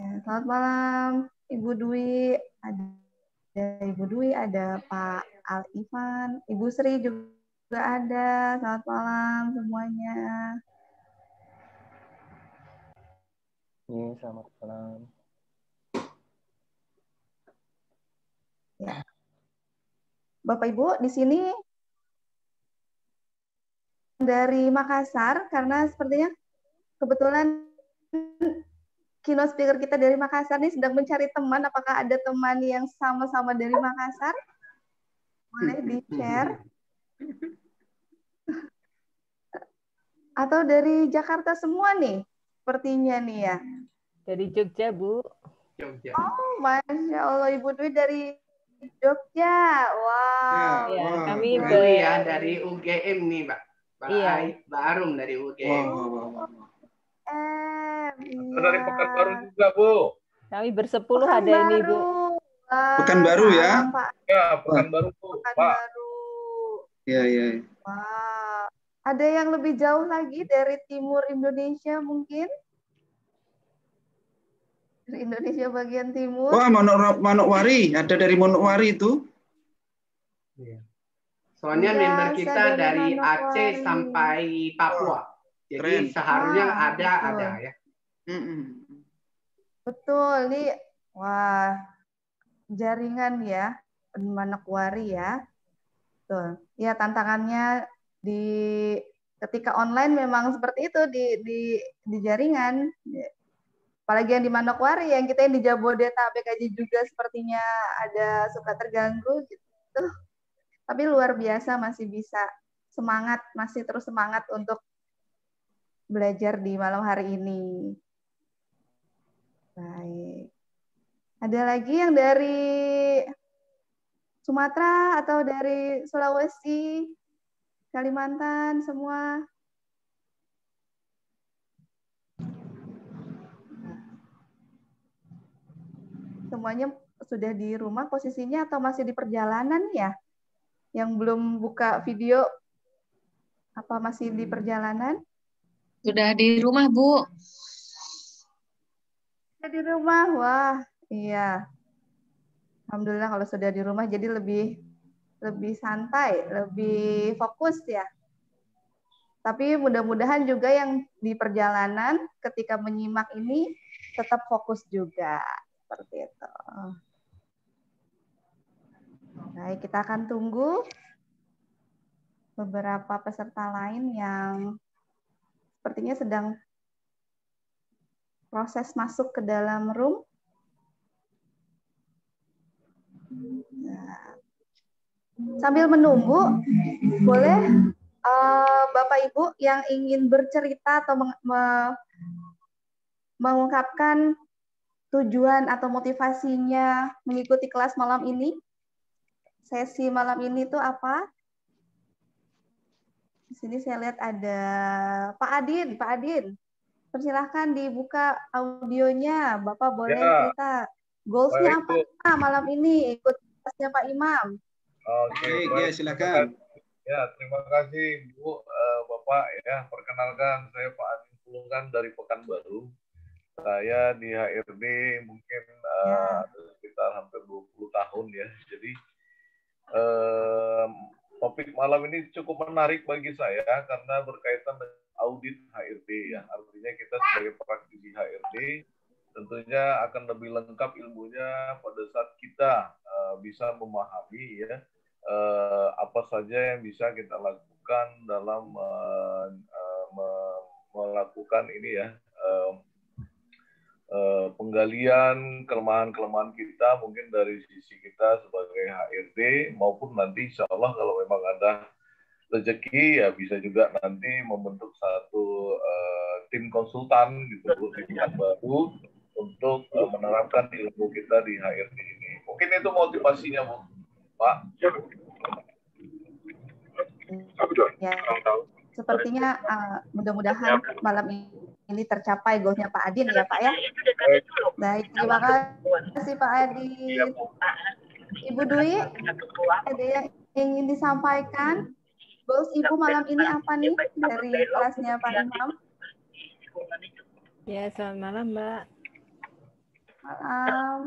Ya, selamat malam Ibu Dwi, ada, ada Ibu Dwi, ada Pak Al Ivan, Ibu Sri juga ada. Selamat malam semuanya. Iya, selamat malam. Ya. Bapak Ibu di sini dari Makassar karena sepertinya kebetulan Kino speaker kita dari Makassar nih sedang mencari teman. Apakah ada teman yang sama-sama dari Makassar? Boleh di-share? Atau dari Jakarta semua nih? Sepertinya nih ya. Dari Jogja, Bu. Jogja. Oh, Masya Allah. Ibu Dwi dari Jogja. Wow. Ya, iya, wow. kami dari, ya, dari UGM nih, pak. Mbak, iya. Barum dari UGM. Wow, oh. wow, wow. Eh, Iya. Dari Pekanbaru juga, Bu. Kami bersepuluh ada ini, Bu. Pekan Pekanbaru ya? Ya, pekan Pekanbaru, Bu. Pekanbaru. Iya, iya, iya. Wah. Ada yang lebih jauh lagi dari timur Indonesia mungkin? Dari Indonesia bagian timur. Wah, Manokwari. Ada dari Manokwari itu. Iya. Soalnya ya, member kita dari Aceh sampai Papua. Jadi Keren. seharusnya ah, ada betul. ada ya. Mm Betul, ini Wah, jaringan ya, Manokwari ya. Betul. Ya, tantangannya di ketika online memang seperti itu di di di jaringan. Apalagi yang di Manokwari, yang kita yang di Jabodetabek aja juga sepertinya ada suka terganggu gitu. Tapi luar biasa masih bisa semangat, masih terus semangat untuk belajar di malam hari ini. Baik. Ada lagi yang dari Sumatera atau dari Sulawesi, Kalimantan, semua? Semuanya sudah di rumah posisinya atau masih di perjalanan ya? Yang belum buka video, apa masih di perjalanan? Sudah di rumah, Bu. Sudah di rumah, wah, iya. Alhamdulillah kalau sudah di rumah jadi lebih lebih santai, lebih fokus ya. Tapi mudah-mudahan juga yang di perjalanan ketika menyimak ini tetap fokus juga seperti itu. Baik, kita akan tunggu beberapa peserta lain yang sepertinya sedang proses masuk ke dalam room. Sambil menunggu, boleh uh, Bapak Ibu yang ingin bercerita atau meng me mengungkapkan tujuan atau motivasinya mengikuti kelas malam ini? Sesi malam ini itu apa? Di sini saya lihat ada Pak Adin, Pak Adin. Persilahkan dibuka audionya. Bapak boleh ya. cerita. Goalsnya apa malam ini ikut kelasnya Pak Imam? Oke, okay, ya, silakan. Ya, terima kasih Bu, uh, Bapak ya. Perkenalkan saya Pak anin Pulungan dari Pekanbaru. Saya di HRD mungkin uh, ya. sekitar hampir 20 tahun ya. Jadi uh, topik malam ini cukup menarik bagi saya karena berkaitan dengan audit HRD ya. Hmm. Artinya kita sebagai praktisi HRD tentunya akan lebih lengkap ilmunya pada saat kita uh, bisa memahami ya uh, apa saja yang bisa kita lakukan dalam uh, uh, me- melakukan ini ya uh, uh, penggalian kelemahan-kelemahan kita mungkin dari sisi kita sebagai HRD maupun nanti insya Allah kalau memang ada rezeki ya bisa juga nanti membentuk satu uh, tim konsultan gitu Bu, tim baru untuk uh, menerapkan ilmu kita di HRD ini. Mungkin itu motivasinya Bu, Pak. Ya. Sepertinya uh, mudah-mudahan malam ini ini tercapai goalnya Pak Adin ya Pak ya. Baik, terima kasih Pak Adin. Ibu Dwi, ada yang ingin disampaikan? Goals Ibu malam ini apa nih dari kelasnya Pak Imam? Ya, selamat malam, Mbak. Malam.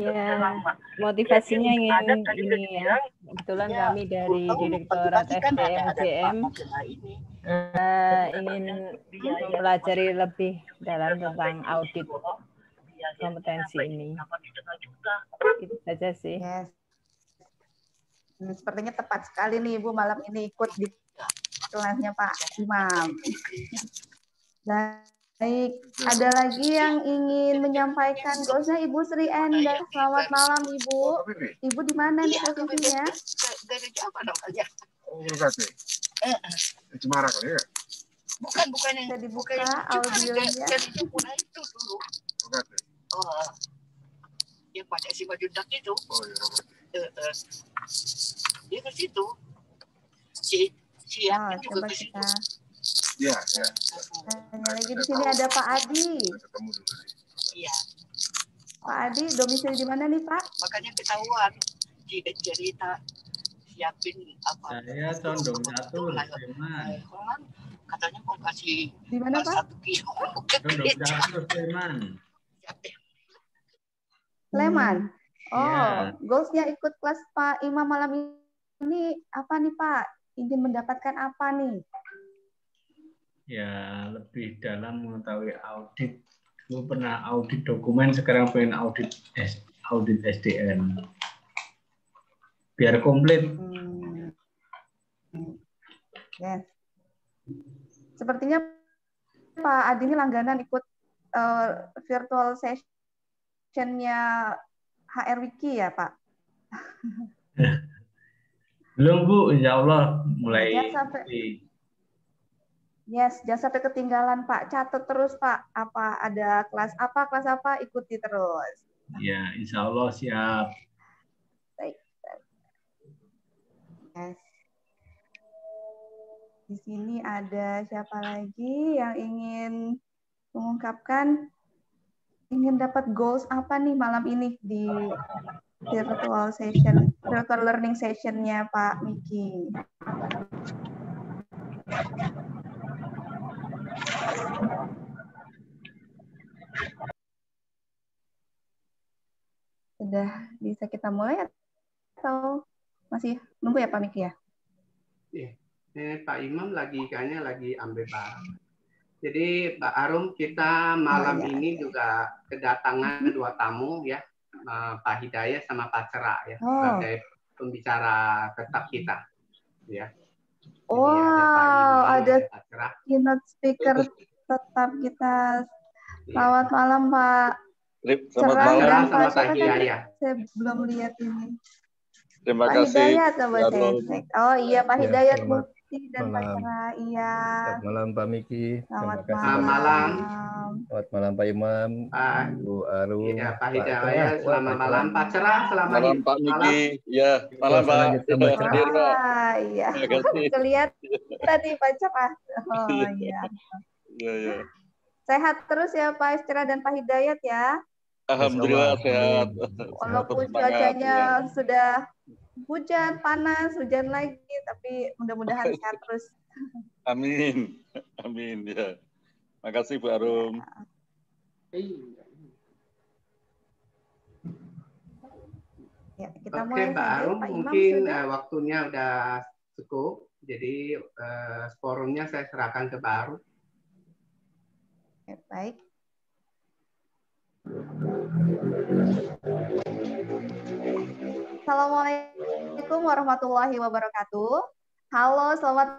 Ya, iya. motivasinya ingin iya, ini ya. Kebetulan ya, kami dari Direktorat SDM ACM uh, ingin mempelajari lebih dalam tentang audit kompetensi ini. Itu saja sih. Yes. Hmm, sepertinya tepat sekali nih Ibu malam ini ikut di kelasnya Pak Imam. Baik, ada lagi yang ingin menyampaikan? Gak Ibu Sri Enda. Selamat malam Ibu. Ibu di mana nih posisinya? Cemara kali ya? Bukan, bukan yang jadi dibuka audionya. Dari itu dulu. Oh. Yang pakai si baju dak itu. Oh iya, dia ke situ si si oh, nah, yang juga ke situ ya ya nah, lagi di sini ada Pak Adi iya Pak Adi domisili di mana nih Pak makanya ketahuan di cerita siapin apa saya tahun satu lima katanya mau kasih di mana Pak satu kilo leman. 21 Sleman Sleman Iya. Oh, ya. goalsnya ikut kelas Pak Imam malam ini apa nih Pak? Ingin mendapatkan apa nih? Ya, lebih dalam mengetahui audit. Gue pernah audit dokumen, sekarang pengen audit audit SDM. Biar komplit. Hmm. Yes. Sepertinya Pak Adi ini langganan ikut uh, virtual session-nya HR Wiki ya Pak? Belum Bu, Insya Allah mulai. Ya, sampai... Yes, jangan sampai ketinggalan Pak. Catat terus Pak, apa ada kelas apa, kelas apa, ikuti terus. Ya, Insya Allah siap. Baik. Yes. Di sini ada siapa lagi yang ingin mengungkapkan ingin dapat goals apa nih malam ini di virtual session, virtual learning sessionnya Pak Miki? Sudah bisa kita mulai atau masih nunggu ya Pak Miki ya? Iya, eh, Pak Imam lagi kayaknya lagi ambil barang. Jadi Mbak Arum kita malam oh, ya, ini juga kedatangan hmm? dua tamu ya, eh, Pak Hidayah sama Pak Cerah ya oh. sebagai pembicara tetap kita ya. Jadi wow, ada, ada keynote speaker tetap kita. Iya. Selamat malam Pak. Selamat Cerah malam Pak Pak Hidayah. Saya belum lihat ini. Terima Pak kasih. Hidayat, Pak Hidayat. Oh iya Pak iya, Hidayat. Ya, Mesti dan malam. iya. Selamat malam Pak Miki. Selamat Selamat malam. malam. Selamat malam Pak Imam. Pak Bu Aru. Iya, Pak Hidayah. Selamat Pak malam Pak Cerah. Selamat malam Pak Miki. Ah, iya, malam Pak. Selamat hadir Terima kasih. Kelihatan Pak Oh iya. iya. Iya, iya. Sehat terus ya Pak Istirahat dan Pak Hidayat ya. Alhamdulillah sehat. Walaupun cuacanya sudah hujan panas hujan lagi tapi mudah-mudahan sehat terus amin amin ya makasih Bu Arum ya. kita Oke, mulai Pak Arum, Pak Imam mungkin sudah. Eh, waktunya udah cukup. Jadi uh, eh, forumnya saya serahkan ke Pak Arum. Ya, baik. Assalamualaikum warahmatullahi wabarakatuh. Halo, selamat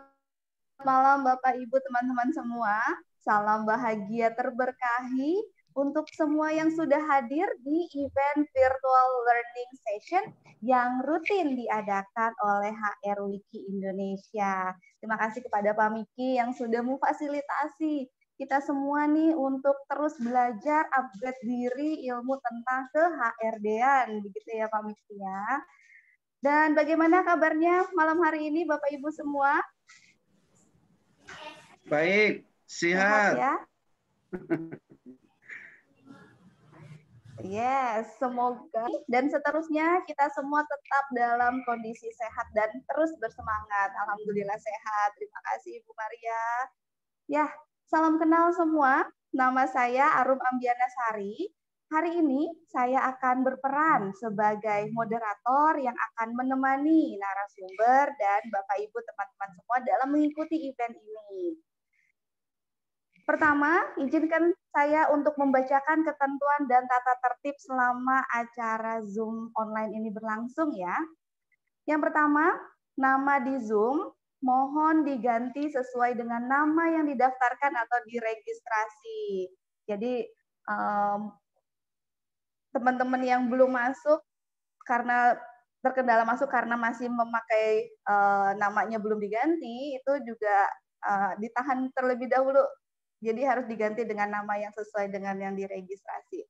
malam Bapak Ibu teman-teman semua. Salam bahagia terberkahi untuk semua yang sudah hadir di event virtual learning session yang rutin diadakan oleh HR Wiki Indonesia. Terima kasih kepada Pak Miki yang sudah memfasilitasi kita semua nih untuk terus belajar upgrade diri ilmu tentang ke HRD-an begitu ya Pak Miki ya. Dan bagaimana kabarnya malam hari ini Bapak Ibu semua? Baik, sehat. sehat ya? Yes, semoga dan seterusnya kita semua tetap dalam kondisi sehat dan terus bersemangat. Alhamdulillah sehat. Terima kasih Ibu Maria. Ya, Salam kenal semua. Nama saya Arum Ambiana Sari. Hari ini saya akan berperan sebagai moderator yang akan menemani narasumber dan Bapak Ibu teman-teman semua dalam mengikuti event ini. Pertama, izinkan saya untuk membacakan ketentuan dan tata tertib selama acara Zoom online ini berlangsung ya. Yang pertama, nama di Zoom mohon diganti sesuai dengan nama yang didaftarkan atau diregistrasi. Jadi teman-teman yang belum masuk karena terkendala masuk karena masih memakai e, namanya belum diganti itu juga e, ditahan terlebih dahulu. Jadi harus diganti dengan nama yang sesuai dengan yang diregistrasi.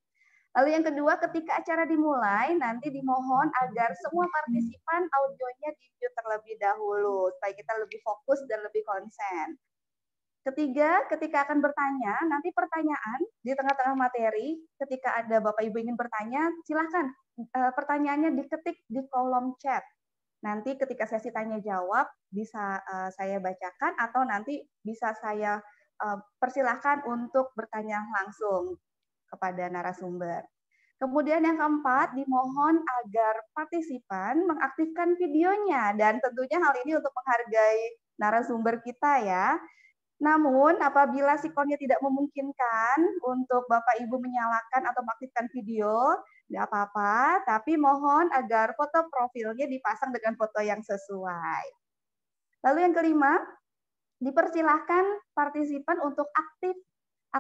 Lalu yang kedua, ketika acara dimulai, nanti dimohon agar semua partisipan audionya di mute terlebih dahulu, supaya kita lebih fokus dan lebih konsen. Ketiga, ketika akan bertanya, nanti pertanyaan di tengah-tengah materi, ketika ada Bapak Ibu ingin bertanya, silahkan eh, pertanyaannya diketik di kolom chat. Nanti ketika sesi tanya jawab bisa eh, saya bacakan atau nanti bisa saya eh, persilahkan untuk bertanya langsung kepada narasumber. Kemudian yang keempat, dimohon agar partisipan mengaktifkan videonya dan tentunya hal ini untuk menghargai narasumber kita ya. Namun apabila sikonnya tidak memungkinkan untuk Bapak Ibu menyalakan atau mengaktifkan video, tidak apa-apa, tapi mohon agar foto profilnya dipasang dengan foto yang sesuai. Lalu yang kelima, dipersilahkan partisipan untuk aktif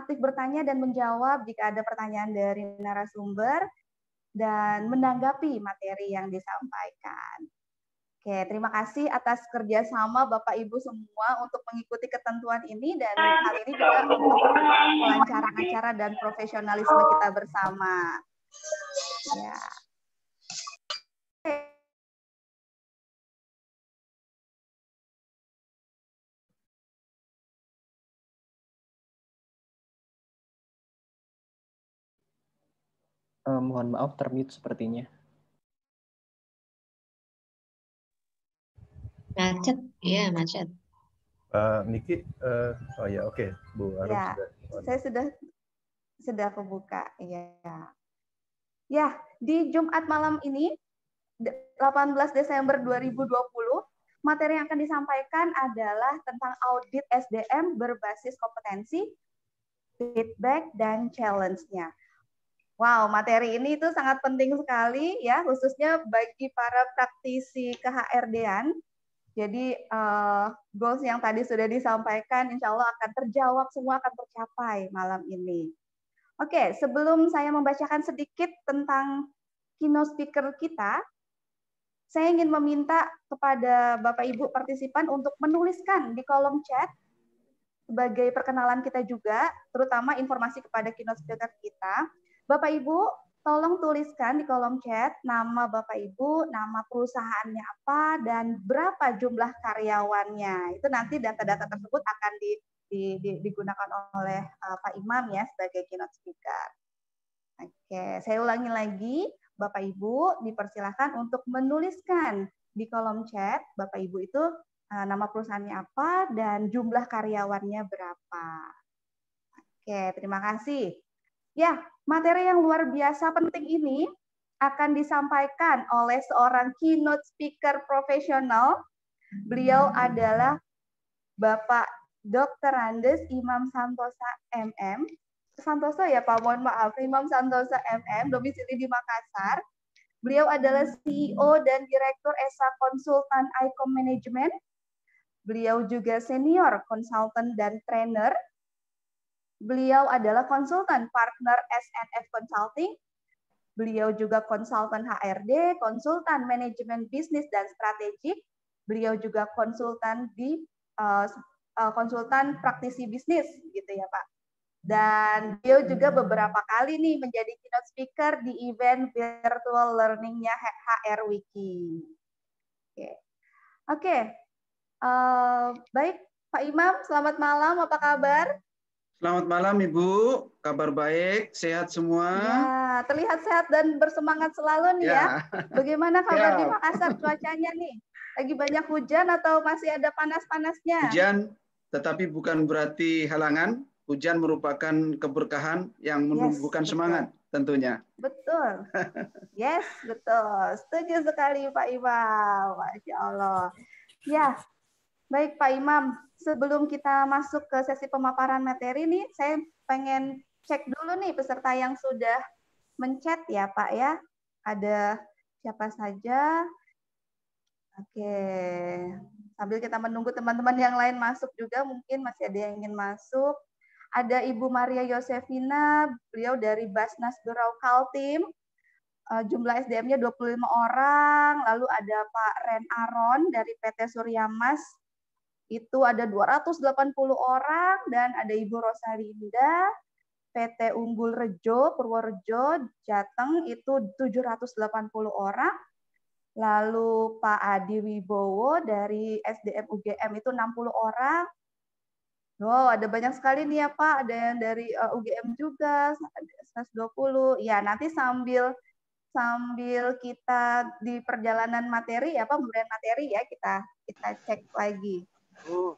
aktif bertanya dan menjawab jika ada pertanyaan dari narasumber dan menanggapi materi yang disampaikan. Oke, terima kasih atas kerjasama Bapak Ibu semua untuk mengikuti ketentuan ini dan hal ini juga untuk kelancaran acara dan profesionalisme kita bersama. Ya. Oke. Uh, mohon maaf, termute sepertinya. Macet, iya macet. Uh, Niki, uh, oh ya oke, okay. Bu Arum ya, sudah. Saya sudah sudah kebuka, ya. Ya, di Jumat malam ini, 18 Desember 2020, materi yang akan disampaikan adalah tentang audit SDM berbasis kompetensi, feedback, dan challenge-nya. Wow, materi ini itu sangat penting sekali ya, khususnya bagi para praktisi KHRD-an. Jadi uh, goals yang tadi sudah disampaikan, insya Allah akan terjawab, semua akan tercapai malam ini. Oke, sebelum saya membacakan sedikit tentang keynote speaker kita, saya ingin meminta kepada Bapak Ibu partisipan untuk menuliskan di kolom chat sebagai perkenalan kita juga, terutama informasi kepada keynote speaker kita Bapak Ibu, tolong tuliskan di kolom chat nama Bapak Ibu, nama perusahaannya apa, dan berapa jumlah karyawannya. Itu nanti data-data tersebut akan di, di, di, digunakan oleh uh, Pak Imam ya sebagai keynote speaker. Oke, saya ulangi lagi. Bapak Ibu dipersilahkan untuk menuliskan di kolom chat Bapak Ibu itu eh, nama perusahaannya apa dan jumlah karyawannya berapa. Oke, terima kasih. Ya, materi yang luar biasa penting ini akan disampaikan oleh seorang keynote speaker profesional. Beliau adalah Bapak Dr. Andes Imam Santosa MM. Santosa ya Pak, mohon maaf. Imam Santosa MM, domisili di Makassar. Beliau adalah CEO dan Direktur ESA Konsultan ICOM Management. Beliau juga senior konsultan dan trainer Beliau adalah konsultan partner SNF Consulting. Beliau juga konsultan HRD, konsultan manajemen bisnis dan strategik. Beliau juga konsultan di eh, eh, konsultan praktisi bisnis gitu ya Pak. Dan beliau juga beberapa kali nih menjadi keynote speaker di event virtual learningnya HR Wiki. Oke, okay. okay. uh, eh, baik Pak Imam, selamat malam, apa kabar? Selamat malam Ibu, kabar baik, sehat semua. Ya, terlihat sehat dan bersemangat selalu nih ya. ya. Bagaimana kabar ya. di Makassar cuacanya nih? Lagi banyak hujan atau masih ada panas-panasnya? Hujan, tetapi bukan berarti halangan. Hujan merupakan keberkahan yang menumbuhkan yes, semangat tentunya. Betul. Yes, betul. Setuju sekali Pak Iwa. Masya Allah. Ya, Baik Pak Imam, sebelum kita masuk ke sesi pemaparan materi nih, saya pengen cek dulu nih peserta yang sudah mencet ya Pak ya. Ada siapa saja? Oke, sambil kita menunggu teman-teman yang lain masuk juga, mungkin masih ada yang ingin masuk. Ada Ibu Maria Yosefina, beliau dari Basnas Berau Kaltim, eh, jumlah SDM-nya 25 orang, lalu ada Pak Ren Aron dari PT Suryamas itu ada 280 orang dan ada Ibu Rosalinda, PT Unggul Rejo, Purworejo, Jateng itu 780 orang. Lalu Pak Adi Wibowo dari SDM UGM itu 60 orang. Wow, oh, ada banyak sekali nih ya Pak, ada yang dari eh, UGM juga, 120. Ya, nanti sambil sambil kita di perjalanan materi ya Pak, kemudian materi ya kita kita cek lagi. Oh.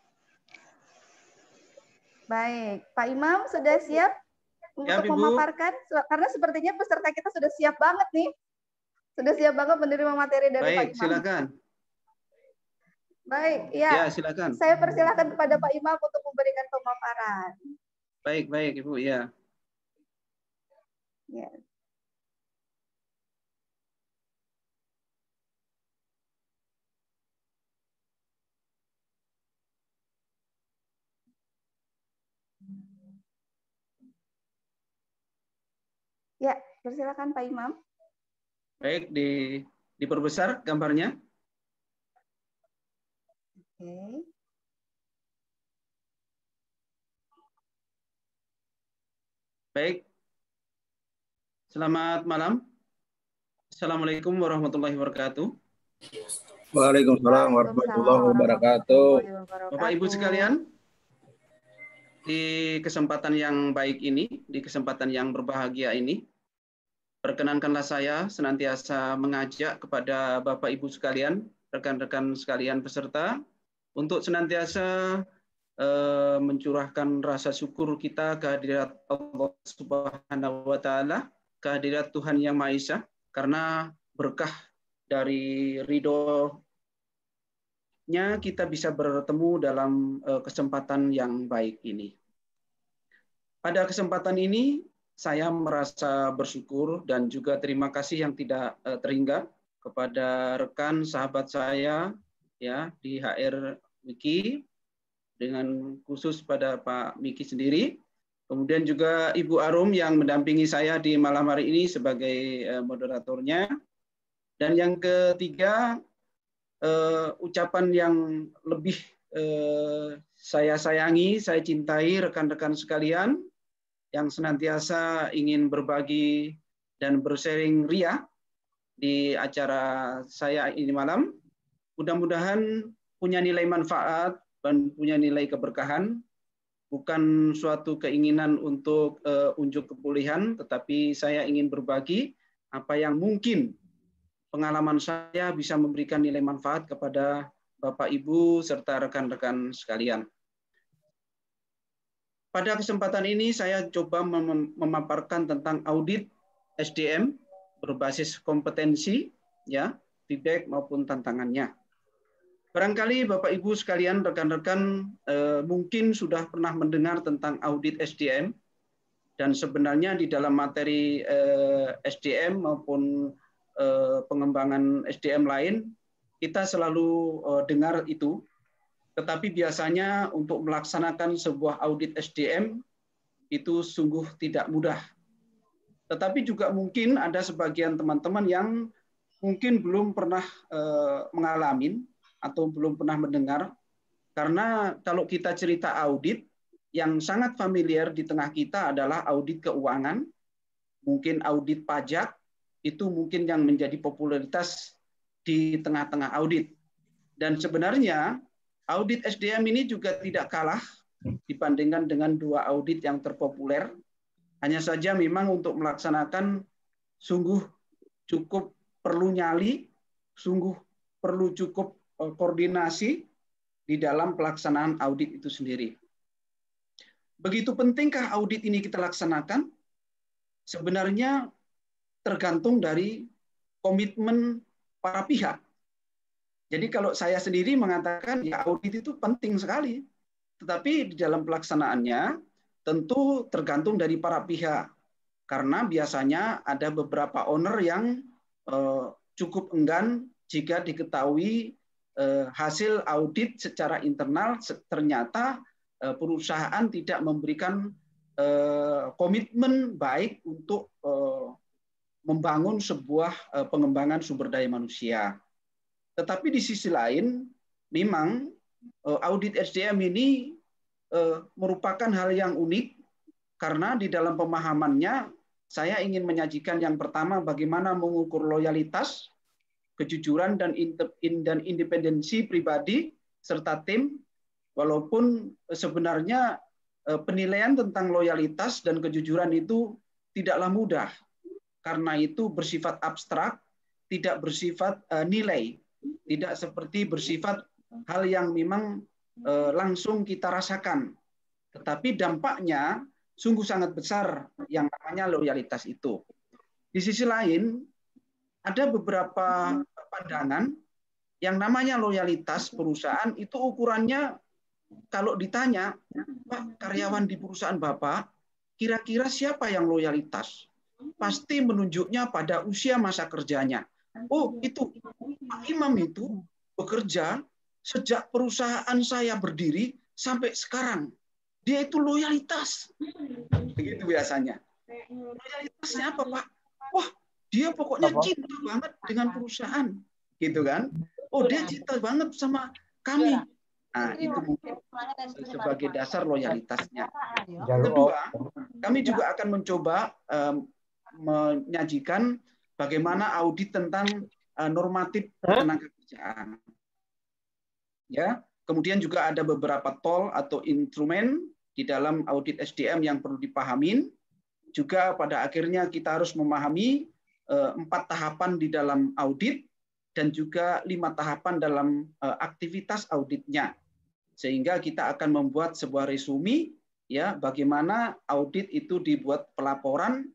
Baik, Pak Imam sudah siap untuk Ibu. memaparkan? Karena sepertinya peserta kita sudah siap banget nih. Sudah siap banget menerima materi dari Baik, Pak Imam. silakan. Baik, ya. Ya, silakan. Saya persilahkan kepada Pak Imam untuk memberikan pemaparan. Baik, baik, Ibu, ya. Ya, Ya, persilakan Pak Imam. Baik, di diperbesar gambarnya. Oke. Baik. Selamat malam. Assalamualaikum warahmatullahi wabarakatuh. Waalaikumsalam warahmatullahi wabarakatuh. Bapak Ibu sekalian, di kesempatan yang baik ini, di kesempatan yang berbahagia ini, perkenankanlah saya senantiasa mengajak kepada Bapak Ibu sekalian, rekan-rekan sekalian peserta, untuk senantiasa eh, mencurahkan rasa syukur kita kehadirat Allah Subhanahu wa taala, kehadirat Tuhan Yang Maha Esa karena berkah dari ridho kita bisa bertemu dalam eh, kesempatan yang baik ini. Pada kesempatan ini, saya merasa bersyukur dan juga terima kasih yang tidak eh, terhingga kepada rekan sahabat saya ya di HR Wiki dengan khusus pada Pak Miki sendiri. Kemudian juga Ibu Arum yang mendampingi saya di malam hari ini sebagai eh, moderatornya. Dan yang ketiga, uh, ucapan yang lebih uh, saya sayangi, saya cintai rekan-rekan sekalian yang senantiasa ingin berbagi dan bersharing ria di acara saya ini malam. Mudah-mudahan punya nilai manfaat dan punya nilai keberkahan, bukan suatu keinginan untuk uh, unjuk kepulihan, tetapi saya ingin berbagi apa yang mungkin pengalaman saya bisa memberikan nilai manfaat kepada Bapak Ibu serta rekan-rekan sekalian. Pada kesempatan ini saya coba mem memaparkan tentang audit SDM berbasis kompetensi ya, feedback maupun tantangannya. Barangkali Bapak Ibu sekalian rekan-rekan eh, mungkin sudah pernah mendengar tentang audit SDM dan sebenarnya di dalam materi eh, SDM maupun Eh, pengembangan SDM lain, kita selalu eh, dengar itu. Tetapi biasanya untuk melaksanakan sebuah audit SDM itu sungguh tidak mudah. Tetapi juga mungkin ada sebagian teman-teman yang mungkin belum pernah eh, mengalami atau belum pernah mendengar karena kalau kita cerita audit yang sangat familiar di tengah kita adalah audit keuangan, mungkin audit pajak, itu mungkin yang menjadi popularitas di tengah-tengah audit. Dan sebenarnya audit SDM ini juga tidak kalah dibandingkan dengan dua audit yang terpopuler. Hanya saja memang untuk melaksanakan sungguh cukup perlu nyali, sungguh perlu cukup e, koordinasi di dalam pelaksanaan audit itu sendiri. Begitu pentingkah audit ini kita laksanakan? Sebenarnya tergantung dari komitmen para pihak. Jadi kalau saya sendiri mengatakan ya audit itu penting sekali, tetapi di dalam pelaksanaannya tentu tergantung dari para pihak. Karena biasanya ada beberapa owner yang eh, cukup enggan jika diketahui eh, hasil audit secara internal ternyata eh, perusahaan tidak memberikan eh, komitmen baik untuk eh, membangun sebuah eh, pengembangan sumber daya manusia. Tetapi di sisi lain, memang eh, audit SDM ini eh, merupakan hal yang unik karena di dalam pemahamannya saya ingin menyajikan yang pertama bagaimana mengukur loyalitas, kejujuran dan dan independensi pribadi serta tim walaupun sebenarnya penilaian tentang loyalitas dan kejujuran itu tidaklah mudah karena itu bersifat abstrak, tidak bersifat uh, nilai, tidak seperti bersifat hal yang memang uh, langsung kita rasakan. Tetapi dampaknya sungguh sangat besar yang namanya loyalitas itu. Di sisi lain, ada beberapa pandangan yang namanya loyalitas perusahaan itu ukurannya kalau ditanya, Pak, karyawan di perusahaan Bapak, kira-kira siapa yang loyalitas? pasti menunjuknya pada usia masa kerjanya. Oh, itu Pak Imam itu hmm. bekerja sejak perusahaan saya berdiri sampai sekarang. Dia itu loyalitas. Hmm. Begitu biasanya. Loyalitasnya apa, Pak? Wah, dia pokoknya cinta banget dengan perusahaan. Gitu kan? Oh, dia iya. cinta banget sama kami. Iya. Nah, iya. itu mungkin sebagai dasar loyalitasnya. Kedua, kami juga akan mencoba menyajikan bagaimana audit tentang uh, normatif tenaga kerjaan. Ya, kemudian juga ada beberapa tol atau instrumen di dalam audit SDM yang perlu dipahamin. Juga pada akhirnya kita harus memahami eh, empat tahapan di dalam audit dan juga lima tahapan dalam eh, aktivitas auditnya. Sehingga kita akan membuat sebuah resumi ya bagaimana audit itu dibuat pelaporan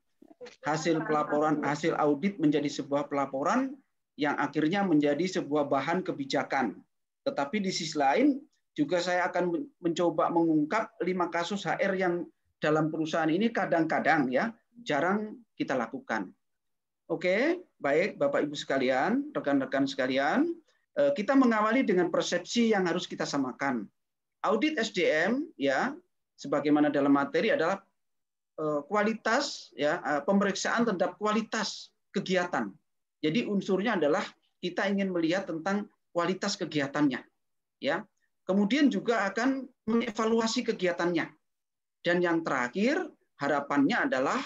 hasil pelaporan hasil audit menjadi sebuah pelaporan yang akhirnya menjadi sebuah bahan kebijakan. Tetapi di sisi lain juga saya akan mencoba mengungkap lima kasus HR yang dalam perusahaan ini kadang-kadang ya jarang kita lakukan. Oke, baik Bapak Ibu sekalian, rekan-rekan sekalian, eh, kita mengawali dengan persepsi yang harus kita samakan. Audit SDM ya sebagaimana dalam materi adalah Eh, kualitas ya eh, pemeriksaan terhadap kualitas kegiatan. Jadi unsurnya adalah kita ingin melihat tentang kualitas kegiatannya. Ya. Kemudian juga akan mengevaluasi kegiatannya. Dan yang terakhir harapannya adalah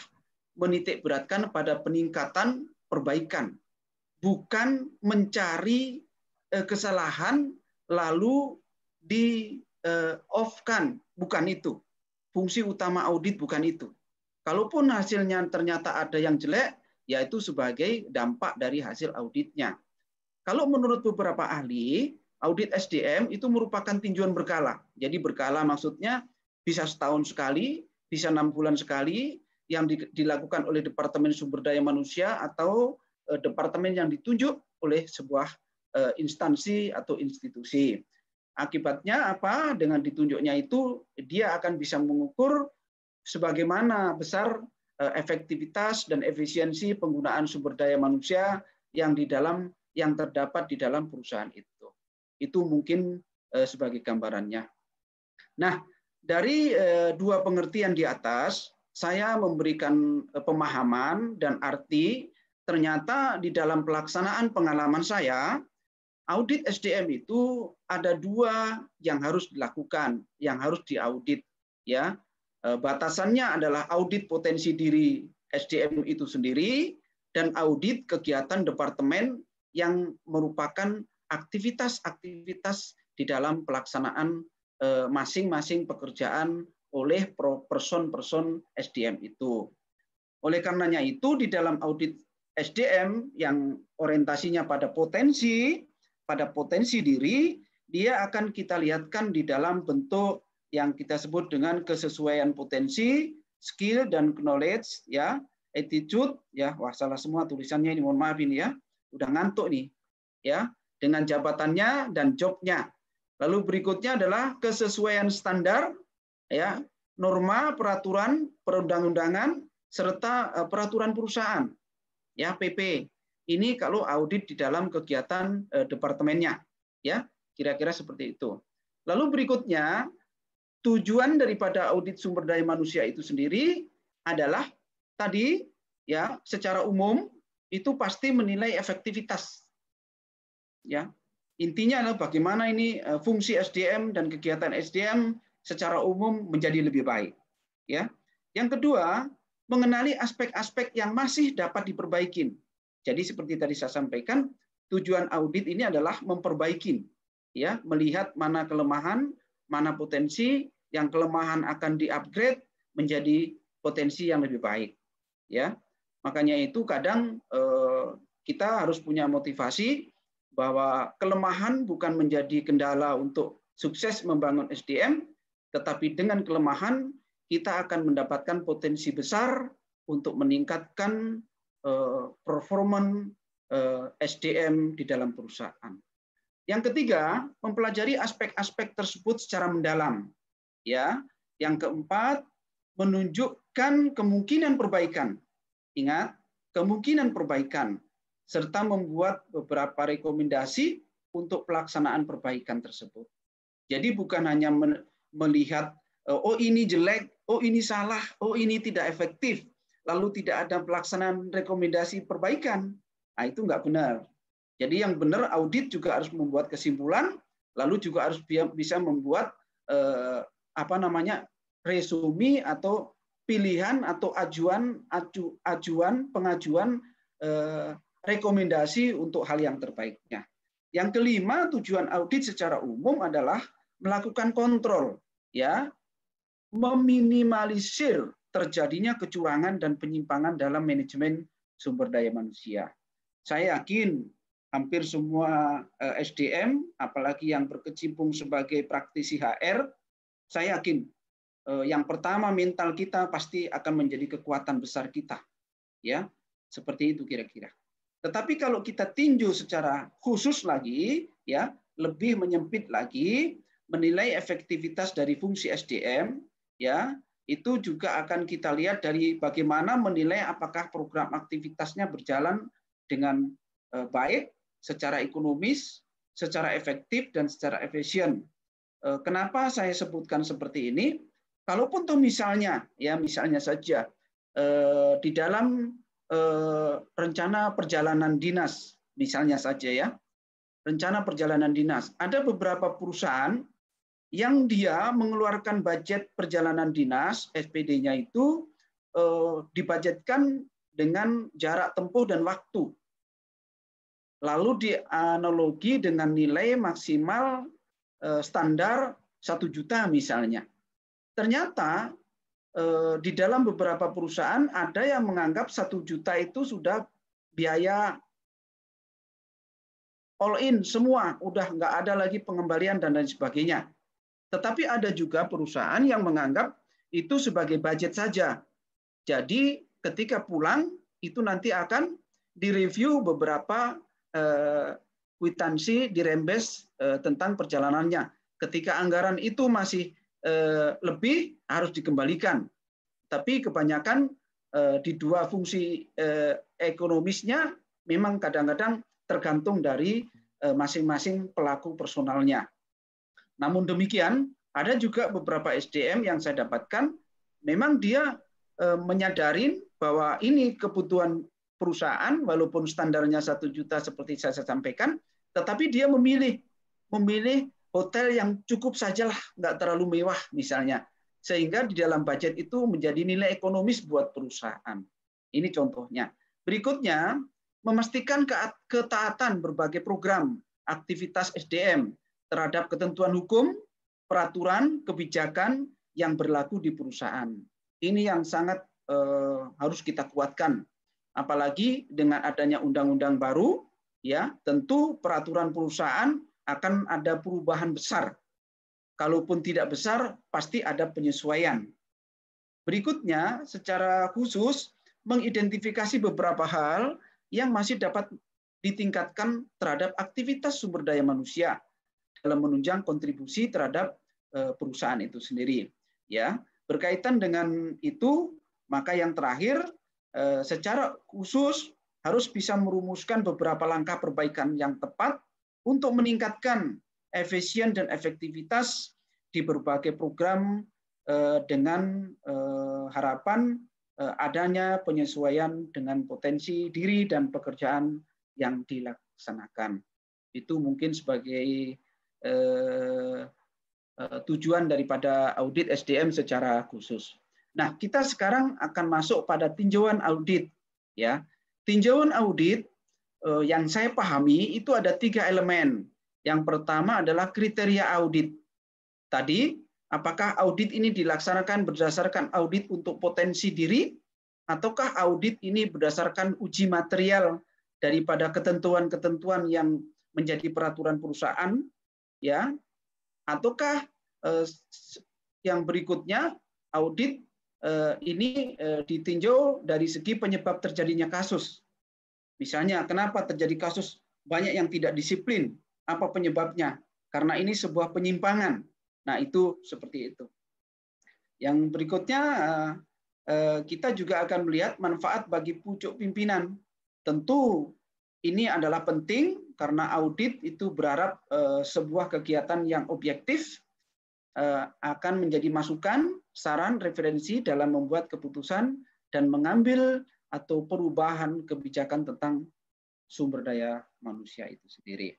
menitik beratkan pada peningkatan perbaikan, bukan mencari eh, kesalahan lalu di off kan, bukan itu. Fungsi utama audit bukan itu. Kalaupun hasilnya ternyata ada yang jelek, yaitu sebagai dampak dari hasil auditnya. Kalau menurut beberapa ahli, audit SDM itu merupakan tinjuan berkala. Jadi berkala maksudnya bisa setahun sekali, bisa enam bulan sekali, yang dilakukan oleh Departemen Sumber Daya Manusia atau eh, departemen yang ditunjuk oleh sebuah eh, instansi atau institusi. Akibatnya apa? Dengan ditunjuknya itu dia akan bisa mengukur sebagaimana besar eh, efektivitas dan efisiensi penggunaan sumber daya manusia yang di dalam yang terdapat di dalam perusahaan itu. Itu mungkin eh, sebagai gambarannya. Nah, dari eh, dua pengertian di atas, saya memberikan pemahaman dan arti ternyata di dalam pelaksanaan pengalaman saya, audit SDM itu ada dua yang harus dilakukan, yang harus diaudit ya. Eh, batasannya adalah audit potensi diri SDM itu sendiri dan audit kegiatan departemen yang merupakan aktivitas-aktivitas di dalam pelaksanaan eh, masing-masing pekerjaan oleh person-person SDM itu. Oleh karenanya itu di dalam audit SDM yang orientasinya pada potensi, pada potensi diri, dia akan kita lihatkan di dalam bentuk yang kita sebut dengan kesesuaian potensi, skill dan knowledge ya, attitude ya, wah salah semua tulisannya ini mohon maaf ini ya. Udah ngantuk nih. Ya, dengan jabatannya dan jobnya. Lalu berikutnya adalah kesesuaian standar ya, norma, peraturan perundang-undangan serta eh, peraturan perusahaan ya PP. Ini kalau audit di dalam kegiatan eh, departemennya ya, kira-kira seperti itu. Lalu berikutnya tujuan daripada audit sumber daya manusia itu sendiri adalah tadi ya secara umum itu pasti menilai efektivitas. Ya. Intinya adalah bagaimana ini eh, fungsi SDM dan kegiatan SDM secara umum menjadi lebih baik. Ya. Yang kedua, mengenali aspek-aspek yang masih dapat diperbaikin. Jadi seperti tadi saya sampaikan, tujuan audit ini adalah memperbaiki, ya, melihat mana kelemahan, mana potensi, yang kelemahan akan diupgrade menjadi potensi yang lebih baik ya makanya itu kadang eh, kita harus punya motivasi bahwa kelemahan bukan menjadi kendala untuk sukses membangun SDM tetapi dengan kelemahan kita akan mendapatkan potensi besar untuk meningkatkan eh, performa eh, SDM di dalam perusahaan. Yang ketiga, mempelajari aspek-aspek tersebut secara mendalam ya. Yang keempat, menunjukkan kemungkinan perbaikan. Ingat, kemungkinan perbaikan serta membuat beberapa rekomendasi untuk pelaksanaan perbaikan tersebut. Jadi bukan hanya melihat eh, oh ini jelek, oh ini salah, oh ini tidak efektif, lalu tidak ada pelaksanaan rekomendasi perbaikan. Nah, itu enggak benar. Jadi yang benar audit juga harus membuat kesimpulan, lalu juga harus bisa membuat eh, apa namanya resumi atau pilihan atau ajuan aju, ajuan pengajuan eh, rekomendasi untuk hal yang terbaiknya. Yang kelima tujuan audit secara umum adalah melakukan kontrol ya meminimalisir terjadinya kecurangan dan penyimpangan dalam manajemen sumber daya manusia. Saya yakin hampir semua eh, SDM apalagi yang berkecimpung sebagai praktisi HR saya yakin eh, yang pertama mental kita pasti akan menjadi kekuatan besar kita. Ya, seperti itu kira-kira. Tetapi kalau kita tinju secara khusus lagi, ya, lebih menyempit lagi, menilai efektivitas dari fungsi SDM, ya, itu juga akan kita lihat dari bagaimana menilai apakah program aktivitasnya berjalan dengan eh, baik secara ekonomis, secara efektif dan secara efisien Eh, kenapa saya sebutkan seperti ini? Kalaupun tuh misalnya, ya misalnya saja eh, di dalam eh, rencana perjalanan dinas, misalnya saja ya, rencana perjalanan dinas, ada beberapa perusahaan yang dia mengeluarkan budget perjalanan dinas, SPD-nya itu dibajetkan dengan jarak tempuh dan waktu lalu dianalogi dengan nilai maksimal Eh, standar satu juta misalnya. Ternyata eh, di dalam beberapa perusahaan ada yang menganggap satu juta itu sudah biaya all in semua, udah nggak ada lagi pengembalian dan lain sebagainya. Tetapi ada juga perusahaan yang menganggap itu sebagai budget saja. Jadi ketika pulang itu nanti akan direview beberapa eh, kwitansi dirembes eh, tentang perjalanannya. Ketika anggaran itu masih eh, lebih harus dikembalikan. Tapi kebanyakan eh, di dua fungsi ekonomisnya memang kadang-kadang tergantung dari masing-masing pelaku personalnya. Namun demikian, ada juga beberapa SDM yang saya dapatkan memang dia menyadari bahwa ini kebutuhan perusahaan walaupun standarnya satu juta seperti saya sampaikan, tetapi dia memilih memilih hotel yang cukup sajalah, nggak terlalu mewah misalnya, sehingga di dalam budget itu menjadi nilai ekonomis buat perusahaan. Ini contohnya. Berikutnya memastikan ketaatan berbagai program aktivitas SDM terhadap ketentuan hukum, peraturan, kebijakan yang berlaku di perusahaan. Ini yang sangat eh, harus kita kuatkan apalagi dengan adanya undang-undang baru ya tentu peraturan perusahaan akan ada perubahan besar kalaupun tidak besar pasti ada penyesuaian berikutnya secara khusus mengidentifikasi beberapa hal yang masih dapat ditingkatkan terhadap aktivitas sumber daya manusia dalam menunjang kontribusi terhadap eh, perusahaan itu sendiri ya berkaitan dengan itu maka yang terakhir Eh, secara khusus harus bisa merumuskan beberapa langkah perbaikan yang tepat untuk meningkatkan efisien dan efektivitas di berbagai program eh, dengan eh, harapan adanya penyesuaian dengan potensi diri dan pekerjaan yang dilaksanakan. Itu mungkin sebagai tujuan daripada audit SDM secara khusus. Nah, kita sekarang akan masuk pada tinjauan audit. Ya, tinjauan audit eh, yang saya pahami itu ada tiga elemen. Yang pertama adalah kriteria audit. Tadi, apakah audit ini dilaksanakan berdasarkan audit untuk potensi diri, ataukah audit ini berdasarkan uji material daripada ketentuan-ketentuan yang menjadi peraturan perusahaan, ya, ataukah eh, yang berikutnya audit Eh, ini eh, ditinjau dari segi penyebab terjadinya kasus. Misalnya, kenapa terjadi kasus banyak yang tidak disiplin? Apa penyebabnya? Karena ini sebuah penyimpangan. Nah, itu seperti itu. Yang berikutnya, eh, kita juga akan melihat manfaat bagi pucuk pimpinan. Tentu ini adalah penting karena audit itu berharap sebuah kegiatan yang objektif akan menjadi masukan saran, referensi dalam membuat keputusan dan mengambil atau perubahan kebijakan tentang sumber daya manusia itu sendiri.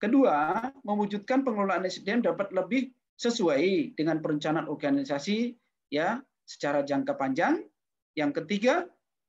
Kedua, mewujudkan pengelolaan SDM dapat lebih sesuai dengan perencanaan organisasi ya secara jangka panjang. Yang ketiga,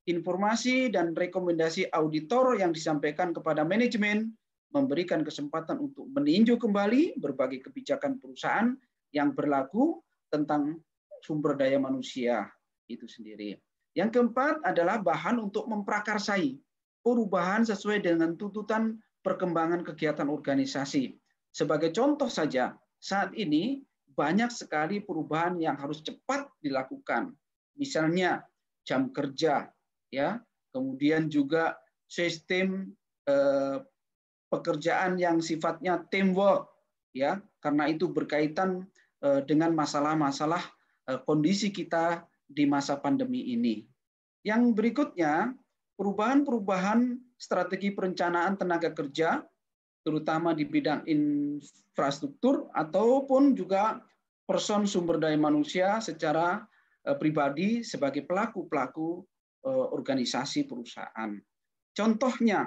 informasi dan rekomendasi auditor yang disampaikan kepada manajemen memberikan kesempatan untuk meninjau kembali berbagai kebijakan perusahaan yang berlaku tentang sumber daya manusia itu sendiri. Yang keempat adalah bahan untuk memprakarsai perubahan sesuai dengan tuntutan perkembangan kegiatan organisasi. Sebagai contoh saja, saat ini banyak sekali perubahan yang harus cepat dilakukan. Misalnya jam kerja, ya, kemudian juga sistem eh, pekerjaan yang sifatnya teamwork, ya, karena itu berkaitan eh, dengan masalah-masalah Eh, kondisi kita di masa pandemi ini. Yang berikutnya, perubahan-perubahan strategi perencanaan tenaga kerja, terutama di bidang infrastruktur ataupun juga person sumber daya manusia secara eh, pribadi sebagai pelaku-pelaku eh, organisasi perusahaan. Contohnya,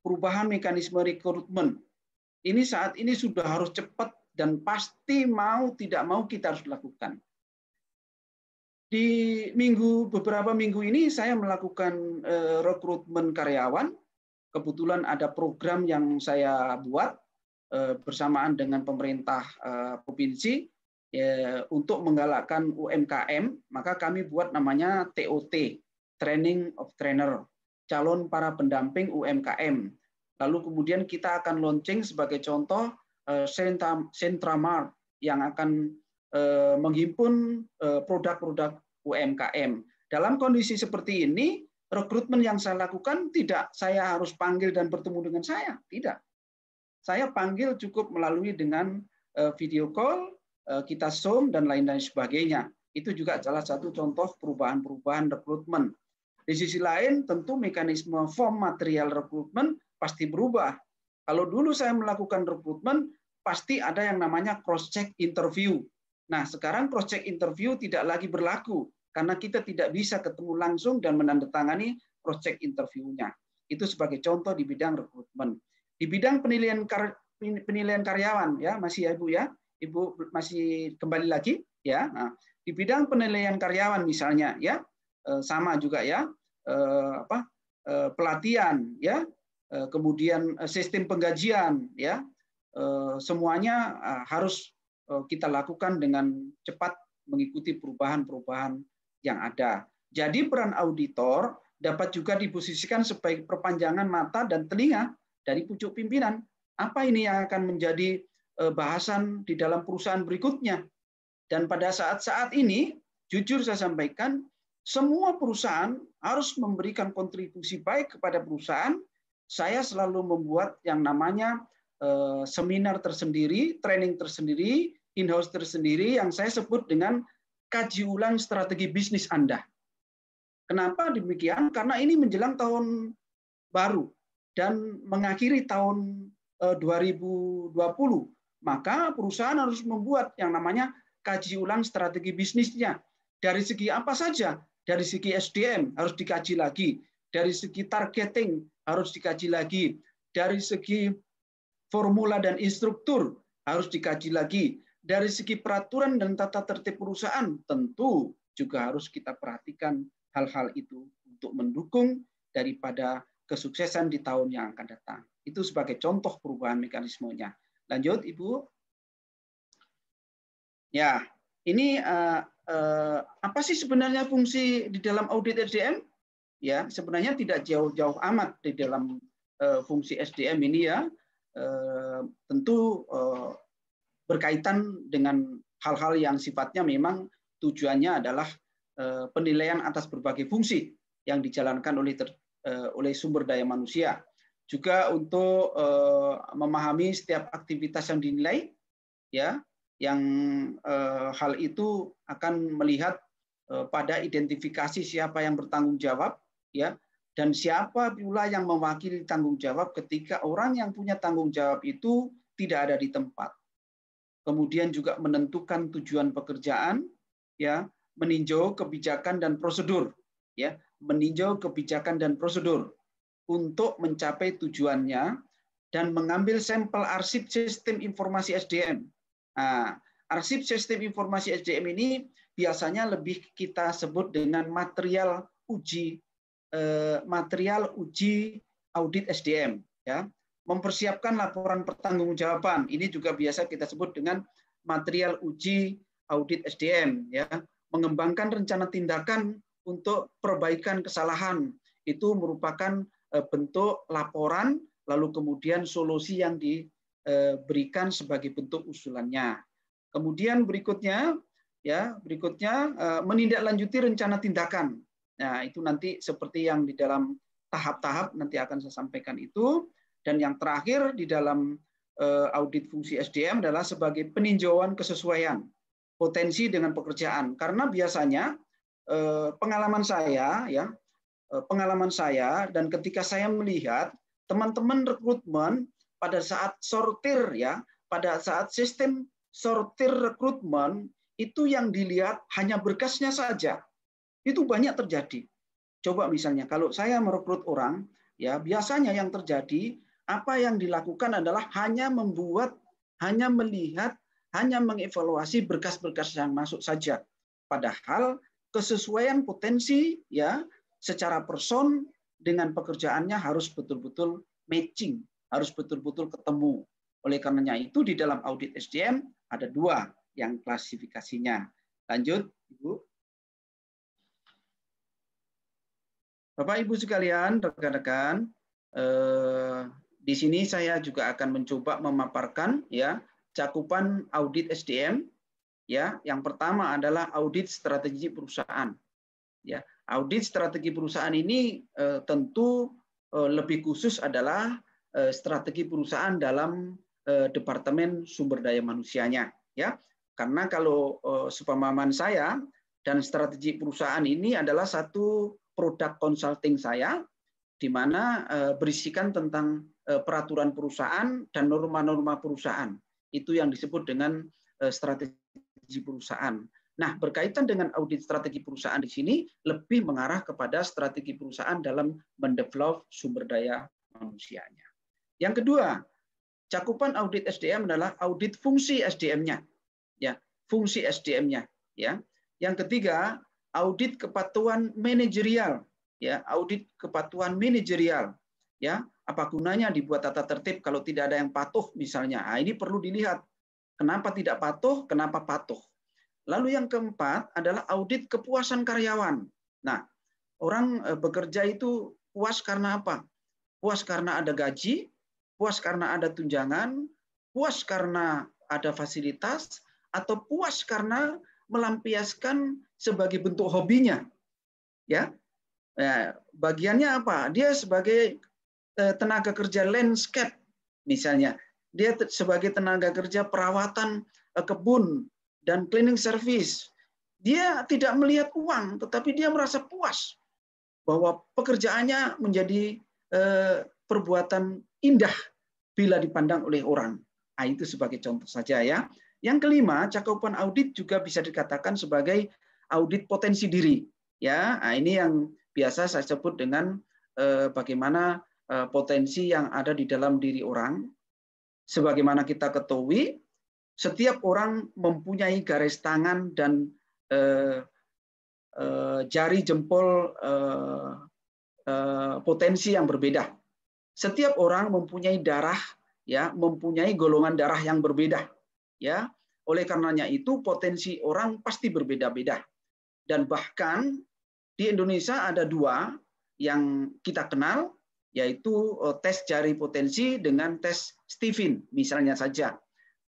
perubahan mekanisme rekrutmen. Ini saat ini sudah harus cepat dan pasti mau tidak mau kita harus lakukan di minggu beberapa minggu ini saya melakukan uh, rekrutmen karyawan. Kebetulan ada program yang saya buat uh, bersamaan dengan pemerintah uh, provinsi uh, untuk menggalakkan UMKM. Maka kami buat namanya TOT, Training of Trainer, calon para pendamping UMKM. Lalu kemudian kita akan launching sebagai contoh Sentra uh, Mart yang akan menghimpun produk-produk UMKM. Dalam kondisi seperti ini, rekrutmen yang saya lakukan tidak saya harus panggil dan bertemu dengan saya, tidak. Saya panggil cukup melalui dengan eh, video call, eh, kita Zoom dan lain-lain sebagainya. Itu juga salah satu contoh perubahan-perubahan rekrutmen. Di sisi lain, tentu mekanisme form material rekrutmen pasti berubah. Kalau dulu saya melakukan rekrutmen, pasti ada yang namanya cross-check interview. Nah, sekarang cross-check interview tidak lagi berlaku karena kita tidak bisa ketemu langsung dan menandatangani proyek interviewnya. Itu sebagai contoh di bidang rekrutmen. Di bidang penilaian kar penilaian karyawan ya masih ya Ibu ya. Ibu masih kembali lagi ya. Nah, di bidang penilaian karyawan misalnya ya eh, sama juga ya eh, apa eh, pelatihan ya kemudian sistem penggajian ya semuanya harus kita lakukan dengan cepat mengikuti perubahan-perubahan yang ada. Jadi peran auditor dapat juga diposisikan sebagai perpanjangan mata dan telinga dari pucuk pimpinan. Apa ini yang akan menjadi eh, bahasan di dalam perusahaan berikutnya? Dan pada saat-saat ini, jujur saya sampaikan, semua perusahaan harus memberikan kontribusi baik kepada perusahaan. Saya selalu membuat yang namanya eh, seminar tersendiri, training tersendiri, in-house tersendiri yang saya sebut dengan kaji ulang strategi bisnis Anda. Kenapa demikian? Karena ini menjelang tahun baru dan mengakhiri tahun 2020. Eh, Maka perusahaan harus membuat yang namanya kaji ulang strategi bisnisnya. Dari segi apa saja? Dari segi SDM harus dikaji lagi. Dari segi targeting harus dikaji lagi. Dari segi formula dan instruktur harus dikaji lagi dari segi peraturan dan tata tertib perusahaan tentu juga harus kita perhatikan hal-hal itu untuk mendukung daripada kesuksesan di tahun yang akan datang. Itu sebagai contoh perubahan mekanismenya. Lanjut, Ibu. Ya, ini uh, uh, apa sih sebenarnya fungsi di dalam audit SDM? Ya, sebenarnya tidak jauh-jauh amat di dalam uh, fungsi SDM ini ya. Uh, tentu uh, berkaitan dengan hal-hal yang sifatnya memang tujuannya adalah eh, penilaian atas berbagai fungsi yang dijalankan oleh ter, eh, oleh sumber daya manusia. Juga untuk eh, memahami setiap aktivitas yang dinilai ya yang hal itu akan melihat pada identifikasi siapa yang bertanggung jawab ya dan siapa pula yang mewakili tanggung jawab ketika orang yang punya tanggung jawab itu tidak ada di tempat kemudian juga menentukan tujuan pekerjaan, ya, meninjau kebijakan dan prosedur, ya, meninjau kebijakan dan prosedur untuk mencapai tujuannya dan mengambil sampel arsip sistem informasi SDM. Nah, arsip sistem informasi SDM ini biasanya lebih kita sebut dengan material uji eh, material uji audit SDM, ya mempersiapkan laporan pertanggungjawaban. Ini juga biasa kita sebut dengan material uji audit SDM ya. Mengembangkan rencana tindakan untuk perbaikan kesalahan itu merupakan e, bentuk laporan lalu kemudian solusi yang diberikan e, sebagai bentuk usulannya. Kemudian berikutnya ya, berikutnya e, menindaklanjuti rencana tindakan. Nah, itu nanti seperti yang di dalam tahap-tahap nanti akan saya sampaikan itu. Dan yang terakhir di dalam eh, audit fungsi SDM adalah sebagai peninjauan kesesuaian potensi dengan pekerjaan. Karena biasanya eh, pengalaman saya ya, eh, pengalaman saya dan ketika saya melihat teman-teman rekrutmen pada saat sortir ya, pada saat sistem sortir rekrutmen itu yang dilihat hanya berkasnya saja. Itu banyak terjadi. Coba misalnya kalau saya merekrut orang, ya biasanya yang terjadi apa yang dilakukan adalah hanya membuat, hanya melihat, hanya mengevaluasi berkas-berkas yang masuk saja. Padahal kesesuaian potensi ya secara person dengan pekerjaannya harus betul-betul matching, harus betul-betul ketemu. Oleh karenanya itu di dalam audit SDM ada dua yang klasifikasinya. Lanjut, Ibu. Bapak Ibu sekalian, rekan-rekan, eh, di sini saya juga akan mencoba memaparkan ya cakupan audit SDM ya. Yang pertama adalah audit strategi perusahaan. Ya, audit strategi perusahaan ini eh, tentu eh, lebih khusus adalah eh, strategi perusahaan dalam eh, departemen sumber daya manusianya ya. Karena kalau eh, sepemahaman saya dan strategi perusahaan ini adalah satu produk consulting saya di mana eh, berisikan tentang Eh, peraturan perusahaan dan norma-norma perusahaan. Itu yang disebut dengan eh, strategi perusahaan. Nah, berkaitan dengan audit strategi perusahaan di sini lebih mengarah kepada strategi perusahaan dalam mendevelop sumber daya manusianya. Yang kedua, cakupan audit SDM adalah audit fungsi SDM-nya. Ya, fungsi SDM-nya, ya. Yang ketiga, audit kepatuhan manajerial, ya, audit kepatuhan manajerial, ya. Apa gunanya dibuat tata tertib kalau tidak ada yang patuh misalnya? Nah, ini perlu dilihat. Kenapa tidak patuh? Kenapa patuh? Lalu yang keempat adalah audit kepuasan karyawan. Nah, orang e, bekerja itu puas karena apa? Puas karena ada gaji, puas karena ada tunjangan, puas karena ada fasilitas, atau puas karena melampiaskan sebagai bentuk hobinya. Ya, ya bagiannya apa? Dia sebagai Eh, tenaga kerja landscape misalnya. Dia sebagai tenaga kerja perawatan eh, kebun dan cleaning service. Dia tidak melihat uang, tetapi dia merasa puas bahwa pekerjaannya menjadi eh, perbuatan indah bila dipandang oleh orang. Nah, itu sebagai contoh saja ya. Yang kelima, cakupan audit juga bisa dikatakan sebagai audit potensi diri. Ya, nah, ini yang biasa saya sebut dengan bagaimana Eh, potensi yang ada di dalam diri orang. Sebagaimana kita ketahui, setiap orang mempunyai garis tangan dan eh, eh, jari jempol eh, eh, potensi yang berbeda. Setiap orang mempunyai darah, ya, mempunyai golongan darah yang berbeda, ya. Oleh karenanya itu potensi orang pasti berbeda-beda. Dan bahkan di Indonesia ada dua yang kita kenal, yaitu eh, tes jari potensi dengan tes Stephen misalnya saja.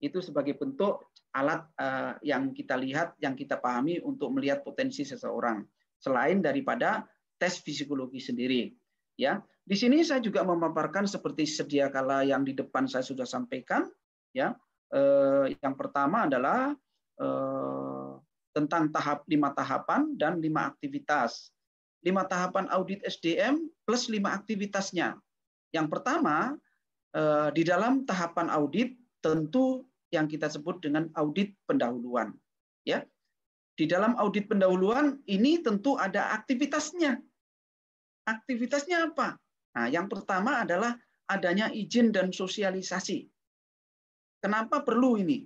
Itu sebagai bentuk alat eh, yang kita lihat, yang kita pahami untuk melihat potensi seseorang selain daripada tes fisikologi sendiri. Ya, di sini saya juga memaparkan seperti sedia kala yang di depan saya sudah sampaikan. Ya, eh, yang pertama adalah tentang tahap lima tahapan dan lima aktivitas lima tahapan audit SDM plus lima aktivitasnya. Yang pertama, eh, di dalam tahapan audit tentu yang kita sebut dengan audit pendahuluan. Ya, di dalam audit pendahuluan ini tentu ada aktivitasnya. Aktivitasnya apa? Nah, yang pertama adalah adanya izin dan sosialisasi. Kenapa perlu ini?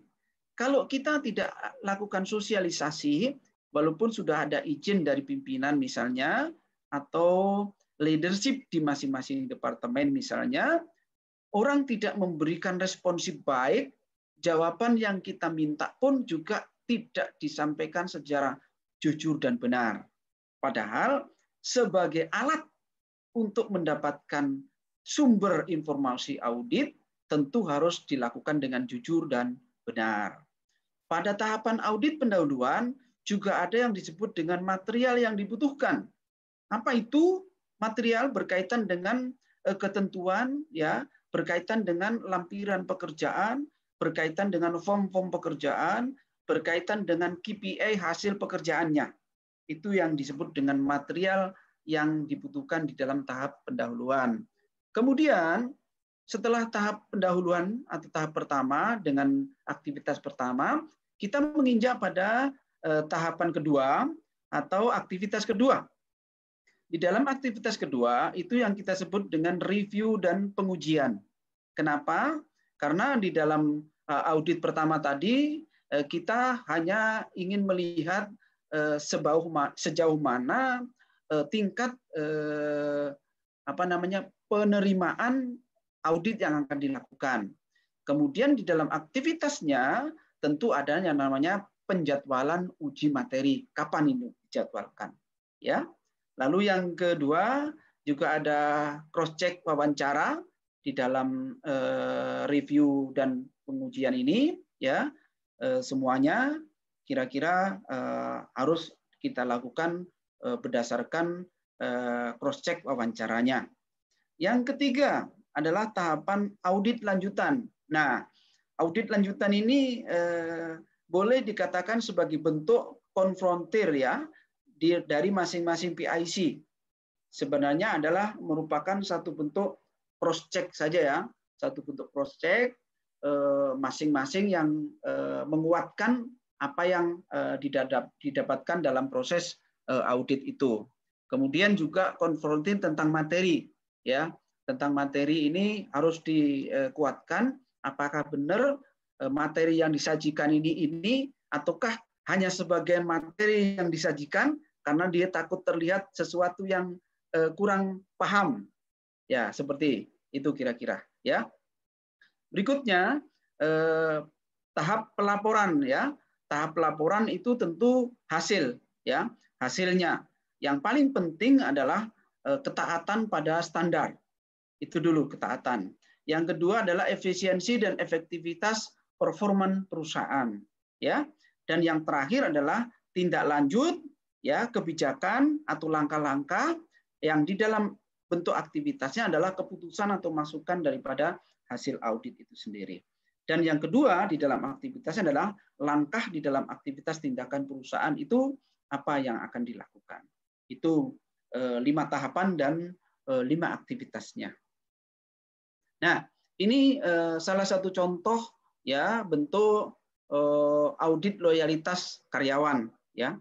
Kalau kita tidak lakukan sosialisasi, walaupun sudah ada izin dari pimpinan misalnya atau leadership di masing-masing departemen misalnya orang tidak memberikan responsif baik jawaban yang kita minta pun juga tidak disampaikan secara jujur dan benar padahal sebagai alat untuk mendapatkan sumber informasi audit tentu harus dilakukan dengan jujur dan benar pada tahapan audit pendahuluan juga ada yang disebut dengan material yang dibutuhkan. Apa itu? Material berkaitan dengan eh, ketentuan ya, berkaitan dengan lampiran pekerjaan, berkaitan dengan form-form pekerjaan, berkaitan dengan KPI hasil pekerjaannya. Itu yang disebut dengan material yang dibutuhkan di dalam tahap pendahuluan. Kemudian setelah tahap pendahuluan atau tahap pertama dengan aktivitas pertama, kita menginjak pada Eh, tahapan kedua atau aktivitas kedua. Di dalam aktivitas kedua itu yang kita sebut dengan review dan pengujian. Kenapa? Karena di dalam eh, audit pertama tadi eh, kita hanya ingin melihat sebauh sejauh mana tingkat apa namanya penerimaan audit yang akan dilakukan. Kemudian di dalam aktivitasnya tentu ada yang namanya penjadwalan uji materi. Kapan ini dijadwalkan? Ya. Lalu yang kedua juga ada cross check wawancara di dalam eh, review dan pengujian ini ya eh, semuanya kira-kira eh, harus kita lakukan berdasarkan cross check wawancaranya. Yang ketiga adalah tahapan audit lanjutan. Nah, audit lanjutan ini eh, boleh dikatakan sebagai bentuk konfrontir ya dari masing-masing PIC. Sebenarnya adalah merupakan satu bentuk cross check saja ya, satu bentuk cross check eh, masing-masing yang eh, menguatkan apa yang eh, didadap, didapatkan dalam proses eh, audit itu. Kemudian juga konfrontir tentang materi ya, tentang materi ini harus dikuatkan apakah benar Eh, materi yang disajikan ini ini ataukah hanya sebagian materi yang disajikan karena dia takut terlihat sesuatu yang eh, kurang paham. Ya, seperti itu kira-kira, ya. Berikutnya eh, tahap pelaporan ya. Tahap pelaporan itu tentu hasil ya, hasilnya. Yang paling penting adalah ketaatan pada standar. Itu dulu ketaatan. Yang kedua adalah efisiensi dan efektivitas performan perusahaan ya dan yang terakhir adalah tindak lanjut ya kebijakan atau langkah-langkah yang di dalam bentuk aktivitasnya adalah keputusan atau masukan daripada hasil audit itu sendiri. Dan yang kedua di dalam aktivitasnya adalah langkah di dalam aktivitas tindakan perusahaan itu apa yang akan dilakukan. Itu eh, lima tahapan dan eh, lima aktivitasnya. Nah, ini eh, salah satu contoh ya bentuk eh, audit loyalitas karyawan ya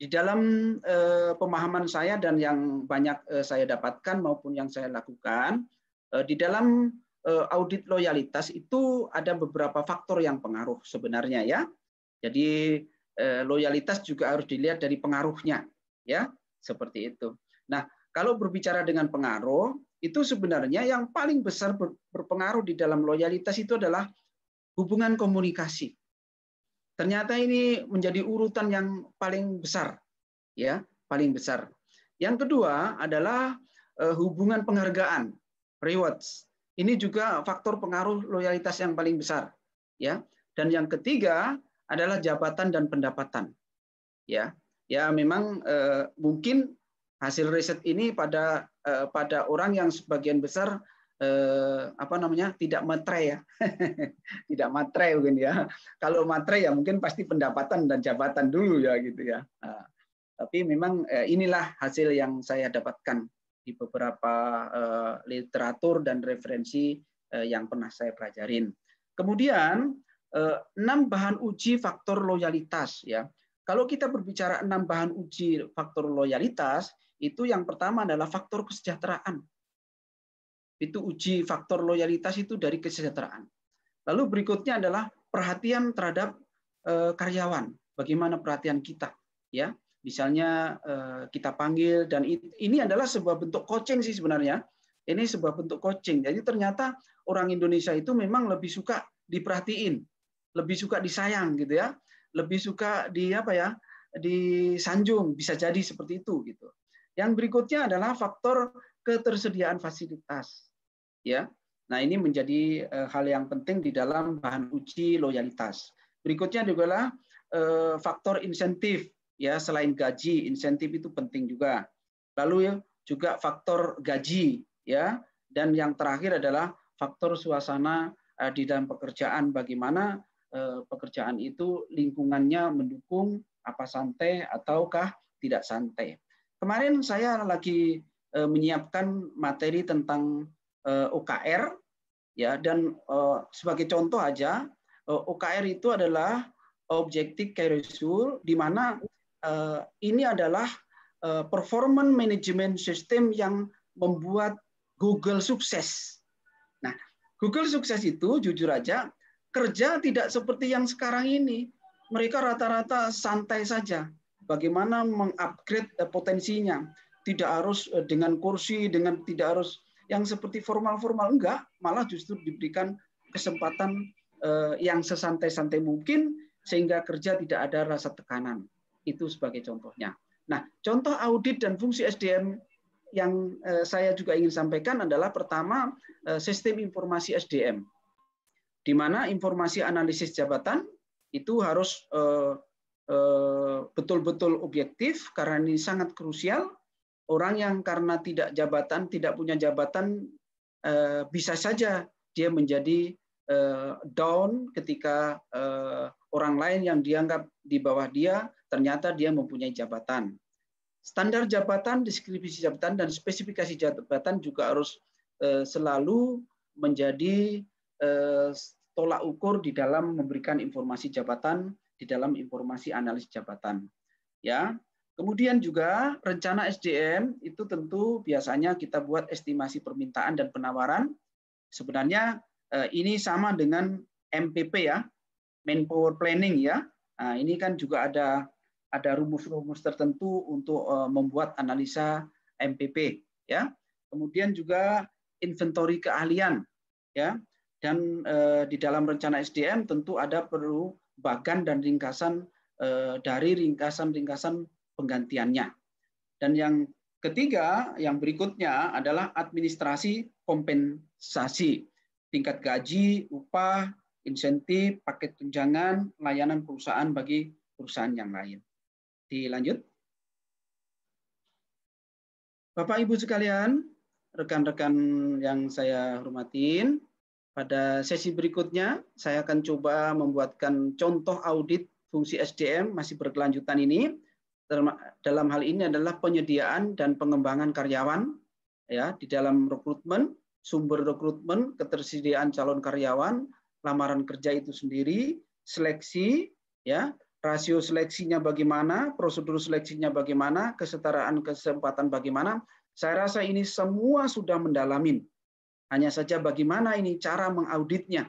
di dalam eh, pemahaman saya dan yang banyak eh, saya dapatkan maupun yang saya lakukan eh, di dalam eh, audit loyalitas itu ada beberapa faktor yang pengaruh sebenarnya ya jadi eh, loyalitas juga harus dilihat dari pengaruhnya ya seperti itu nah kalau berbicara dengan pengaruh itu sebenarnya yang paling besar berpengaruh di dalam loyalitas itu adalah hubungan komunikasi. Ternyata ini menjadi urutan yang paling besar, ya, paling besar. Yang kedua adalah eh, hubungan penghargaan, rewards. Ini juga faktor pengaruh loyalitas yang paling besar, ya. Dan yang ketiga adalah jabatan dan pendapatan. Ya, ya memang eh, mungkin hasil riset ini pada eh, pada orang yang sebagian besar eh, apa namanya tidak matre ya tidak matre mungkin ya kalau matre ya mungkin pasti pendapatan dan jabatan dulu ya gitu ya nah, tapi memang eh, inilah hasil yang saya dapatkan di beberapa eh, literatur dan referensi eh, yang pernah saya pelajarin kemudian eh, enam bahan uji faktor loyalitas ya kalau kita berbicara enam bahan uji faktor loyalitas itu yang pertama adalah faktor kesejahteraan itu uji faktor loyalitas itu dari kesejahteraan. Lalu berikutnya adalah perhatian terhadap eh, karyawan. Bagaimana perhatian kita, ya? Misalnya eh, kita panggil dan ini adalah sebuah bentuk coaching sih sebenarnya. Ini sebuah bentuk coaching. Jadi ternyata orang Indonesia itu memang lebih suka diperhatiin, lebih suka disayang gitu ya, lebih suka di apa ya, disanjung bisa jadi seperti itu gitu. Yang berikutnya adalah faktor ketersediaan fasilitas. Ya. Nah, ini menjadi eh, hal yang penting di dalam bahan uji loyalitas. Berikutnya juga lah eh, faktor insentif ya selain gaji insentif itu penting juga. Lalu juga faktor gaji ya dan yang terakhir adalah faktor suasana eh, di dalam pekerjaan bagaimana pekerjaan itu lingkungannya mendukung apa santai ataukah tidak santai. Kemarin saya lagi Eh, menyiapkan materi tentang eh, OKR ya dan eh, sebagai contoh aja OKR itu adalah objektif result di mana ini adalah performance management system yang membuat Google sukses. Nah, Google sukses itu jujur aja kerja tidak seperti yang sekarang ini. Mereka rata-rata santai saja. Bagaimana mengupgrade potensinya? tidak harus eh, dengan kursi, dengan tidak harus yang seperti formal-formal enggak, malah justru diberikan kesempatan eh, yang sesantai-santai mungkin sehingga kerja tidak ada rasa tekanan. Itu sebagai contohnya. Nah, contoh audit dan fungsi SDM yang eh, saya juga ingin sampaikan adalah pertama sistem informasi SDM. Di mana informasi analisis jabatan itu harus betul-betul objektif karena ini sangat krusial Orang yang karena tidak jabatan, tidak punya jabatan, eh, bisa saja dia menjadi eh, down ketika eh, orang lain yang dianggap di bawah dia ternyata dia mempunyai jabatan. Standar jabatan, deskripsi jabatan, dan spesifikasi jabatan juga harus selalu menjadi tolak ukur di dalam memberikan informasi jabatan, di dalam informasi analis jabatan. Ya, Kemudian juga rencana SDM itu tentu biasanya kita buat estimasi permintaan dan penawaran. Sebenarnya eh, ini sama dengan MPP ya, Manpower Planning ya. Nah, ini kan juga ada ada rumus-rumus tertentu untuk eh, membuat analisa MPP ya. Kemudian juga inventory keahlian ya. Dan eh, di dalam rencana SDM tentu ada perlu bagan dan ringkasan dari ringkasan-ringkasan penggantiannya. Dan yang ketiga, yang berikutnya adalah administrasi kompensasi, tingkat gaji, upah, insentif, paket tunjangan, layanan perusahaan bagi perusahaan yang lain. Dilanjut. Bapak Ibu sekalian, rekan-rekan yang saya hormatin, pada sesi berikutnya saya akan coba membuatkan contoh audit fungsi SDM masih berkelanjutan ini dalam hal ini adalah penyediaan dan pengembangan karyawan ya di dalam rekrutmen, sumber rekrutmen, ketersediaan calon karyawan, lamaran kerja itu sendiri, seleksi ya, rasio seleksinya bagaimana, prosedur seleksinya bagaimana, kesetaraan kesempatan bagaimana. Saya rasa ini semua sudah mendalamin. Hanya saja bagaimana ini cara mengauditnya.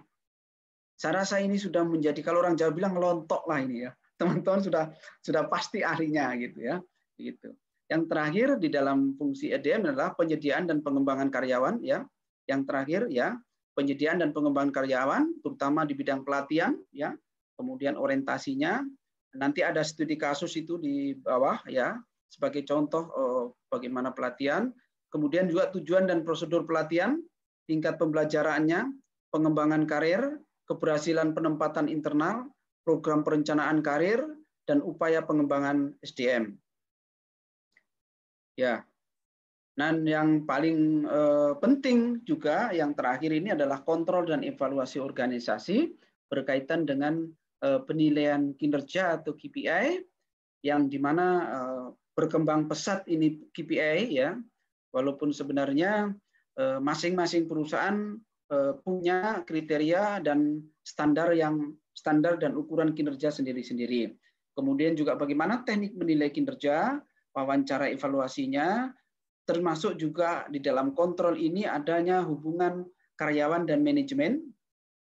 Saya rasa ini sudah menjadi kalau orang Jawa bilang lontok lah ini ya teman-teman sudah sudah pasti ahlinya gitu ya. Gitu. Yang terakhir di dalam fungsi EDM adalah penyediaan dan pengembangan karyawan ya. Yang terakhir ya, penyediaan dan pengembangan karyawan terutama di bidang pelatihan ya. Kemudian orientasinya, nanti ada studi kasus itu di bawah ya sebagai contoh eh, bagaimana pelatihan, kemudian juga tujuan dan prosedur pelatihan, tingkat pembelajarannya, pengembangan karir, keberhasilan penempatan internal, program perencanaan karir, dan upaya pengembangan SDM. Ya. Dan yang paling eh, penting juga yang terakhir ini adalah kontrol dan evaluasi organisasi berkaitan dengan eh, penilaian kinerja atau KPI yang dimana eh, berkembang pesat ini KPI ya walaupun sebenarnya eh, masing-masing perusahaan eh, punya kriteria dan standar yang standar dan ukuran kinerja sendiri-sendiri. Kemudian juga bagaimana teknik menilai kinerja, wawancara evaluasinya, termasuk juga di dalam kontrol ini adanya hubungan karyawan dan manajemen.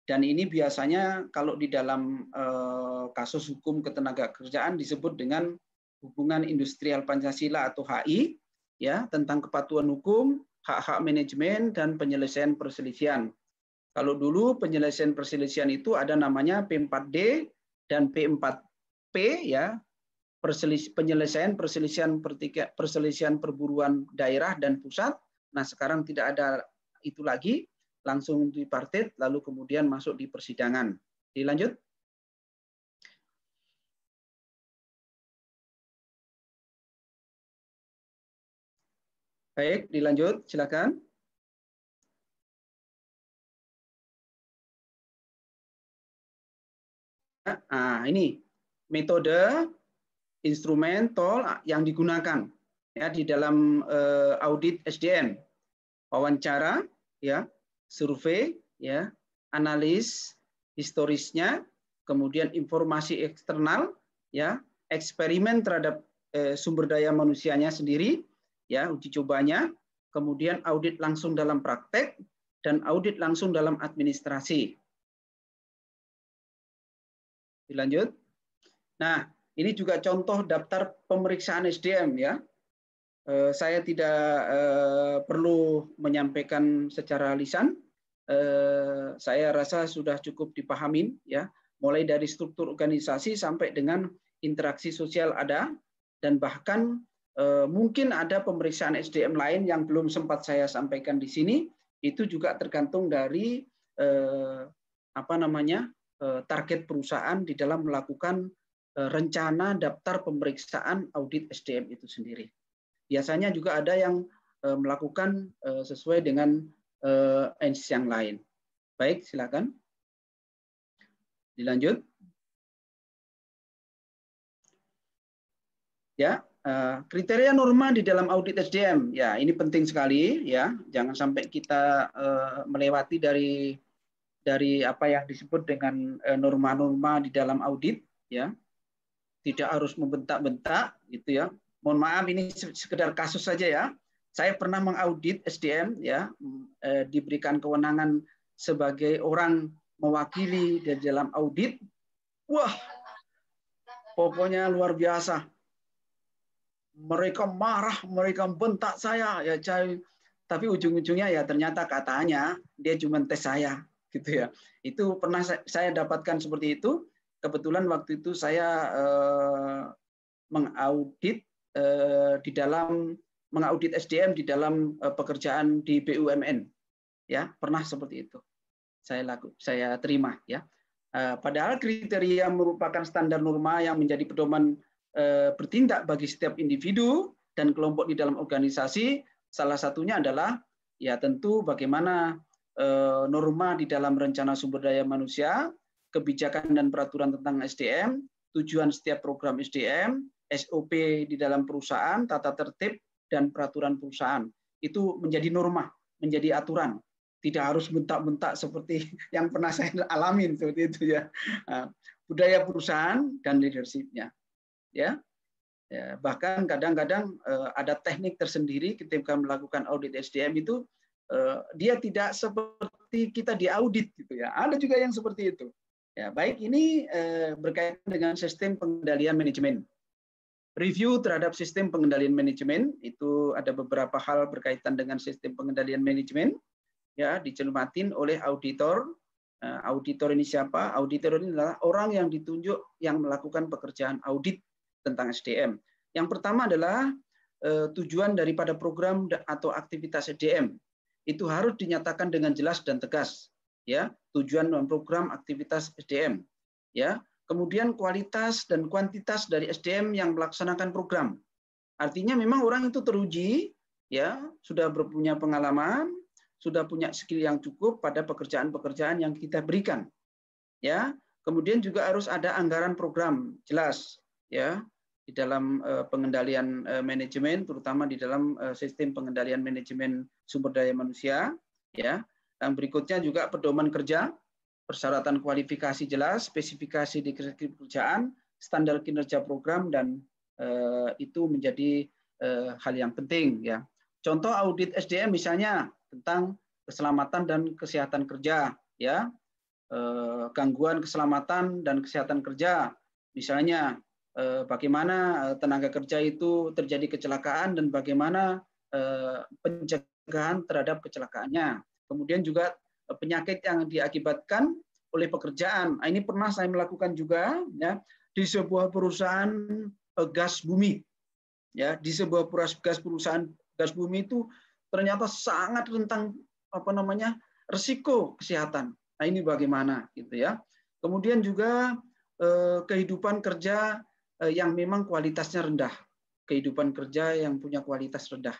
Dan ini biasanya kalau di dalam eh, kasus hukum ketenaga kerjaan disebut dengan hubungan industrial Pancasila atau HI, ya tentang kepatuhan hukum, hak-hak manajemen, dan penyelesaian perselisihan. Kalau dulu penyelesaian perselisihan itu ada namanya P4D dan P4P ya. penyelesaian perselisihan perselisihan perburuan daerah dan pusat. Nah, sekarang tidak ada itu lagi, langsung tripartit lalu kemudian masuk di persidangan. Dilanjut. Baik, dilanjut, silakan. Nah, ini metode, instrumental yang digunakan ya di dalam uh, audit SDM. Wawancara, ya, survei, ya, analis historisnya, kemudian informasi eksternal, ya, eksperimen terhadap uh, sumber daya manusianya sendiri, ya, uji cobanya, kemudian audit langsung dalam praktek dan audit langsung dalam administrasi. Dilanjut. Nah, ini juga contoh daftar pemeriksaan SDM ya. Eh, saya tidak eh, perlu menyampaikan secara lisan. Eh, saya rasa sudah cukup dipahamin ya, mulai dari struktur organisasi sampai dengan interaksi sosial ada dan bahkan mungkin ada pemeriksaan SDM lain yang belum sempat saya sampaikan di sini. Itu juga tergantung dari apa namanya Eh, target perusahaan di dalam melakukan eh, rencana daftar pemeriksaan audit SDM itu sendiri. Biasanya juga ada yang eh, melakukan sesuai dengan ens yang lain. Baik, silakan. Dilanjut. Ya, kriteria norma di dalam audit SDM. Ya, ini penting sekali ya. Jangan sampai kita melewati dari dari apa yang disebut dengan e, norma-norma di dalam audit ya tidak harus membentak-bentak gitu ya mohon maaf ini sekedar kasus saja ya saya pernah mengaudit SDM ya e, diberikan kewenangan sebagai orang mewakili di dalam audit wah pokoknya luar biasa mereka marah mereka bentak saya ya cai. tapi ujung-ujungnya ya ternyata katanya dia cuma tes saya gitu ya. Itu pernah saya dapatkan seperti itu. Kebetulan waktu itu saya eh, mengaudit eh, di dalam mengaudit SDM di dalam eh, pekerjaan di BUMN. Ya, pernah seperti itu. Saya laku, saya terima ya. Eh, padahal kriteria merupakan standar norma yang menjadi pedoman eh, bertindak bagi setiap individu dan kelompok di dalam organisasi. Salah satunya adalah ya tentu bagaimana Eh, norma di dalam rencana sumber daya manusia, kebijakan dan peraturan tentang SDM, tujuan setiap program SDM, SOP di dalam perusahaan, tata tertib dan peraturan perusahaan. Itu menjadi norma, menjadi aturan. Tidak harus bentak-bentak seperti yang pernah saya alamin seperti itu ya. Ah, budaya perusahaan dan leadershipnya. Ya. Ya, bahkan kadang-kadang eh, ada teknik tersendiri ketika melakukan audit SDM itu Eh, dia tidak seperti kita diaudit gitu ya. Ada juga yang seperti itu. Ya, baik ini eh, berkaitan dengan sistem pengendalian manajemen. Review terhadap sistem pengendalian manajemen itu ada beberapa hal berkaitan dengan sistem pengendalian manajemen ya dicermatin oleh auditor. Eh, auditor ini siapa? Auditor ini adalah orang yang ditunjuk yang melakukan pekerjaan audit tentang SDM. Yang pertama adalah tujuan daripada program atau aktivitas SDM itu harus dinyatakan dengan jelas dan tegas ya tujuan dan program aktivitas SDM ya kemudian kualitas dan kuantitas dari SDM yang melaksanakan program artinya memang orang itu teruji ya sudah berpunya pengalaman sudah punya skill yang cukup pada pekerjaan-pekerjaan yang kita berikan ya kemudian juga harus ada anggaran program jelas ya di dalam eh, pengendalian eh, manajemen terutama di dalam eh, sistem pengendalian manajemen sumber daya manusia ya Dan berikutnya juga pedoman kerja persyaratan kualifikasi jelas spesifikasi di kerjaan standar kinerja program dan eh, itu menjadi eh, hal yang penting ya contoh audit SDM misalnya tentang keselamatan dan kesehatan kerja ya eh, gangguan keselamatan dan kesehatan kerja misalnya Eh, bagaimana eh, tenaga kerja itu terjadi kecelakaan dan bagaimana eh, pencegahan terhadap kecelakaannya. Kemudian juga penyakit yang diakibatkan oleh pekerjaan. Nah, ini pernah saya melakukan juga ya di sebuah perusahaan gas bumi. Ya, di sebuah gas perusahaan gas bumi itu ternyata sangat rentang apa namanya? resiko kesehatan. Nah, ini bagaimana gitu ya. Kemudian juga eh, kehidupan kerja Eh, yang memang kualitasnya rendah, kehidupan kerja yang punya kualitas rendah.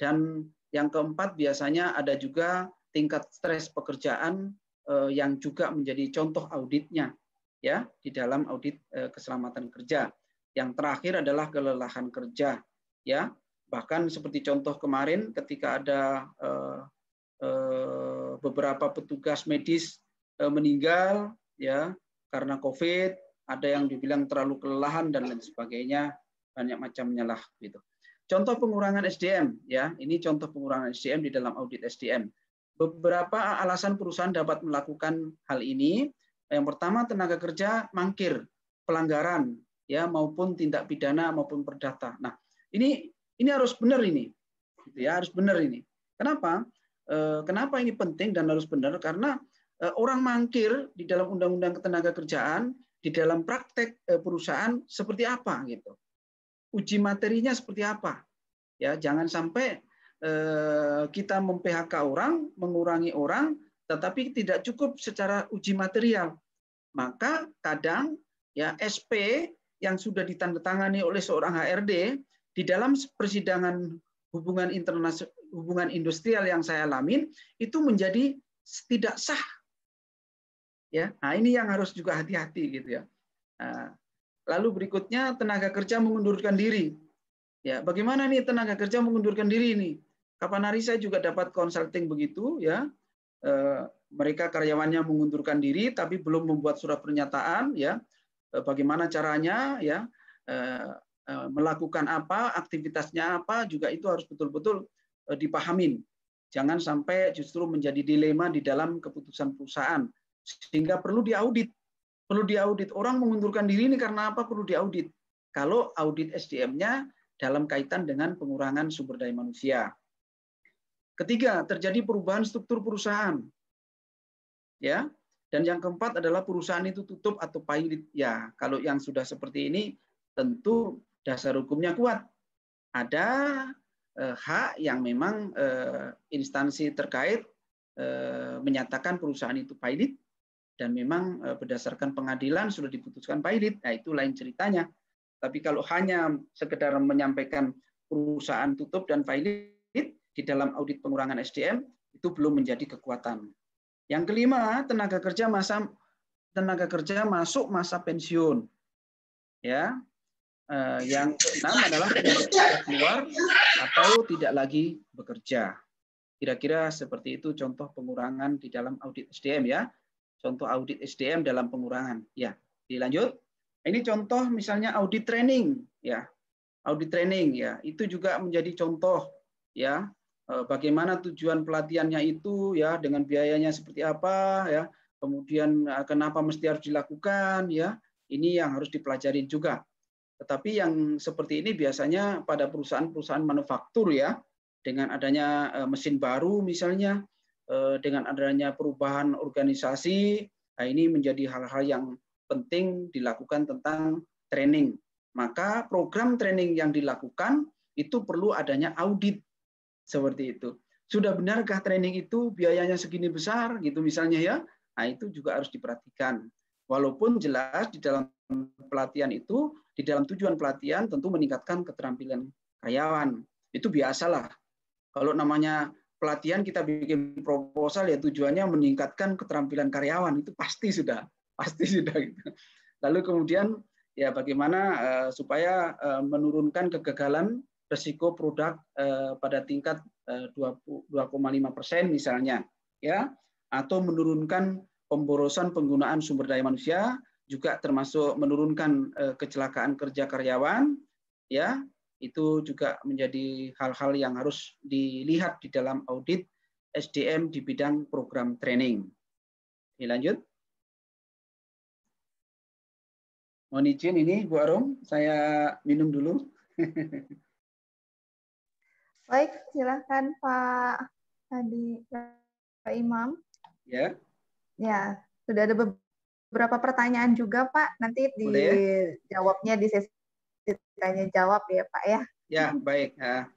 Dan yang keempat biasanya ada juga tingkat stres pekerjaan eh, yang juga menjadi contoh auditnya ya di dalam audit eh, keselamatan kerja. Yang terakhir adalah kelelahan kerja ya. Bahkan seperti contoh kemarin ketika ada beberapa petugas medis meninggal ya karena Covid ada yang dibilang terlalu kelelahan dan lain sebagainya, banyak macamnya lah gitu. Contoh pengurangan SDM ya, ini contoh pengurangan SDM di dalam audit SDM. Beberapa alasan perusahaan dapat melakukan hal ini. Yang pertama tenaga kerja mangkir, pelanggaran ya maupun tindak pidana maupun perdata. Nah, ini ini harus benar ini. Gitu ya, harus benar ini. Kenapa? Eh, kenapa ini penting dan harus benar? Karena eh, orang mangkir di dalam Undang-Undang Ketenaga Kerjaan di dalam praktek eh, perusahaan seperti apa gitu. Uji materinya seperti apa? Ya, jangan sampai eh, kita memphk orang, mengurangi orang, tetapi tidak cukup secara uji material. Maka kadang ya SP yang sudah ditandatangani oleh seorang HRD di dalam persidangan hubungan internasional hubungan industrial yang saya alamin itu menjadi tidak sah ya nah ini yang harus juga hati-hati gitu ya nah, lalu berikutnya tenaga kerja mengundurkan diri ya bagaimana nih tenaga kerja mengundurkan diri ini kapan hari saya juga dapat consulting begitu ya e, mereka karyawannya mengundurkan diri tapi belum membuat surat pernyataan ya e, bagaimana caranya ya e, e, melakukan apa aktivitasnya apa juga itu harus betul-betul e, dipahamin jangan sampai justru menjadi dilema di dalam keputusan perusahaan sehingga perlu diaudit. Perlu diaudit. Orang mengundurkan diri ini karena apa? Perlu diaudit. Kalau audit SDM-nya dalam kaitan dengan pengurangan sumber daya manusia. Ketiga, terjadi perubahan struktur perusahaan. Ya. Dan yang keempat adalah perusahaan itu tutup atau pilot. Ya, kalau yang sudah seperti ini tentu dasar hukumnya kuat. Ada eh, hak yang memang eh, instansi terkait eh, menyatakan perusahaan itu pilot dan memang eh, berdasarkan pengadilan sudah diputuskan pilot, nah itu lain ceritanya. Tapi kalau hanya sekedar menyampaikan perusahaan tutup dan pilot di dalam audit pengurangan SDM itu belum menjadi kekuatan. Yang kelima, tenaga kerja masa tenaga kerja masuk masa pensiun. Ya. Eh, yang keenam adalah keluar atau tidak lagi bekerja. Kira-kira seperti itu contoh pengurangan di dalam audit SDM ya. Contoh audit SDM dalam pengurangan. Ya, dilanjut. Ini contoh misalnya audit training, ya. Audit training ya, itu juga menjadi contoh ya e, bagaimana tujuan pelatihannya itu ya dengan biayanya seperti apa ya, kemudian e, kenapa mesti harus dilakukan ya. Ini yang harus dipelajarin juga. Tetapi yang seperti ini biasanya pada perusahaan-perusahaan manufaktur ya, dengan adanya e, mesin baru misalnya Eh, dengan adanya perubahan organisasi, nah ini menjadi hal-hal yang penting dilakukan tentang training. Maka program training yang dilakukan itu perlu adanya audit seperti itu. Sudah benarkah training itu biayanya segini besar gitu misalnya ya? Nah, itu juga harus diperhatikan. Walaupun jelas di dalam pelatihan itu, di dalam tujuan pelatihan tentu meningkatkan keterampilan karyawan. Itu biasalah. Kalau namanya pelatihan kita bikin proposal ya tujuannya meningkatkan keterampilan karyawan itu pasti sudah pasti sudah gitu. Lalu kemudian ya bagaimana uh, supaya uh, menurunkan kegagalan resiko produk uh, pada tingkat uh, 2,5 persen misalnya ya atau menurunkan pemborosan penggunaan sumber daya manusia juga termasuk menurunkan uh, kecelakaan kerja karyawan ya itu juga menjadi hal-hal yang harus dilihat di dalam audit SDM di bidang program training. Ini lanjut. Mohon izin ini Bu Arum, saya minum dulu. Baik, silakan Pak Hadi Pak Imam. Ya. Ya, sudah ada beberapa pertanyaan juga Pak. Nanti ya. dijawabnya di sesi ditanya jawab ya Pak ya. Ya baik. Ya.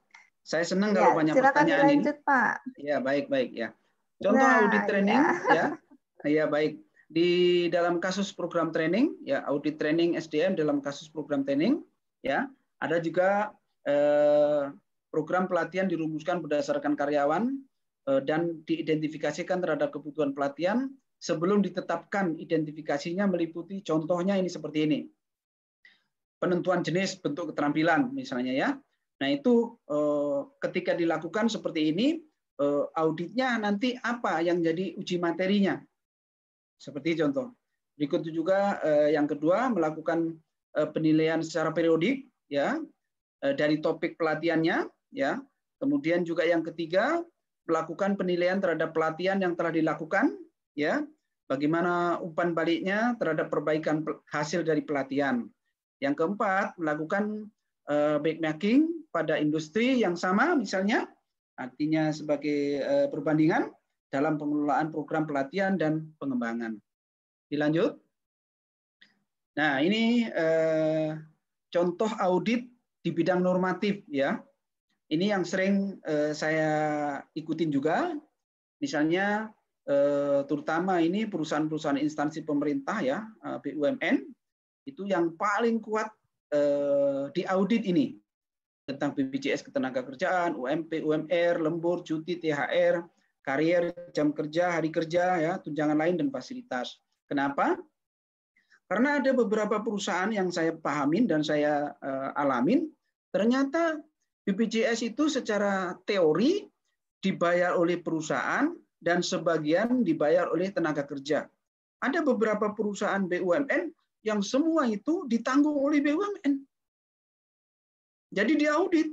saya senang iya, kalau banyak pertanyaan lanjut, ini. Pak. Ya baik baik ya. Contoh nah, audit iya. training ya. ya. Ya baik. Di dalam kasus program training ya audit training SDM dalam kasus program training ya ada juga eh, program pelatihan dirumuskan berdasarkan karyawan eh, dan diidentifikasikan terhadap kebutuhan pelatihan sebelum ditetapkan identifikasinya meliputi contohnya ini seperti ini penentuan jenis bentuk keterampilan misalnya ya. Nah, itu eh, ketika dilakukan seperti ini eh, auditnya nanti apa yang jadi uji materinya. Seperti contoh. Berikut juga eh, yang kedua melakukan penilaian secara periodik ya dari topik pelatihannya ya. Kemudian juga yang ketiga melakukan penilaian terhadap pelatihan yang telah dilakukan ya. Bagaimana umpan baliknya terhadap perbaikan hasil dari pelatihan. Yang keempat, melakukan eh, backmarking pada industri yang sama misalnya, artinya sebagai eh, perbandingan dalam pengelolaan program pelatihan dan pengembangan. Dilanjut. Nah, ini eh, contoh audit di bidang normatif ya. Ini yang sering saya ikutin juga. Misalnya terutama ini perusahaan-perusahaan instansi pemerintah ya, BUMN itu yang paling kuat eh, di audit ini tentang BPJS ketenagakerjaan, UMP, UMR, lembur, cuti, THR, karier, jam kerja, hari kerja, ya, tunjangan lain dan fasilitas. Kenapa? Karena ada beberapa perusahaan yang saya pahamin dan saya eh, alamin, ternyata BPJS itu secara teori dibayar oleh perusahaan dan sebagian dibayar oleh tenaga kerja. Ada beberapa perusahaan BUMN yang semua itu ditanggung oleh BUMN. Jadi diaudit.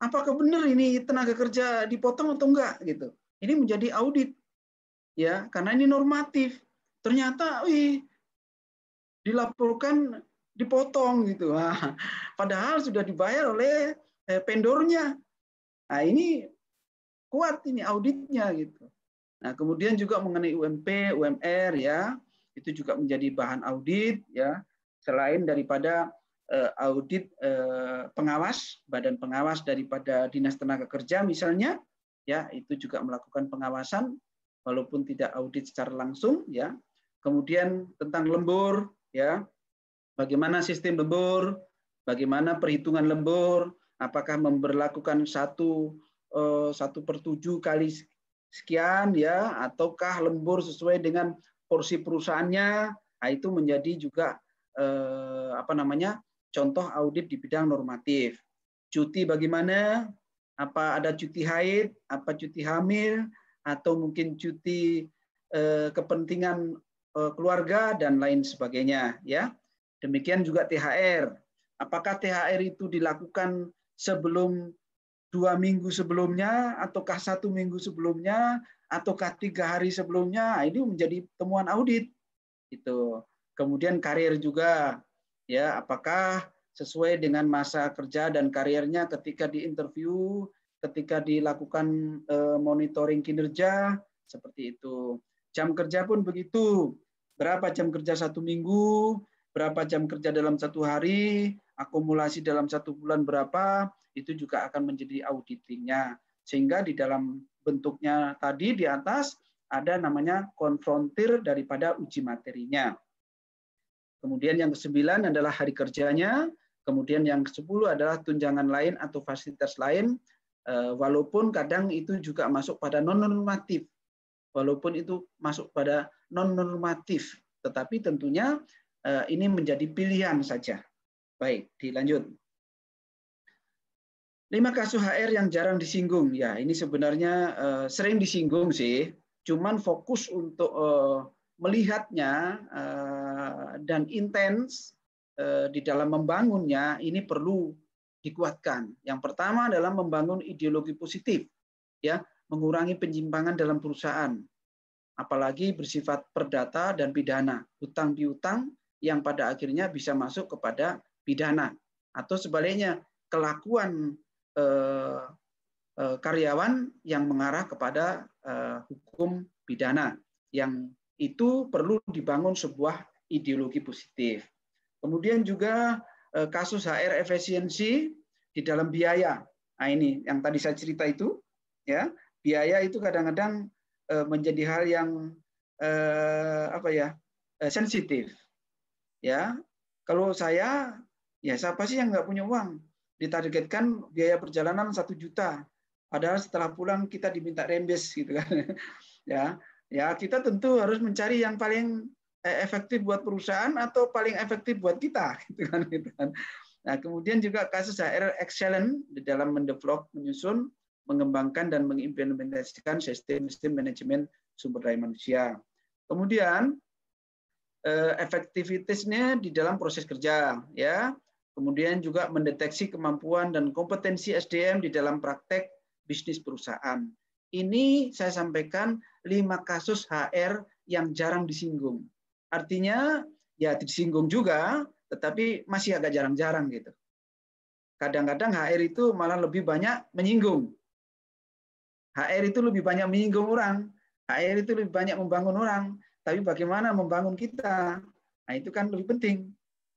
Apakah benar ini tenaga kerja dipotong atau enggak gitu. Ini menjadi audit. Ya, karena ini normatif. Ternyata wih dilaporkan dipotong gitu. Nah, padahal sudah dibayar oleh eh, pendornya. Nah, ini kuat ini auditnya gitu. Nah, kemudian juga mengenai UMP, UMR ya itu juga menjadi bahan audit ya selain daripada eh, audit eh, pengawas badan pengawas daripada dinas tenaga kerja misalnya ya itu juga melakukan pengawasan walaupun tidak audit secara langsung ya kemudian tentang lembur ya bagaimana sistem lembur bagaimana perhitungan lembur apakah memberlakukan satu eh, satu per tujuh kali sekian ya ataukah lembur sesuai dengan porsi perusahaannya nah, itu menjadi juga eh, apa namanya contoh audit di bidang normatif cuti bagaimana apa ada cuti haid apa cuti hamil atau mungkin cuti eh, kepentingan eh, keluarga dan lain sebagainya ya demikian juga THR apakah THR itu dilakukan sebelum dua minggu sebelumnya, ataukah satu minggu sebelumnya, ataukah tiga hari sebelumnya. Nah, ini menjadi temuan audit. Itu. Kemudian karir juga, ya apakah sesuai dengan masa kerja dan karirnya ketika di interview, ketika dilakukan eh, monitoring kinerja seperti itu. Jam kerja pun begitu. Berapa jam kerja satu minggu, berapa jam kerja dalam satu hari, akumulasi dalam satu bulan berapa, itu juga akan menjadi auditingnya. Sehingga di dalam bentuknya tadi di atas ada namanya konfrontir daripada uji materinya. Kemudian yang kesembilan adalah hari kerjanya, kemudian yang kesepuluh adalah tunjangan lain atau fasilitas lain, e, walaupun kadang itu juga masuk pada non-normatif. Walaupun itu masuk pada non-normatif, tetapi tentunya e, ini menjadi pilihan saja. Baik, dilanjut. Lima kasus HR yang jarang disinggung, ya ini sebenarnya uh, sering disinggung sih, cuman fokus untuk uh, melihatnya uh, dan intens uh, di dalam membangunnya ini perlu dikuatkan. Yang pertama adalah membangun ideologi positif, ya mengurangi penyimpangan dalam perusahaan, apalagi bersifat perdata dan pidana, hutang piutang yang pada akhirnya bisa masuk kepada pidana atau sebaliknya kelakuan eh, eh, karyawan yang mengarah kepada eh, hukum pidana yang itu perlu dibangun sebuah ideologi positif. Kemudian juga eh, kasus HR efisiensi di dalam biaya. Nah ini yang tadi saya cerita itu ya biaya itu kadang-kadang eh, menjadi hal yang eh, apa ya eh, sensitif ya kalau saya ya siapa sih yang nggak punya uang ditargetkan biaya perjalanan satu juta padahal setelah pulang kita diminta rembes gitu kan ya ya kita tentu harus mencari yang paling eh, efektif buat perusahaan atau paling efektif buat kita gitu kan gitu kan nah kemudian juga kasus HR excellent di dalam mendevelop menyusun mengembangkan dan mengimplementasikan sistem-sistem manajemen sumber daya manusia kemudian eh, efektivitasnya di dalam proses kerja ya Kemudian juga mendeteksi kemampuan dan kompetensi SDM di dalam praktek bisnis perusahaan. Ini saya sampaikan lima kasus HR yang jarang disinggung. Artinya ya disinggung juga, tetapi masih agak jarang-jarang gitu. Kadang-kadang HR itu malah lebih banyak menyinggung. HR itu lebih banyak menyinggung orang. HR itu lebih banyak membangun orang. Tapi bagaimana membangun kita? Nah itu kan lebih penting.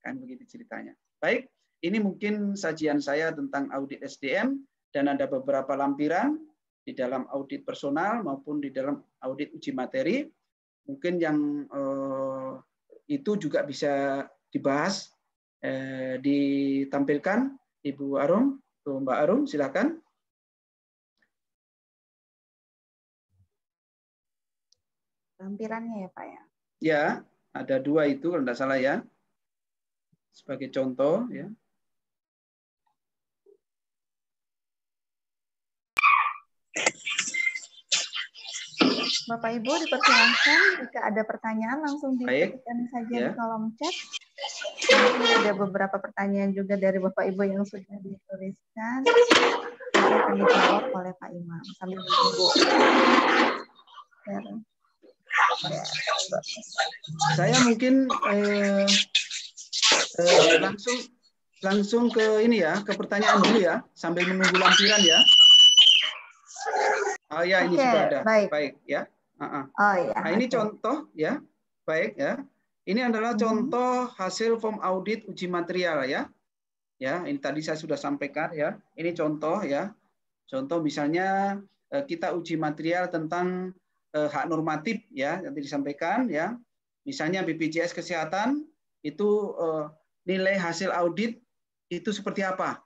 Kan begitu ceritanya. Baik, ini mungkin sajian saya tentang audit SDM dan ada beberapa lampiran di dalam audit personal maupun di dalam audit uji materi. Mungkin yang eh, itu juga bisa dibahas eh, ditampilkan Ibu Arum, Tuh, Mbak Arum silakan. Lampirannya ya Pak ya. Ya, ada dua itu kalau tidak salah ya. Sebagai contoh ya. Bapak Ibu dipersilahkan jika ada pertanyaan langsung diberikan saja ya. di kolom chat. Ini ada beberapa pertanyaan juga dari Bapak Ibu yang sudah dituliskan. Ini akan dijawab oleh Pak Imam sambil menunggu. Saya mungkin eh, eh, langsung langsung ke ini ya, ke pertanyaan dulu ya, sambil menunggu lampiran ya. Oh ya, okay, ini sudah ada. Baik. baik ya. Uh -uh. Oh iya. Nah, ini okay. contoh ya, baik ya. Ini adalah hmm. contoh hasil form audit uji material ya. Ya, ini tadi saya sudah sampaikan ya. Ini contoh ya. Contoh misalnya eh, kita uji material tentang eh, hak normatif ya nanti disampaikan ya. Misalnya BPJS kesehatan itu eh, nilai hasil audit itu seperti apa?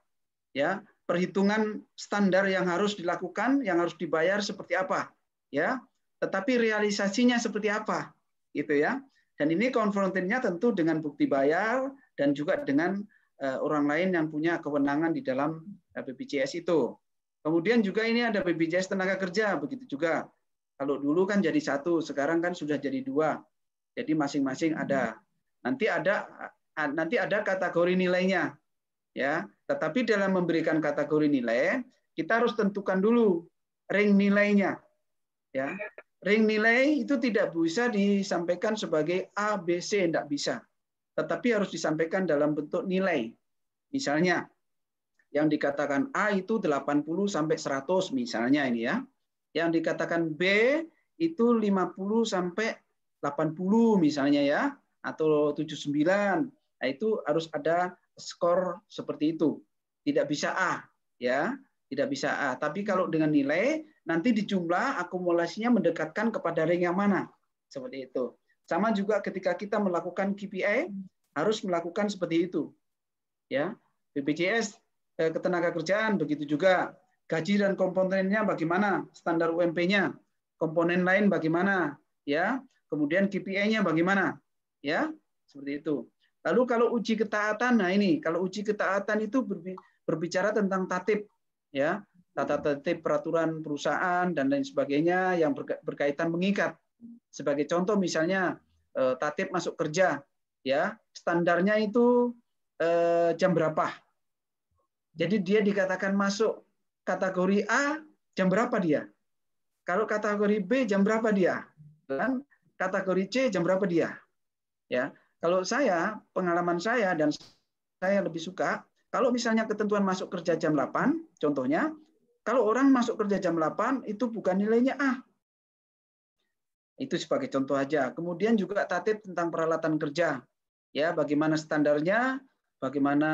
Ya, perhitungan standar yang harus dilakukan, yang harus dibayar seperti apa? Ya, tetapi realisasinya seperti apa gitu ya dan ini konfrontirnya tentu dengan bukti bayar dan juga dengan eh, orang lain yang punya kewenangan di dalam eh, BPJS itu kemudian juga ini ada BPJS tenaga kerja begitu juga kalau dulu kan jadi satu sekarang kan sudah jadi dua jadi masing-masing ada nanti ada nanti ada kategori nilainya ya tetapi dalam memberikan kategori nilai kita harus tentukan dulu ring nilainya ya Ring nilai itu tidak bisa disampaikan sebagai A, B, C, tidak bisa. Tetapi harus disampaikan dalam bentuk nilai. Misalnya, yang dikatakan A itu 80 sampai 100 misalnya ini ya. Yang dikatakan B itu 50 sampai 80 misalnya ya atau 79. Nah, itu harus ada skor seperti itu. Tidak bisa A ya tidak bisa A. Ah, tapi kalau dengan nilai nanti dijumlah akumulasinya mendekatkan kepada ring yang mana. Seperti itu. Sama juga ketika kita melakukan KPI harus melakukan seperti itu. Ya, BPJS eh, ketenaga kerjaan begitu juga gaji dan komponennya bagaimana, standar UMP-nya, komponen lain bagaimana, ya. Kemudian KPI-nya bagaimana? Ya, seperti itu. Lalu kalau uji ketaatan, nah ini kalau uji ketaatan itu berbicara tentang tatib ya tata tertib peraturan perusahaan dan lain sebagainya yang berkaitan mengikat. Sebagai contoh misalnya eh, tatib masuk kerja, ya standarnya itu eh, jam berapa. Jadi dia dikatakan masuk kategori A jam berapa dia? Kalau kategori B jam berapa dia? Dan kategori C jam berapa dia? Ya, kalau saya pengalaman saya dan saya lebih suka kalau misalnya ketentuan masuk kerja jam 8, contohnya, kalau orang masuk kerja jam 8 itu bukan nilainya A. Itu sebagai contoh aja. Kemudian juga tatib tentang peralatan kerja. Ya, bagaimana standarnya, bagaimana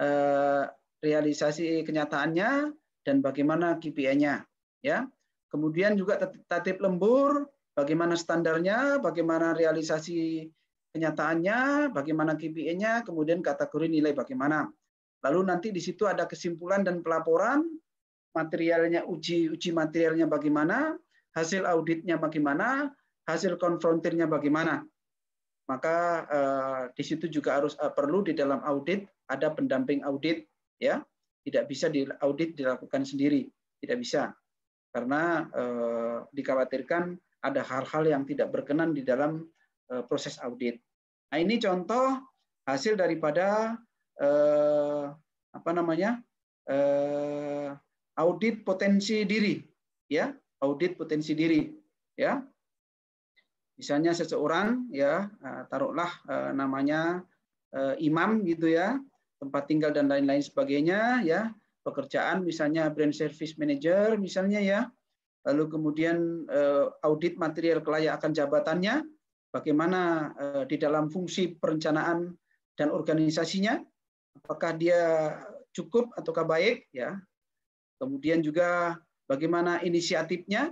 eh, realisasi kenyataannya dan bagaimana KPI-nya, ya. Kemudian juga tatib lembur, bagaimana standarnya, bagaimana realisasi kenyataannya, bagaimana KPI-nya, kemudian kategori nilai bagaimana. Lalu nanti di situ ada kesimpulan dan pelaporan, materialnya uji uji materialnya bagaimana, hasil auditnya bagaimana, hasil konfrontirnya bagaimana. Maka eh, di situ juga harus eh, perlu di dalam audit ada pendamping audit ya. Tidak bisa di audit dilakukan sendiri, tidak bisa. Karena eh, dikhawatirkan ada hal-hal yang tidak berkenan di dalam eh, proses audit. Nah, ini contoh hasil daripada eh, apa namanya eh, audit potensi diri, ya audit potensi diri, ya misalnya seseorang ya eh, taruhlah eh, namanya eh, imam gitu ya tempat tinggal dan lain-lain sebagainya ya pekerjaan misalnya brand service manager misalnya ya lalu kemudian eh, audit material kelayakan jabatannya bagaimana eh, di dalam fungsi perencanaan dan organisasinya apakah dia cukup ataukah baik ya. Kemudian juga bagaimana inisiatifnya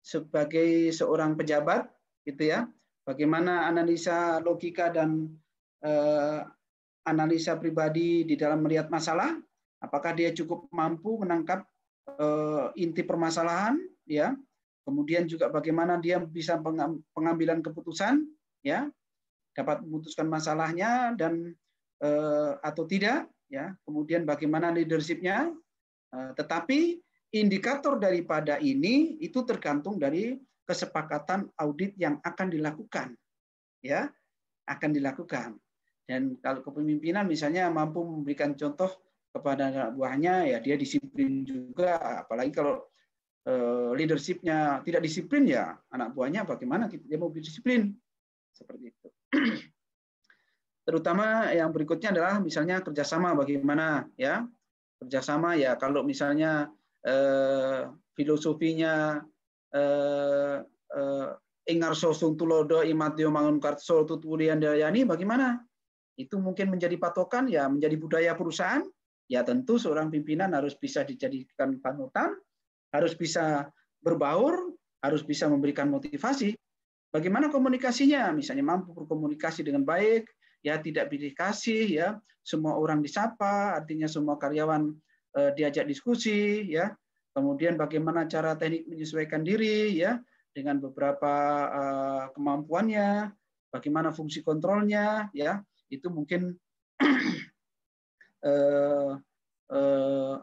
sebagai seorang pejabat gitu ya. Bagaimana analisa logika dan eh, analisa pribadi di dalam melihat masalah? Apakah dia cukup mampu menangkap eh, inti permasalahan ya? Kemudian juga bagaimana dia bisa pengambilan keputusan ya? Dapat memutuskan masalahnya dan Eh, atau tidak, ya. Kemudian bagaimana leadershipnya. Eh, tetapi indikator daripada ini itu tergantung dari kesepakatan audit yang akan dilakukan, ya, akan dilakukan. Dan kalau kepemimpinan misalnya mampu memberikan contoh kepada anak buahnya, ya dia disiplin juga. Apalagi kalau eh, leadershipnya tidak disiplin ya anak buahnya bagaimana dia mau disiplin seperti itu terutama yang berikutnya adalah misalnya kerjasama bagaimana ya kerjasama ya kalau misalnya eh, filosofinya eh, eh, Ingarso Suntulodo Imatio kartso Tutulian Dayani bagaimana itu mungkin menjadi patokan ya menjadi budaya perusahaan ya tentu seorang pimpinan harus bisa dijadikan panutan harus bisa berbaur harus bisa memberikan motivasi bagaimana komunikasinya misalnya mampu berkomunikasi dengan baik ya tidak pilih kasih ya semua orang disapa artinya semua karyawan eh, diajak diskusi ya kemudian bagaimana cara teknik menyesuaikan diri ya dengan beberapa eh, kemampuannya bagaimana fungsi kontrolnya ya itu mungkin eh, eh,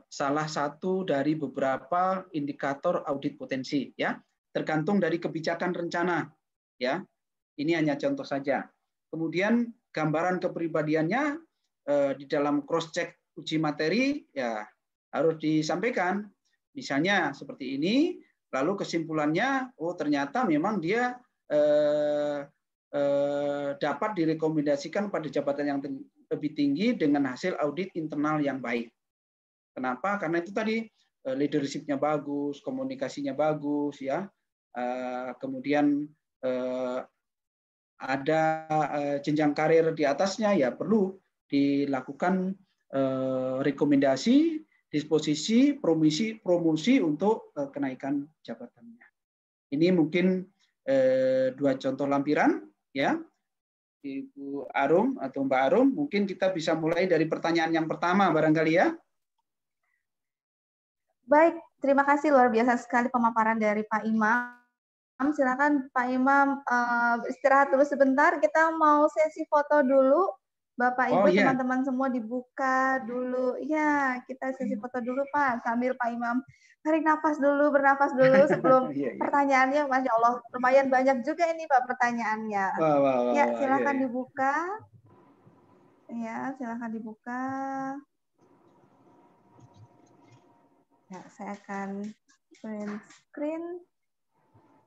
salah satu dari beberapa indikator audit potensi ya tergantung dari kebijakan rencana ya ini hanya contoh saja kemudian gambaran kepribadiannya eh, di dalam cross check uji materi ya harus disampaikan. Misalnya seperti ini, lalu kesimpulannya oh ternyata memang dia eh, eh, dapat direkomendasikan pada jabatan yang lebih tinggi dengan hasil audit internal yang baik. Kenapa? Karena itu tadi eh, leadershipnya bagus, komunikasinya bagus, ya. Eh, kemudian eh, ada eh, jenjang karir di atasnya ya perlu dilakukan eh, rekomendasi disposisi promosi promosi untuk eh, kenaikan jabatannya. Ini mungkin dua contoh lampiran ya. Ibu Arum atau Mbak Arum, mungkin kita bisa mulai dari pertanyaan yang pertama barangkali ya. Baik, terima kasih luar biasa sekali pemaparan dari Pak Imam silakan Pak Imam uh, istirahat dulu sebentar. Kita mau sesi foto dulu. Bapak oh, Ibu oh, teman-teman semua dibuka dulu. Ya, kita sesi foto dulu Pak sambil Pak Imam tarik nafas dulu, bernafas dulu sebelum yeah, yeah. pertanyaannya Masya Allah lumayan banyak juga ini Pak pertanyaannya. Wow, wow, wow, ya, iya, silakan yeah, dibuka. Ya, silakan dibuka. Ya, saya akan print screen.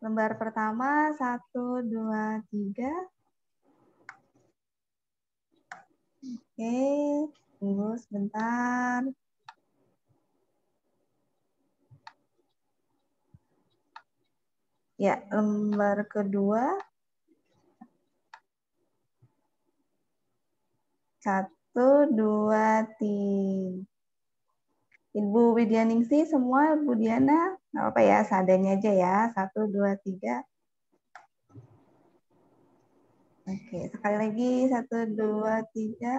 Lembar pertama, satu, dua, tiga. Oke, tunggu sebentar. Ya, lembar kedua. Satu, dua, tiga. Ibu sih semua, Bu Diana, nggak apa-apa ya, seadanya aja ya. Satu, dua, tiga. Oke, sekali lagi. Satu, dua, tiga.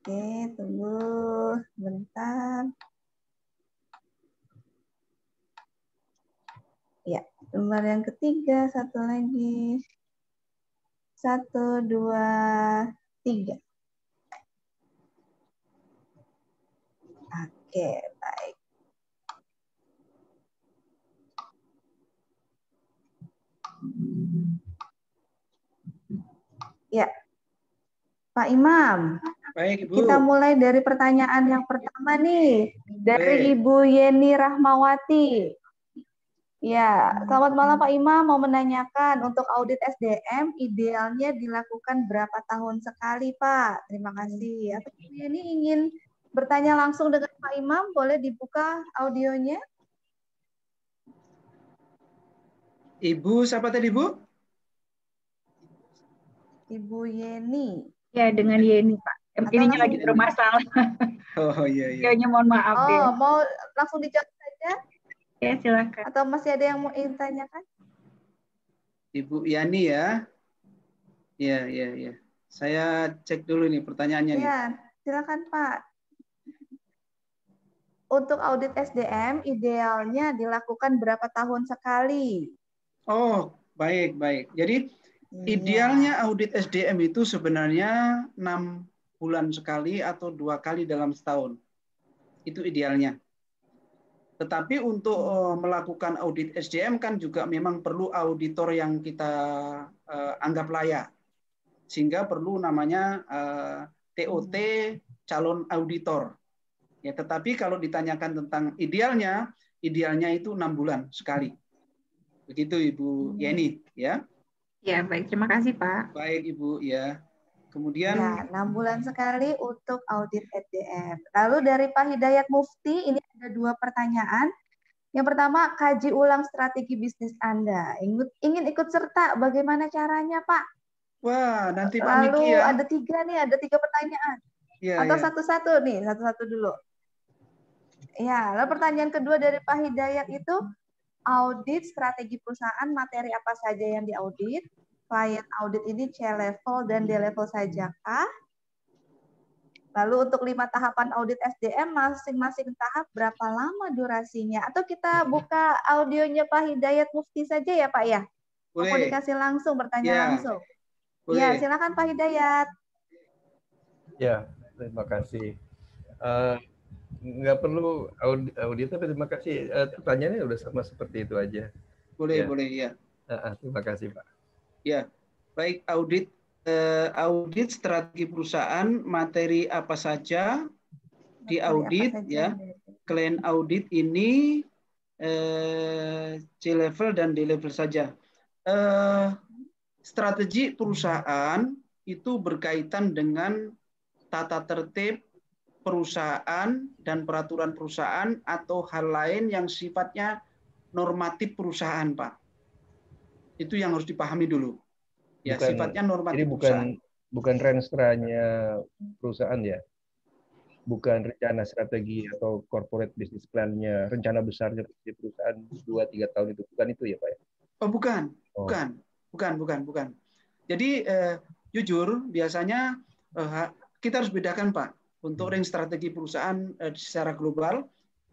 Oke, tunggu sebentar. Ya, lembar yang ketiga, satu lagi. Satu, dua, tiga. Oke, baik. Ya. Pak Imam. Baik, Ibu. Kita mulai dari pertanyaan yang pertama nih dari Baik. Ibu Yeni Rahmawati. Ya, selamat malam Pak Imam. Mau menanyakan untuk audit SDM idealnya dilakukan berapa tahun sekali, Pak? Terima kasih. Atau ini Yeni ingin bertanya langsung dengan Pak Imam, boleh dibuka audionya? Ibu, siapa tadi Ibu? Ibu Yeni. Ya, dengan iya. Yeni Pak. Ininya lagi bermasalah. Oh iya iya. Kayaknya mohon maaf. Oh, ya. mau langsung dijawab saja? Ya, silakan. Atau masih ada yang mau ingin tanyakan? Ibu Yani ya. Iya, iya, iya. Saya cek dulu nih pertanyaannya ya, nih. Iya, silakan Pak untuk audit SDM idealnya dilakukan berapa tahun sekali? Oh, baik, baik. Jadi ya. idealnya audit SDM itu sebenarnya enam bulan sekali atau dua kali dalam setahun. Itu idealnya. Tetapi untuk eh, melakukan audit SDM kan juga memang perlu auditor yang kita eh, anggap layak. Sehingga perlu namanya TOT eh, hmm. calon auditor Ya, tetapi kalau ditanyakan tentang idealnya, idealnya itu enam bulan sekali. Begitu Ibu hmm. Yeni, ya. Ya, baik. Terima kasih, Pak. Baik, Ibu, ya. Kemudian ya, enam bulan sekali untuk audit FDF Lalu dari Pak Hidayat Mufti ini ada dua pertanyaan. Yang pertama, kaji ulang strategi bisnis Anda. Ingin, ingin ikut serta, bagaimana caranya, Pak? Wah, nanti Pak Lalu Miki ya. ada tiga nih, ada tiga pertanyaan. Ya, Atau ya. satu-satu ya. nih, satu-satu dulu. Ya, lalu pertanyaan kedua dari Pak Hidayat itu audit strategi perusahaan materi apa saja yang diaudit? Klien audit ini C level dan D level saja pak? Lalu untuk lima tahapan audit SDM masing-masing tahap berapa lama durasinya? Atau kita buka audionya Pak Hidayat Mufti saja ya Pak ya? Boleh. Komunikasi langsung bertanya ya. langsung. Boleh. Ya silakan Pak Hidayat. Ya terima kasih. Uh, nggak perlu audit tapi terima kasih uh, pertanyaannya udah sama seperti itu aja boleh ya. boleh ya uh, uh, terima kasih pak ya baik audit uh, audit strategi perusahaan materi apa saja di audit ya klien audit ini eh, C level dan D level saja eh, strategi perusahaan itu berkaitan dengan tata tertib perusahaan dan peraturan perusahaan atau hal lain yang sifatnya normatif perusahaan, Pak. Itu yang harus dipahami dulu. Ya, bukan, sifatnya normatif. Jadi bukan perusahaan. bukan renstranya perusahaan ya. Bukan rencana strategi atau corporate business plan-nya, rencana besarnya perusahaan 2 3 tahun itu bukan itu ya, Pak ya? Oh, bukan. Oh. Bukan. Bukan, bukan, bukan. Jadi eh, jujur biasanya eh, kita harus bedakan, Pak untuk hmm. ring strategi perusahaan eh, secara global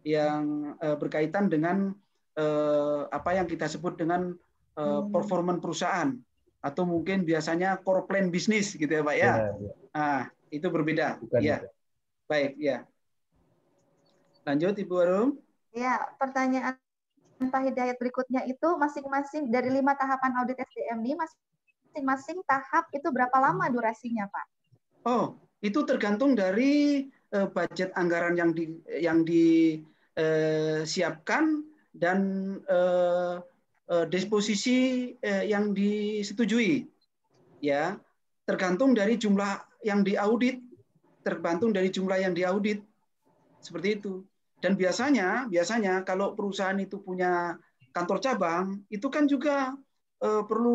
yang eh, berkaitan dengan eh, apa yang kita sebut dengan hmm. performan perusahaan atau mungkin biasanya core plan bisnis gitu ya pak ya. ya, Nah, itu berbeda. Bukan ya. Itu. Baik, ya. Lanjut Ibu Arum. Ya, pertanyaan Pak Hidayat berikutnya itu masing-masing dari lima tahapan audit SDM ini masing-masing tahap itu berapa lama durasinya Pak? Oh, itu tergantung dari eh, budget anggaran yang di yang disiapkan eh, dan eh, disposisi yang disetujui ya tergantung dari jumlah yang diaudit tergantung dari jumlah yang diaudit seperti itu dan biasanya biasanya kalau perusahaan itu punya kantor cabang itu kan juga perlu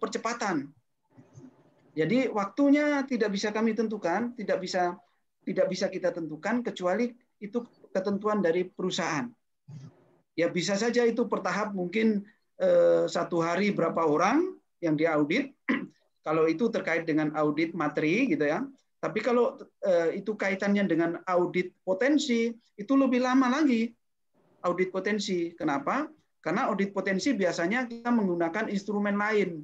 percepatan jadi waktunya tidak bisa kami tentukan, tidak bisa tidak bisa kita tentukan kecuali itu ketentuan dari perusahaan. Ya bisa saja itu bertahap mungkin eh, satu hari berapa orang yang diaudit. Kalau itu terkait dengan audit materi gitu ya. Tapi kalau eh, itu kaitannya dengan audit potensi itu lebih lama lagi audit potensi. Kenapa? Karena audit potensi biasanya kita menggunakan instrumen lain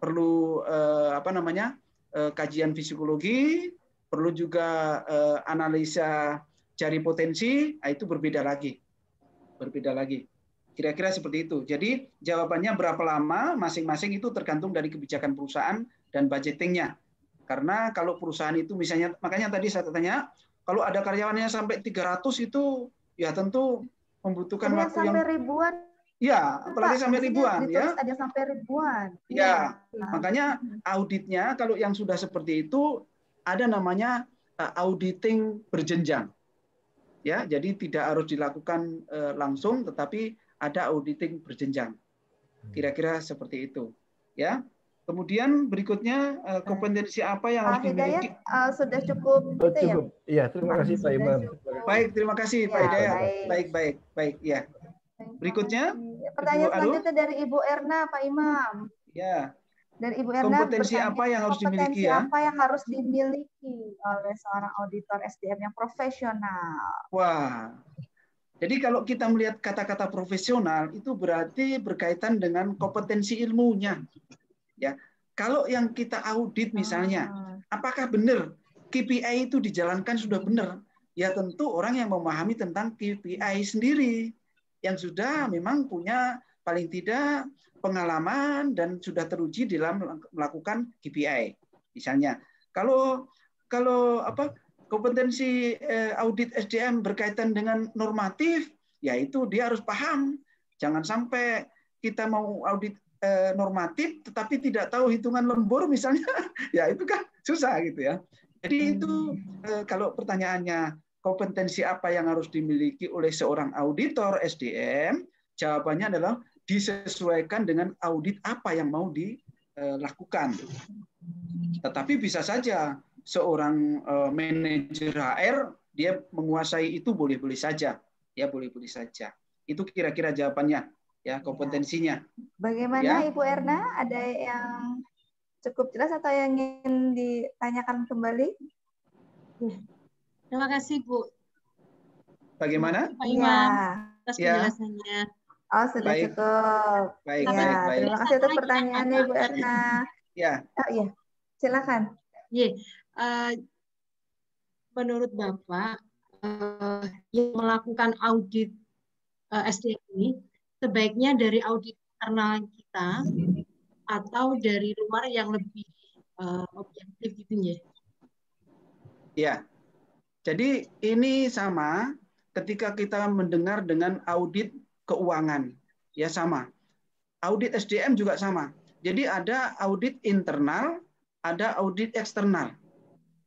perlu eh, apa namanya eh, kajian psikologi, perlu juga eh, analisa cari potensi, nah itu berbeda lagi, berbeda lagi. Kira-kira seperti itu. Jadi jawabannya berapa lama masing-masing itu tergantung dari kebijakan perusahaan dan budgetingnya. Karena kalau perusahaan itu misalnya, makanya tadi saya tanya, kalau ada karyawannya sampai 300 itu ya tentu membutuhkan waktu yang ribuan Ya, apalagi sampai ribuan ya. Ada sampai ribuan. Ya, ya. makanya auditnya kalau yang sudah seperti itu ada namanya eh, auditing berjenjang. Ya, jadi tidak harus dilakukan eh, langsung tetapi ada auditing berjenjang. Hmm. Kira-kira seperti itu. Ya. Kemudian berikutnya eh, kompetensi apa yang harus dimiliki? Hidayat, uh, sudah cukup oh, ya? Cukup. ya. Iya, terima kasih Pak Imam. Baik, terima kasih Pak iya, Hidayat. Baik, baik, baik, ya. Berikutnya, pertanyaan selanjutnya dari Ibu Erna, Pak Imam. Ya. Dari Ibu Erna, kompetensi apa yang harus kompetensi dimiliki Kompetensi ya? apa yang harus dimiliki oleh seorang auditor SDM yang profesional? Wah. Jadi kalau kita melihat kata-kata profesional itu berarti berkaitan dengan kompetensi ilmunya. Ya. Kalau yang kita audit misalnya, hmm. apakah benar KPI itu dijalankan sudah benar? Ya tentu orang yang memahami tentang KPI sendiri yang sudah memang punya paling tidak pengalaman dan sudah teruji dalam melakukan KPI. Misalnya, kalau kalau apa kompetensi eh, audit SDM berkaitan dengan normatif, yaitu dia harus paham. Jangan sampai kita mau audit eh, normatif tetapi tidak tahu hitungan lembur misalnya, ya itu kan susah gitu ya. Jadi itu hmm. eh, kalau pertanyaannya kompetensi apa yang harus dimiliki oleh seorang auditor SDM? Jawabannya adalah disesuaikan dengan audit apa yang mau dilakukan. Eh, Tetapi bisa saja seorang eh, manajer HR dia menguasai itu boleh-boleh saja, ya boleh-boleh saja. Itu kira-kira jawabannya, ya kompetensinya. Bagaimana ya? Ibu Erna? Ada yang cukup jelas atau yang ingin ditanyakan kembali? Ya, Terima kasih Bu. Bagaimana? Pak Imam ya. atas iya. penjelasannya. Ya. Oh sudah baik. cukup. Baik, ya, baik, baik. Terima kasih atas pertanyaannya Bu Erna. Ya. Oh iya, silakan. Iya. Uh, menurut Bapak uh, yang melakukan audit uh, eh, SDM ini sebaiknya dari audit internal kita atau dari luar yang lebih uh, objektif gitu ya? Iya. Jadi ini sama ketika kita mendengar dengan audit keuangan. Ya sama. Audit SDM juga sama. Jadi ada audit internal, ada audit eksternal.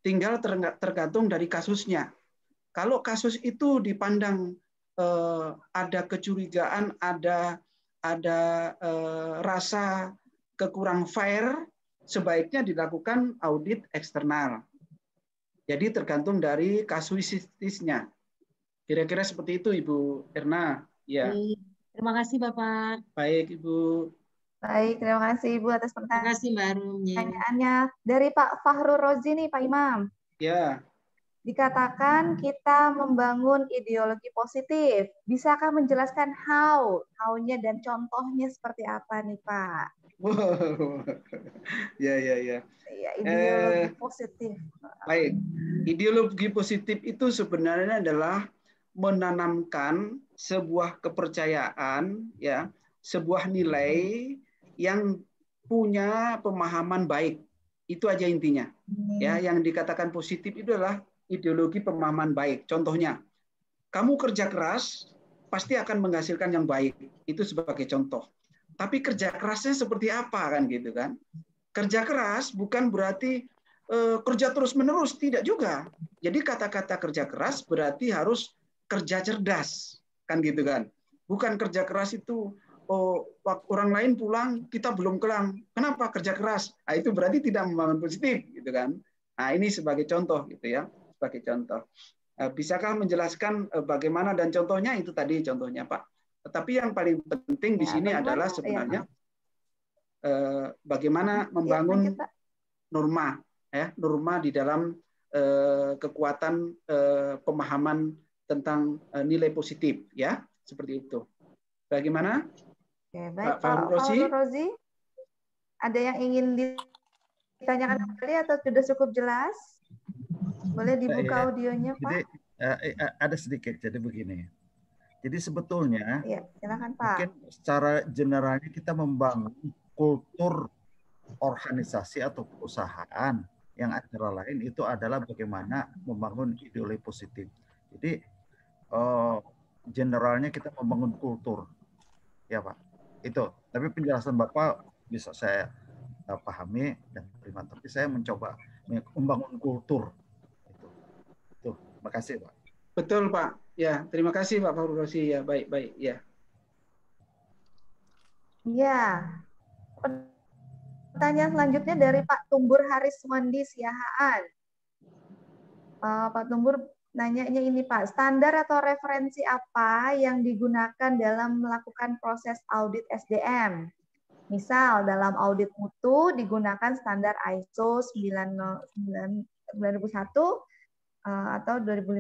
Tinggal tergantung dari kasusnya. Kalau kasus itu dipandang eh, ada kecurigaan, ada ada eh, rasa kekurang fair, sebaiknya dilakukan audit eksternal. Jadi tergantung dari kasuistisnya. Kira-kira seperti itu Ibu Erna. Ya. Baik. Terima kasih Bapak. Baik Ibu. Baik, terima kasih Ibu atas pertanyaan. Terima kasih Mbak Pertanyaannya dari Pak Fahru Rozi nih Pak Imam. Ya. Dikatakan kita membangun ideologi positif. Bisakah menjelaskan how, how-nya dan contohnya seperti apa nih Pak? ya ya ya. Ya ideologi eh, positif. Baik, ideologi positif itu sebenarnya adalah menanamkan sebuah kepercayaan, ya, sebuah nilai yang punya pemahaman baik. Itu aja intinya. Ya, hmm. yang dikatakan positif itu adalah ideologi pemahaman baik. Contohnya, kamu kerja keras pasti akan menghasilkan yang baik. Itu sebagai contoh tapi kerja kerasnya seperti apa kan gitu kan kerja keras bukan berarti e, kerja terus menerus tidak juga jadi kata-kata kerja keras berarti harus kerja cerdas kan gitu kan bukan kerja keras itu oh orang lain pulang kita belum kelang kenapa kerja keras nah, itu berarti tidak membangun positif gitu kan nah ini sebagai contoh gitu ya sebagai contoh eh, bisakah menjelaskan eh, bagaimana dan contohnya itu tadi contohnya pak tetapi yang paling penting di ya, sini adalah ya. sebenarnya ya. eh, bagaimana iya, membangun ya, norma, ya norma di dalam eh, kekuatan eh, pemahaman tentang eh, nilai positif, ya seperti itu. Bagaimana? Oke, baik. Pak, Pak Rosi? ada yang ingin ditanyakan kembali atau sudah cukup jelas? Boleh dibuka audionya, Pak? Jadi, ada sedikit, jadi begini jadi sebetulnya ya, silakan, Pak. mungkin secara generalnya kita membangun kultur organisasi atau perusahaan yang antara lain itu adalah bagaimana membangun ideologi positif. Jadi uh, generalnya kita membangun kultur, ya Pak. Itu. Tapi penjelasan Bapak bisa saya uh, pahami dan terima. Tapi saya mencoba membangun kultur. Itu. Terima kasih Pak. Betul Pak. Ya, terima kasih Pak Rosi. Ya, baik, baik. Ya. Ya. Pertanyaan selanjutnya dari Pak Tumbur Haris Wandi Siahaan. Uh, Pak Tumbur nanyanya ini Pak, standar atau referensi apa yang digunakan dalam melakukan proses audit SDM? Misal dalam audit mutu digunakan standar ISO 9001 eh, atau 2015.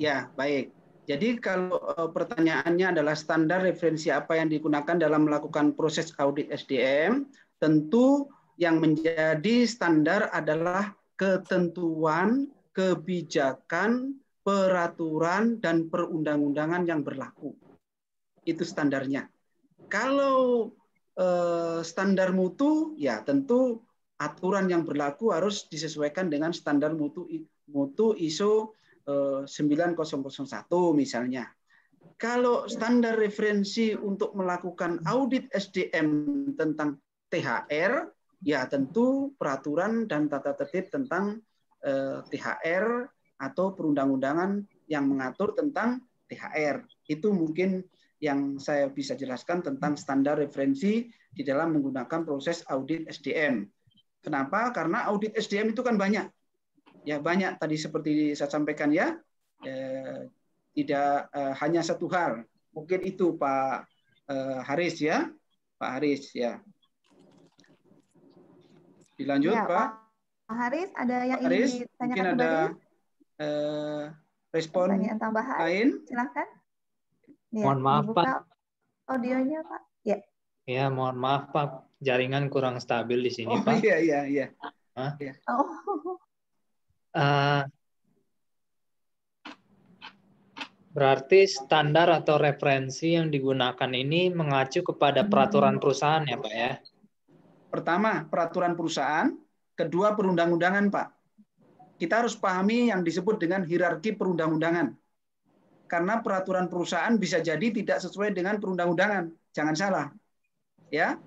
Ya, baik. Jadi kalau eh, pertanyaannya adalah standar referensi apa yang digunakan dalam melakukan proses audit SDM, tentu yang menjadi standar adalah ketentuan, kebijakan, peraturan dan perundang-undangan yang berlaku. Itu standarnya. Kalau eh, standar mutu ya tentu aturan yang berlaku harus disesuaikan dengan standar mutu mutu ISO 9001 misalnya. Kalau standar referensi untuk melakukan audit SDM tentang THR, ya tentu peraturan dan tata tertib tentang eh, THR atau perundang-undangan yang mengatur tentang THR. Itu mungkin yang saya bisa jelaskan tentang standar referensi di dalam menggunakan proses audit SDM. Kenapa? Karena audit SDM itu kan banyak ya banyak tadi seperti saya sampaikan ya eh, tidak eh, hanya satu hal mungkin itu Pak eh, Haris ya Pak Haris ya dilanjut ya, Pak. Pak Haris ada yang Pak ingin ditanyakan mungkin ada eh, respon tambahan lain silahkan ya, mohon maaf Pak audionya Pak ya ya mohon maaf Pak jaringan kurang stabil di sini oh, Pak iya iya iya Hah? Iya. Oh. Eh, berarti standar atau referensi yang digunakan ini mengacu kepada hmm. peraturan perusahaan ya pak ya pertama peraturan perusahaan kedua perundang-undangan pak kita harus pahami yang disebut dengan hierarki perundang-undangan karena peraturan perusahaan bisa jadi tidak sesuai dengan perundang-undangan jangan salah ya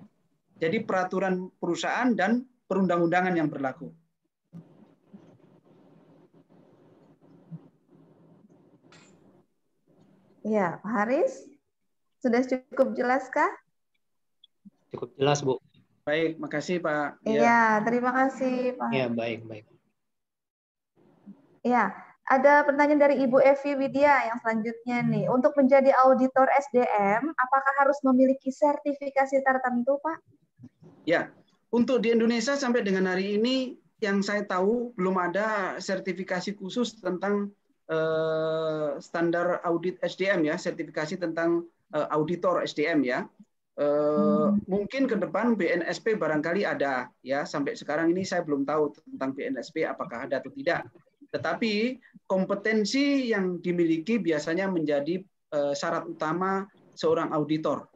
jadi peraturan perusahaan dan perundang-undangan yang berlaku Ya, Pak Haris, sudah cukup jelas jelaskah? Cukup jelas, Bu. Baik, makasih Pak. Iya, ya, terima kasih Pak. Iya, baik, baik. Iya, ada pertanyaan dari Ibu Evi Widya yang selanjutnya nih. Untuk menjadi auditor SDM, apakah harus memiliki sertifikasi tertentu, Pak? Ya, untuk di Indonesia sampai dengan hari ini yang saya tahu belum ada sertifikasi khusus tentang Eh, standar audit SDM ya, sertifikasi tentang eh, auditor SDM ya. Eh, hmm. mungkin ke depan BNSP barangkali ada ya. Sampai sekarang ini saya belum tahu tentang BNSP apakah ada atau tidak. Tetapi kompetensi yang dimiliki biasanya menjadi syarat utama seorang auditor.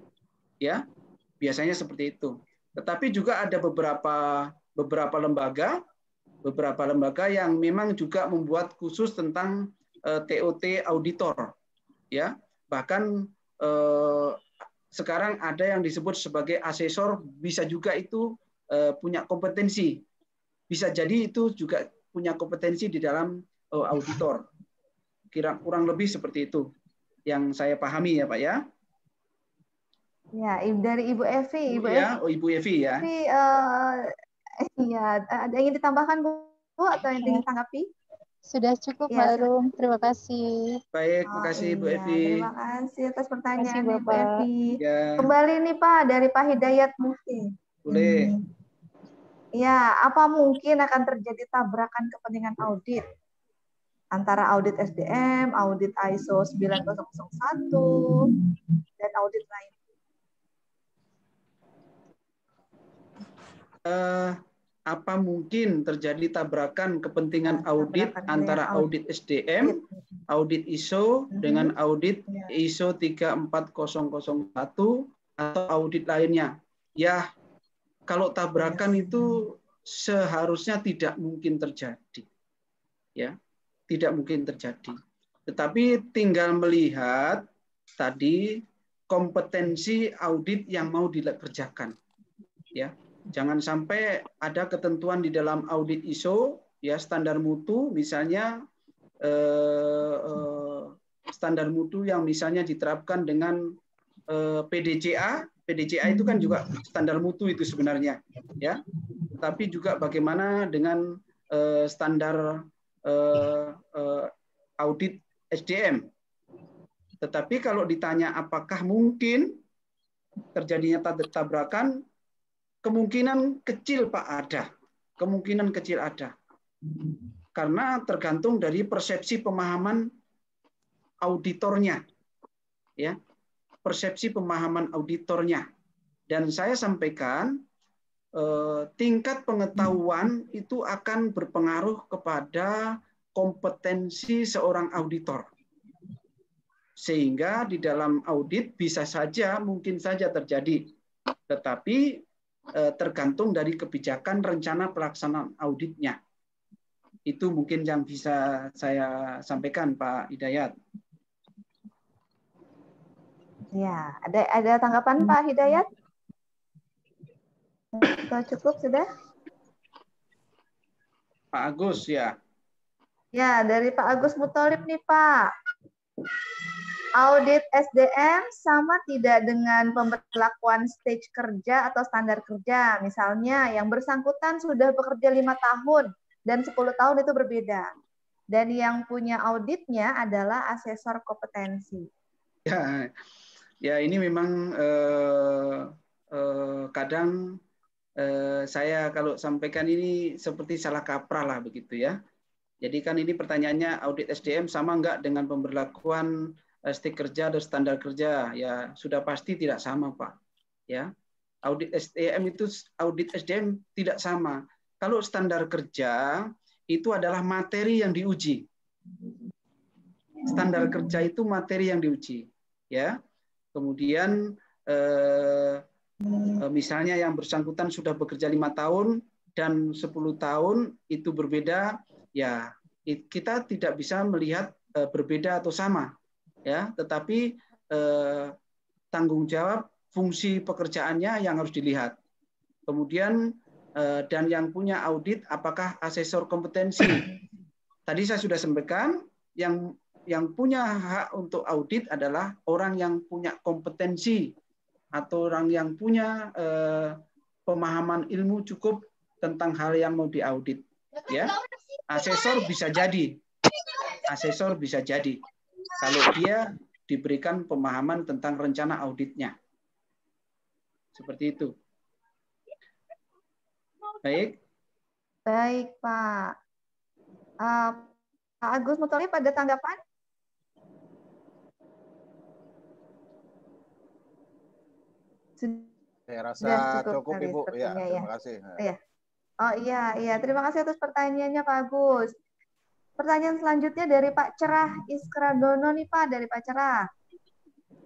Ya, biasanya seperti itu. Tetapi juga ada beberapa beberapa lembaga beberapa lembaga yang memang juga membuat khusus tentang TOT eh, auditor ya bahkan eh, sekarang ada yang disebut sebagai asesor bisa juga itu eh, punya kompetensi bisa jadi itu juga punya kompetensi di dalam eh, auditor kira kurang lebih seperti itu yang saya pahami ya pak ya ya dari ibu Evi ibu ya Evi. oh ibu Evi ya Evi, uh, ya ada yang ingin ditambahkan bu atau yang ingin iya. tanggapi sudah cukup ya, Mbak Rum. Terima kasih. Baik, terima kasih oh, Bu iya, Evi. Terima kasih atas pertanyaan kasih, Bu Evi. Ya. Kembali nih Pak dari Pak Hidayat mungkin. Boleh. Hmm. Ya, apa mungkin akan terjadi tabrakan kepentingan audit antara audit SDM, audit ISO 9001 dan audit lain? Uh, apa mungkin terjadi tabrakan kepentingan nah, audit antara audit SDM, audit ISO mhm. dengan audit iya. ISO 34001 atau audit lainnya. Ya, kalau tabrakan iya. itu seharusnya tidak mungkin terjadi. Ya, tidak mungkin terjadi. Tetapi tinggal melihat tadi kompetensi audit yang mau dikerjakan. Ya, Jangan sampai ada ketentuan di dalam audit ISO ya standar mutu misalnya eh, eh standar mutu yang misalnya diterapkan dengan eh, PDCA PDCA itu kan juga standar mutu itu sebenarnya ya tapi juga bagaimana dengan eh, standar eh, eh, audit SDM tetapi kalau ditanya apakah mungkin terjadinya tabrakan Kemungkinan kecil Pak ada. Kemungkinan kecil ada. Karena tergantung dari persepsi pemahaman auditornya. Ya. Persepsi pemahaman auditornya. Dan saya sampaikan eh, tingkat pengetahuan itu akan berpengaruh kepada kompetensi seorang auditor. Sehingga di dalam audit bisa saja, mungkin saja terjadi. Tetapi Eh, tergantung dari kebijakan rencana pelaksanaan auditnya. Itu mungkin yang bisa saya sampaikan, Pak Hidayat. Ya, ada ada tanggapan Pak Hidayat? Sudah cukup sudah? Pak Agus ya. Ya, dari Pak Agus Mutolib nih, Pak audit SDM sama tidak dengan pemberlakuan stage kerja atau standar kerja. Misalnya yang bersangkutan sudah bekerja lima tahun dan 10 tahun itu berbeda. Dan yang punya auditnya adalah asesor kompetensi. Ya, ya ini memang eh, eh, kadang eh, saya kalau sampaikan ini seperti salah kaprah lah begitu ya. Jadi kan ini pertanyaannya audit SDM sama enggak dengan pemberlakuan ST kerja dan standar kerja ya sudah pasti tidak sama Pak. Ya. Audit SDM itu audit SDM tidak sama. Kalau standar kerja itu adalah materi yang diuji. Standar kerja itu materi yang diuji, ya. Kemudian eh, misalnya yang bersangkutan sudah bekerja lima tahun dan 10 tahun itu berbeda, ya kita tidak bisa melihat eh, berbeda atau sama, ya tetapi eh, tanggung jawab fungsi pekerjaannya yang harus dilihat kemudian eh, dan yang punya audit apakah asesor kompetensi tadi saya sudah sampaikan yang yang punya hak untuk audit adalah orang yang punya kompetensi atau orang yang punya eh, pemahaman ilmu cukup tentang hal yang mau diaudit ya asesor bisa jadi asesor bisa jadi kalau dia diberikan pemahaman tentang rencana auditnya. Seperti itu. Baik. Baik, Pak. Uh, Pak Agus Mutoli pada tanggapan? Saya rasa Sudah cukup, cukup Ibu. Ya, ya. terima ya. kasih. Iya. Oh iya, iya. Terima kasih atas pertanyaannya Pak Agus. Pertanyaan selanjutnya dari Pak Cerah Iskradono nih Pak, dari Pak Cerah.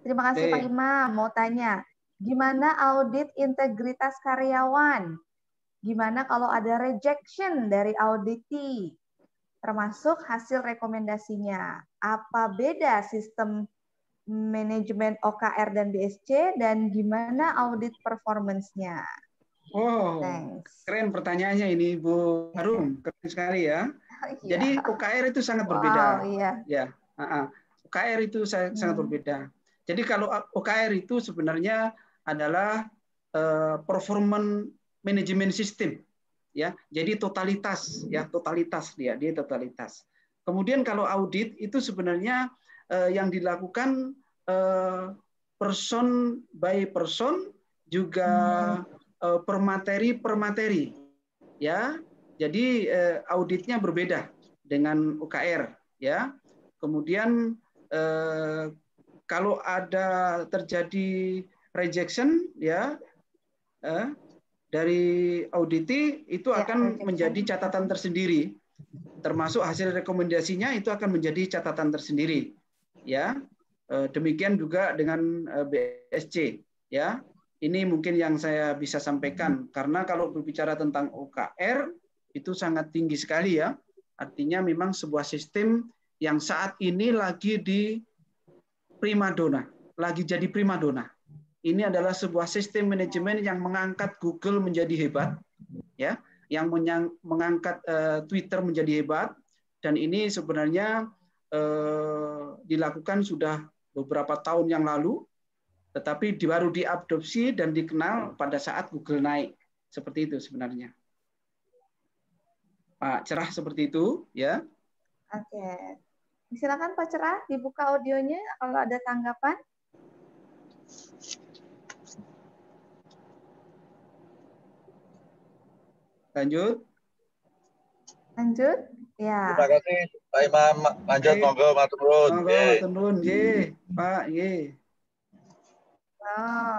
Terima kasih Oke. Pak Imam mau tanya, gimana audit integritas karyawan? Gimana kalau ada rejection dari auditi? Termasuk hasil rekomendasinya. Apa beda sistem manajemen OKR dan BSC dan gimana audit performance-nya? Wow, oh, Thanks. keren pertanyaannya ini Bu Harum, keren sekali ya. Iya. Jadi UKR itu sangat berbeda. Wow, Ya, uh iya, -uh. UKR itu hmm. sangat berbeda. Jadi kalau UKR itu sebenarnya adalah uh, performance management system, ya. Jadi totalitas, hmm. ya totalitas dia, dia totalitas. Kemudian kalau audit itu sebenarnya uh, yang dilakukan uh, person by person juga hmm. uh, per materi per materi, ya jadi eh, auditnya berbeda dengan UKR ya. Kemudian eh, kalau ada terjadi rejection ya eh, dari audit itu ya, akan rejection. menjadi catatan tersendiri. Termasuk hasil rekomendasinya itu akan menjadi catatan tersendiri ya. Eh, demikian juga dengan eh, BSC ya. Ini mungkin yang saya bisa sampaikan karena kalau berbicara tentang OKR itu sangat tinggi sekali ya. Artinya memang sebuah sistem yang saat ini lagi di primadona, lagi jadi primadona. Ini adalah sebuah sistem manajemen yang mengangkat Google menjadi hebat, ya, yang mengangkat uh, Twitter menjadi hebat, dan ini sebenarnya uh, dilakukan sudah beberapa tahun yang lalu, tetapi baru diadopsi dan dikenal pada saat Google naik. Seperti itu sebenarnya. Pak Cerah seperti itu, ya. Oke. Okay. Silakan Pak Cerah dibuka audionya kalau ada tanggapan. Lanjut. Lanjut. Ya. Terima kasih Pak Imam. Lanjut monggo matur nuwun. Monggo matur nuwun nggih, Pak nggih. Oh,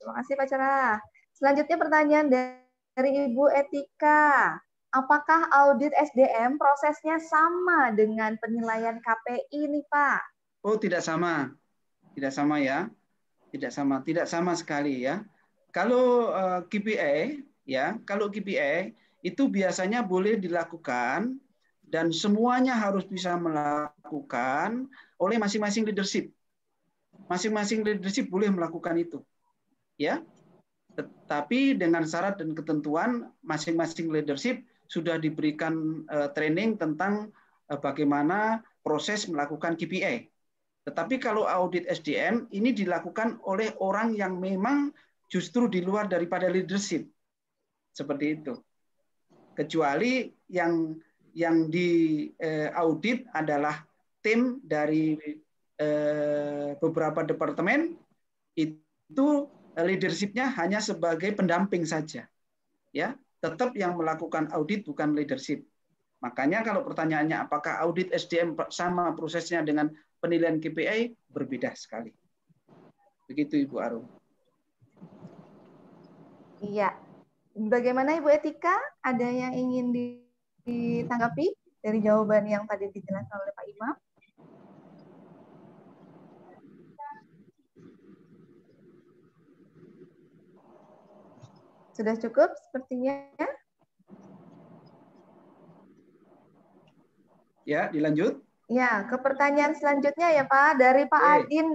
terima kasih Pak Cerah. Selanjutnya pertanyaan dari Ibu Etika apakah audit SDM prosesnya sama dengan penilaian KPI ini Pak? Oh, tidak sama. Tidak sama ya. Tidak sama, tidak sama sekali ya. Kalau KPA eh, KPI ya, kalau KPI itu biasanya boleh dilakukan dan semuanya harus bisa melakukan oleh masing-masing leadership. Masing-masing leadership boleh melakukan itu. Ya. Tetapi dengan syarat dan ketentuan masing-masing leadership sudah diberikan eh, training tentang eh, bagaimana proses melakukan KPI. Tetapi kalau audit SDM ini dilakukan oleh orang yang memang justru di luar daripada leadership. Seperti itu. Kecuali yang yang di eh, audit adalah tim dari beberapa departemen itu leadershipnya hanya sebagai pendamping saja. Ya, tetap yang melakukan audit bukan leadership. Makanya kalau pertanyaannya apakah audit SDM sama prosesnya dengan penilaian KPI berbeda sekali. Begitu Ibu Arum. Iya. Bagaimana Ibu Etika? Ada yang ingin ditanggapi dari jawaban yang tadi dijelaskan oleh Pak Imam? Sudah cukup sepertinya? Ya, dilanjut. Ya, ke pertanyaan selanjutnya ya Pak dari Pak Oke. Adin.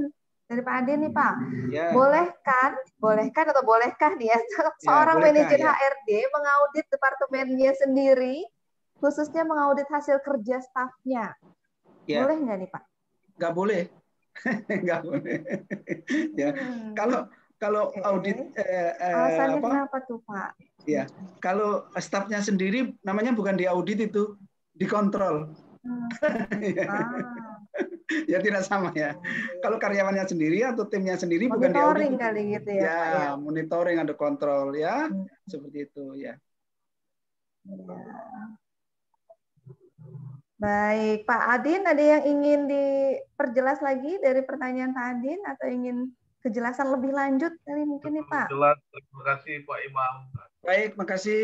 Dari Pak Adin nih Pak. Ya. Bolehkan, bolehkan atau bolehkah nih ya, ya seorang ya, manajer ya. HRD mengaudit departemennya sendiri, khususnya mengaudit hasil kerja stafnya. Ya. Boleh nggak nih Pak? Nggak boleh. nggak boleh. ya. Hmm. Kalau kalau audit eh, eh, alasannya apa? kenapa tuh Pak? Ya, kalau stafnya sendiri namanya bukan diaudit itu, dikontrol. Hmm. Iya. ah. ya tidak sama ya. Kalau karyawannya sendiri atau timnya sendiri monitoring bukan diaudit. Monitoring kali gitu ya. Ya, Pak, ya. monitoring ada kontrol ya, hmm. seperti itu ya. ya. Baik, Pak Adin ada yang ingin diperjelas lagi dari pertanyaan Pak Adin atau ingin kejelasan lebih lanjut tadi mungkin nih Pak. Jelas, terima kasih Pak Imam. Baik, makasih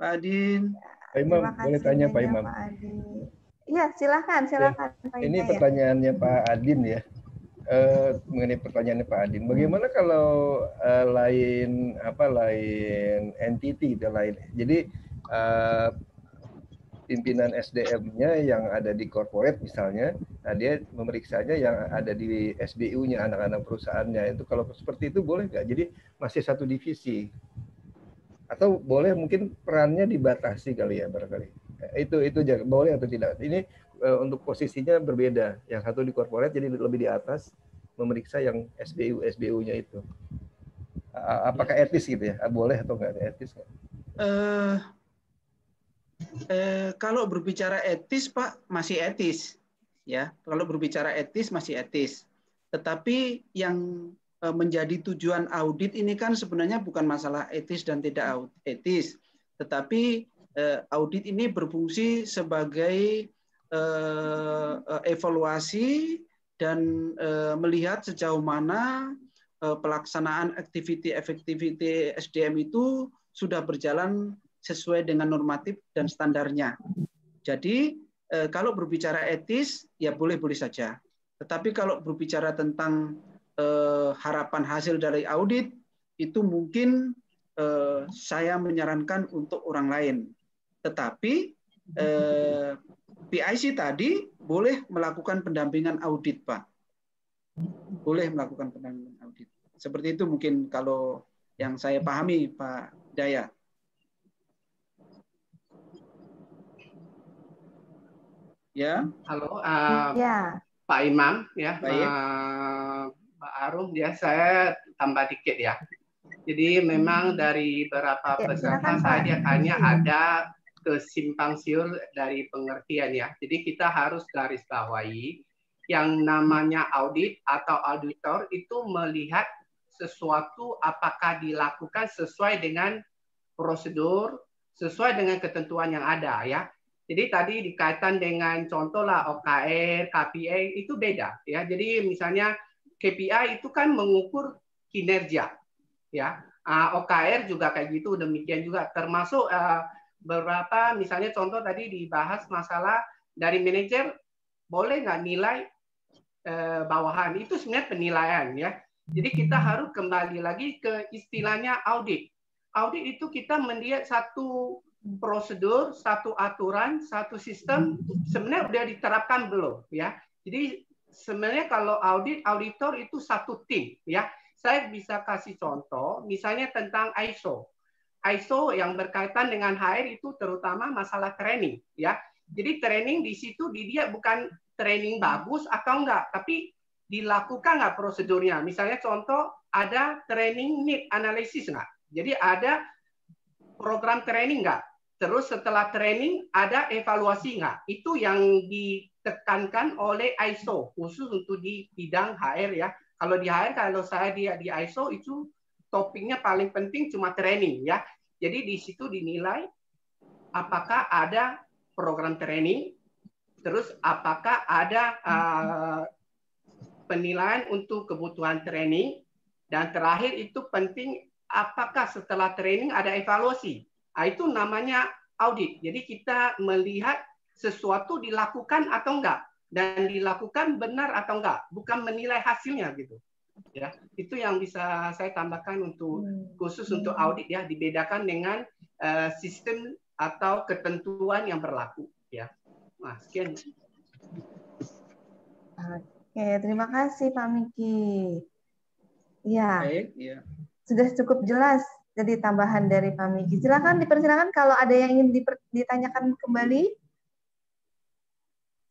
Pak Adin. Ya, Pak Imam, boleh tanya Pak Imam. Iya, silakan, ya, silakan. Ya, Pak ini pertanyaannya ya. Pak Adin ya. Uh, mengenai pertanyaannya Pak Adin, bagaimana kalau uh, lain apa lain entity dan lain, jadi uh, pimpinan SDM-nya yang ada di corporate misalnya, nah dia memeriksanya yang ada di SBU-nya anak-anak perusahaannya itu kalau seperti itu boleh nggak? Jadi masih satu divisi atau boleh mungkin perannya dibatasi kali ya barangkali itu itu boleh atau tidak? Ini e, untuk posisinya berbeda, yang satu di corporate jadi lebih di atas memeriksa yang SBU SBU-nya itu apakah iya. etis gitu ya boleh atau nggak etis eh, Eh, kalau berbicara etis, Pak, masih etis. Ya, kalau berbicara etis masih etis. Tetapi yang e, menjadi tujuan audit ini kan sebenarnya bukan masalah etis dan tidak etis, tetapi e, audit ini berfungsi sebagai e, evaluasi dan melihat sejauh mana pelaksanaan aktiviti efektiviti SDM itu sudah berjalan sesuai dengan normatif dan standarnya. Jadi eh, kalau berbicara etis ya boleh-boleh saja. Tetapi kalau berbicara tentang eh, harapan hasil dari audit itu mungkin eh, saya menyarankan untuk orang lain. Tetapi PIC tadi boleh melakukan pendampingan audit, Pak. Boleh melakukan pendampingan audit. Seperti itu mungkin kalau yang saya pahami, Pak Daya. Ya. Halo, uh, ya. Pak Imam, ya. Baik. Uh, Pak Arum, ya saya tambah dikit ya. Jadi memang hmm. dari beberapa ya, peserta saya tanya hmm. ada kesimpang siur dari pengertian ya. Jadi kita harus garis bawahi yang namanya audit atau auditor itu melihat sesuatu apakah dilakukan sesuai dengan prosedur, sesuai dengan ketentuan yang ada ya. Jadi tadi dikaitan dengan contoh lah OKR, KPA itu beda ya. Jadi misalnya KPI itu kan mengukur kinerja ya. Ah, OKR juga kayak gitu demikian juga termasuk eh, beberapa misalnya contoh tadi dibahas masalah dari manajer boleh nggak nilai eh, bawahan itu sebenarnya penilaian ya. Jadi kita harus kembali lagi ke istilahnya audit. Audit itu kita melihat satu prosedur, satu aturan, satu sistem sebenarnya udah diterapkan belum ya. Jadi sebenarnya kalau audit auditor itu satu tim ya. Saya bisa kasih contoh misalnya tentang ISO. ISO yang berkaitan dengan HR itu terutama masalah training ya. Jadi training di situ di dia bukan training bagus atau enggak, tapi dilakukan enggak prosedurnya. Misalnya contoh ada training need analysis enggak? Jadi ada program training enggak? Terus setelah training ada evaluasi nggak? Itu yang ditekankan oleh ISO khusus untuk di bidang HR ya. Kalau di HR kalau saya di, di ISO itu topiknya paling penting cuma training ya. Jadi di situ dinilai apakah ada program training, terus apakah ada uh, penilaian untuk kebutuhan training, dan terakhir itu penting apakah setelah training ada evaluasi Nah, itu namanya audit. Jadi kita melihat sesuatu dilakukan atau enggak dan dilakukan benar atau enggak, bukan menilai hasilnya gitu. Ya, itu yang bisa saya tambahkan untuk hmm. khusus untuk audit ya dibedakan dengan uh, sistem atau ketentuan yang berlaku ya. Nah, sekian. Oke, terima kasih Pak Miki. Ya. Baik, ya. Sudah cukup jelas jadi tambahan dari Pak Miki. Silakan dipersilakan kalau ada yang ingin ditanyakan kembali.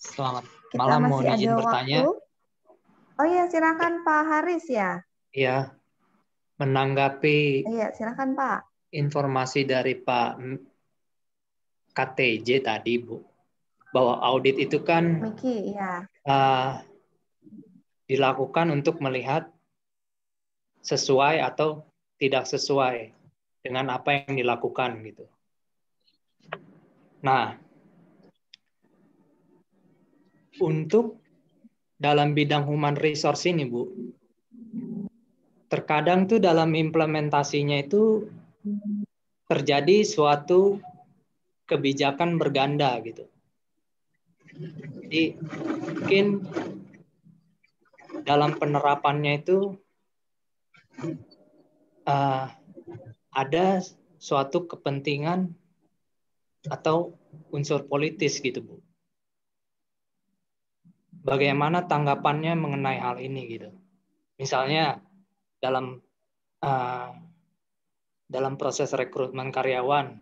Selamat Kita malam, mau izin bertanya. Oh iya, silakan Pak Haris ya. Iya. Menanggapi Iya, silakan Pak. Informasi dari Pak KTJ tadi, Bu. Bahwa audit itu kan Miki, ya. Uh, dilakukan untuk melihat sesuai atau tidak sesuai dengan apa yang dilakukan gitu. Nah, untuk dalam bidang human resource ini, Bu, terkadang tuh dalam implementasinya itu terjadi suatu kebijakan berganda gitu. Jadi mungkin dalam penerapannya itu uh, ada suatu kepentingan atau unsur politis gitu bu. Bagaimana tanggapannya mengenai hal ini gitu? Misalnya dalam uh, dalam proses rekrutmen karyawan,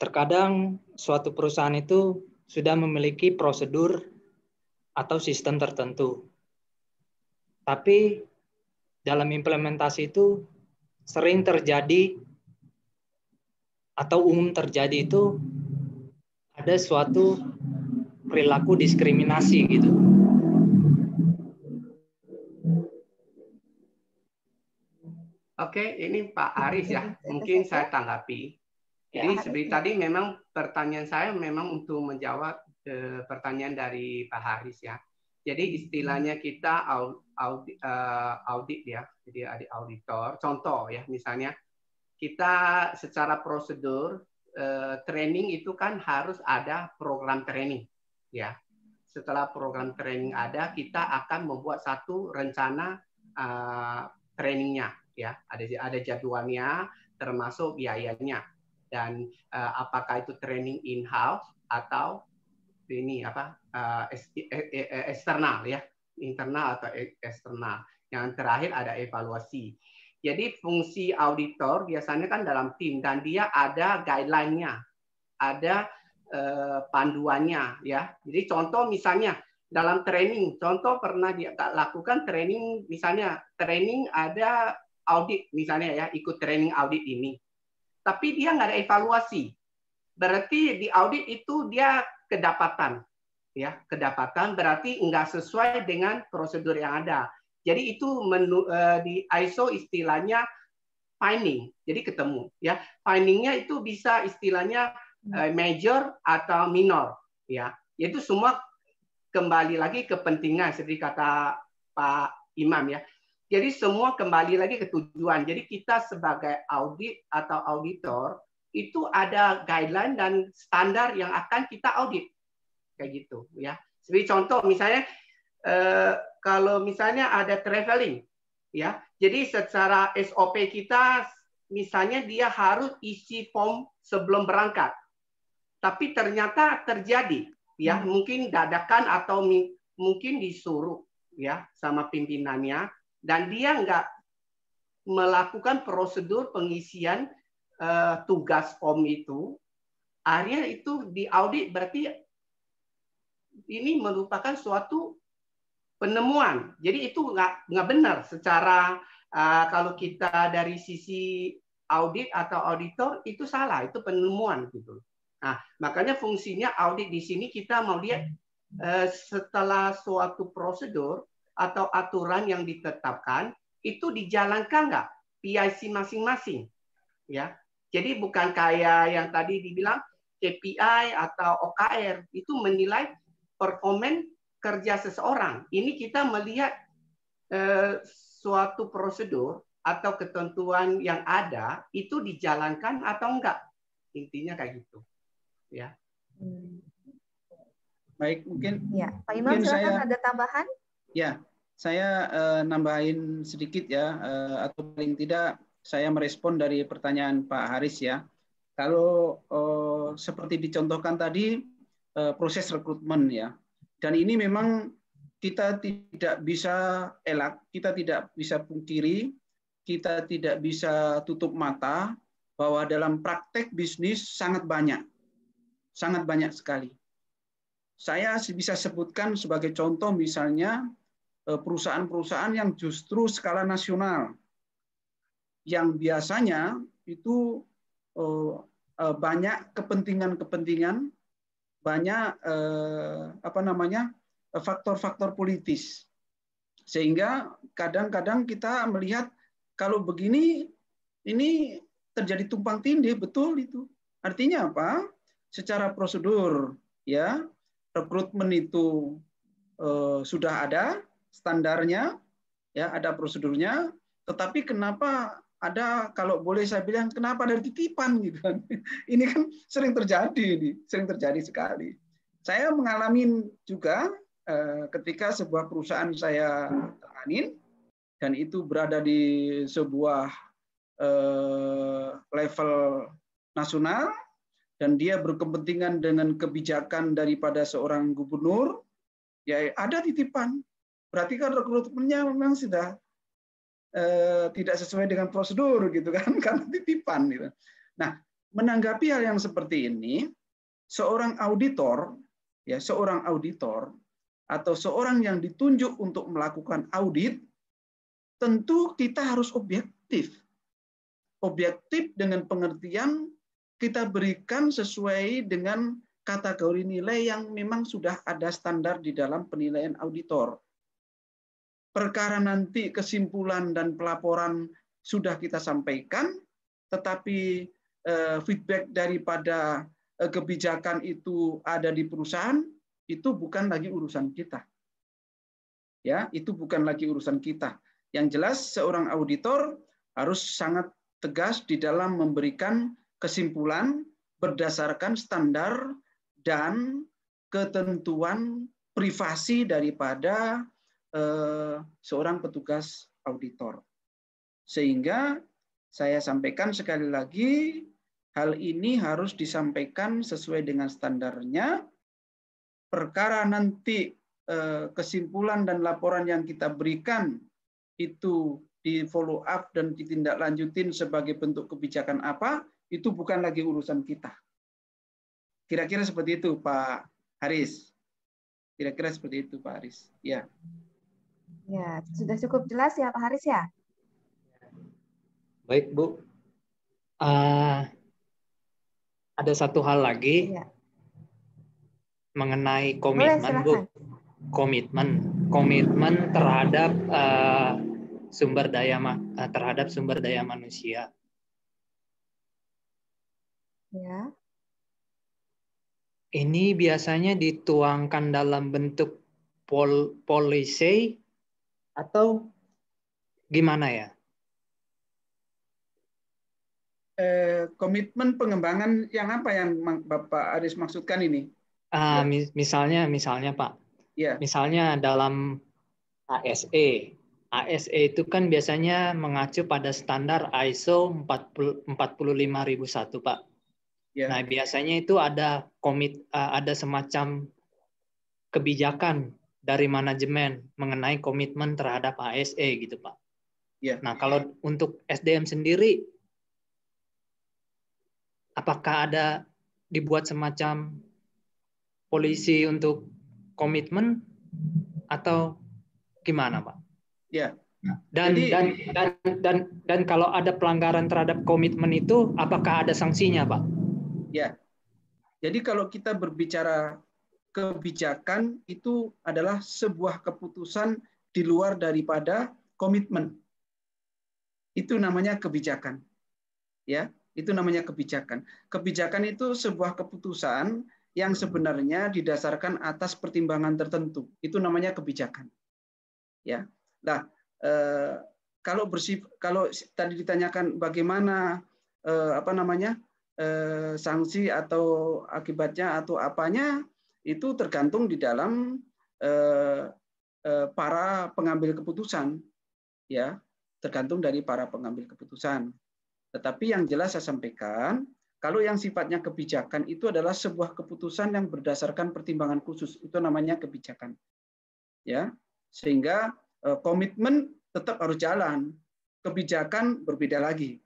terkadang suatu perusahaan itu sudah memiliki prosedur atau sistem tertentu, tapi dalam implementasi itu sering terjadi atau umum terjadi itu ada suatu perilaku diskriminasi gitu. Oke, ini Pak Aris ya. Mungkin saya tanggapi. Ya, Jadi seperti tadi memang pertanyaan saya memang untuk menjawab eh, pertanyaan dari Pak Haris ya. Jadi istilahnya kita audit, eh, audit ya, jadi ada auditor. Contoh ya, misalnya kita secara prosedur eh, training itu kan harus ada program training ya. Setelah program training ada, kita akan membuat satu rencana eh, trainingnya ya. Ada ada jadwalnya, termasuk biayanya dan apakah itu training in house atau ini apa uh, eksternal ya internal atau e, eksternal. Yang terakhir ada evaluasi. Jadi fungsi auditor biasanya kan dalam tim dan dia ada guideline-nya, ada uh, panduannya ya. Jadi contoh misalnya dalam training, contoh pernah dia lakukan training misalnya training ada audit misalnya ya, ikut training audit ini. Tapi dia nggak ada evaluasi. Berarti di audit itu dia kedapatan ya kedapatan berarti nggak sesuai dengan prosedur yang ada jadi itu menu, uh, di ISO istilahnya finding jadi ketemu ya findingnya itu bisa istilahnya uh, major atau minor ya Yaitu semua kembali lagi kepentingan seperti kata Pak Imam ya jadi semua kembali lagi ke tujuan jadi kita sebagai audit atau auditor itu ada guideline dan standar yang akan kita audit kayak gitu ya. Sebagai contoh misalnya eh, kalau misalnya ada traveling ya, jadi secara SOP kita misalnya dia harus isi form sebelum berangkat, tapi ternyata terjadi ya hmm. mungkin dadakan atau mungkin disuruh ya sama pimpinannya dan dia nggak melakukan prosedur pengisian uh, tugas om itu, akhirnya itu audit berarti ini merupakan suatu penemuan. Jadi itu nggak nggak benar secara uh, kalau kita dari sisi audit atau auditor itu salah, itu penemuan gitu. Nah, makanya fungsinya audit di sini kita mau lihat uh, setelah suatu prosedur atau aturan yang ditetapkan itu dijalankan nggak PIC masing-masing, ya. Jadi bukan kayak yang tadi dibilang KPI atau OKR itu menilai performa kerja seseorang. Ini kita melihat eh, suatu prosedur atau ketentuan yang ada itu dijalankan atau enggak. Intinya kayak gitu. Ya. Baik, mungkin Ya, Pak Imam mungkin silakan saya, ada tambahan? Ya, saya eh, nambahin sedikit ya eh, atau paling tidak saya merespon dari pertanyaan Pak Haris ya. Kalau eh, seperti dicontohkan tadi eh, proses rekrutmen ya. Dan ini memang kita tidak bisa elak, kita tidak bisa pungkiri, kita tidak bisa tutup mata bahwa dalam praktek bisnis sangat banyak. Sangat banyak sekali. Saya bisa sebutkan sebagai contoh misalnya eh, perusahaan-perusahaan yang justru skala nasional yang biasanya itu eh, eh, banyak kepentingan-kepentingan, banyak eh, apa namanya faktor-faktor politis, sehingga kadang-kadang kita melihat kalau begini ini terjadi tumpang tindih betul itu. Artinya apa? Secara prosedur ya rekrutmen itu sudah ada standarnya ya ada prosedurnya, tetapi kenapa ada kalau boleh saya bilang kenapa dari titipan gitu kan. Ini kan sering terjadi ini, sering terjadi sekali. Saya mengalami juga eh, ketika sebuah perusahaan saya tanganin dan itu berada di sebuah eh, level nasional dan dia berkepentingan dengan kebijakan daripada seorang gubernur ya ada titipan berarti kan rekrutmennya memang sudah Eh, tidak sesuai dengan prosedur gitu kan karena titipan gitu. Nah, menanggapi hal yang seperti ini, seorang auditor ya seorang auditor atau seorang yang ditunjuk untuk melakukan audit tentu kita harus objektif. Objektif dengan pengertian kita berikan sesuai dengan kategori nilai yang memang sudah ada standar di dalam penilaian auditor perkara nanti kesimpulan dan pelaporan sudah kita sampaikan, tetapi eh, feedback daripada eh, kebijakan itu ada di perusahaan, itu bukan lagi urusan kita. Ya, itu bukan lagi urusan kita. Yang jelas seorang auditor harus sangat tegas di dalam memberikan kesimpulan berdasarkan standar dan ketentuan privasi daripada Eh, seorang petugas auditor. Sehingga saya sampaikan sekali lagi hal ini harus disampaikan sesuai dengan standarnya. Perkara nanti eh, kesimpulan dan laporan yang kita berikan itu di follow up dan ditindaklanjutin sebagai bentuk kebijakan apa itu bukan lagi urusan kita. Kira-kira seperti itu Pak Haris. Kira-kira seperti itu Pak Haris. Ya. Ya, sudah cukup jelas ya Pak Haris ya? Baik Bu. Uh, ada satu hal lagi ya. mengenai komitmen Bu. Komitmen, komitmen terhadap uh, sumber daya uh, terhadap sumber daya manusia. Ya. Ini biasanya dituangkan dalam bentuk pol polisi atau gimana ya? Eh, komitmen pengembangan yang apa yang Bapak Aris maksudkan ini? Uh, ya. misalnya, misalnya Pak, ya misalnya dalam ASE, ASE itu kan biasanya mengacu pada standar ISO ribu 45001 Pak. Ya. Nah biasanya itu ada komit, eh, ada semacam kebijakan dari manajemen mengenai komitmen terhadap ASE gitu Pak. Ya. Nah kalau untuk SDM sendiri, apakah ada dibuat semacam polisi untuk komitmen atau gimana Pak? Ya. Dan, Jadi, dan dan dan dan kalau ada pelanggaran terhadap komitmen itu, apakah ada sanksinya Pak? Ya. Jadi kalau kita berbicara kebijakan itu adalah sebuah keputusan di luar daripada komitmen. Itu namanya kebijakan. Ya, itu namanya kebijakan. Kebijakan itu sebuah keputusan yang sebenarnya didasarkan atas pertimbangan tertentu. Itu namanya kebijakan. Ya. Nah, eh, kalau bersif kalau tadi ditanyakan bagaimana eh, apa namanya? Eh, sanksi atau akibatnya atau apanya itu tergantung di dalam eh, eh, para pengambil keputusan ya tergantung dari para pengambil keputusan tetapi yang jelas saya sampaikan kalau yang sifatnya kebijakan itu adalah sebuah keputusan yang berdasarkan pertimbangan khusus itu namanya kebijakan ya sehingga eh, komitmen tetap harus jalan kebijakan berbeda lagi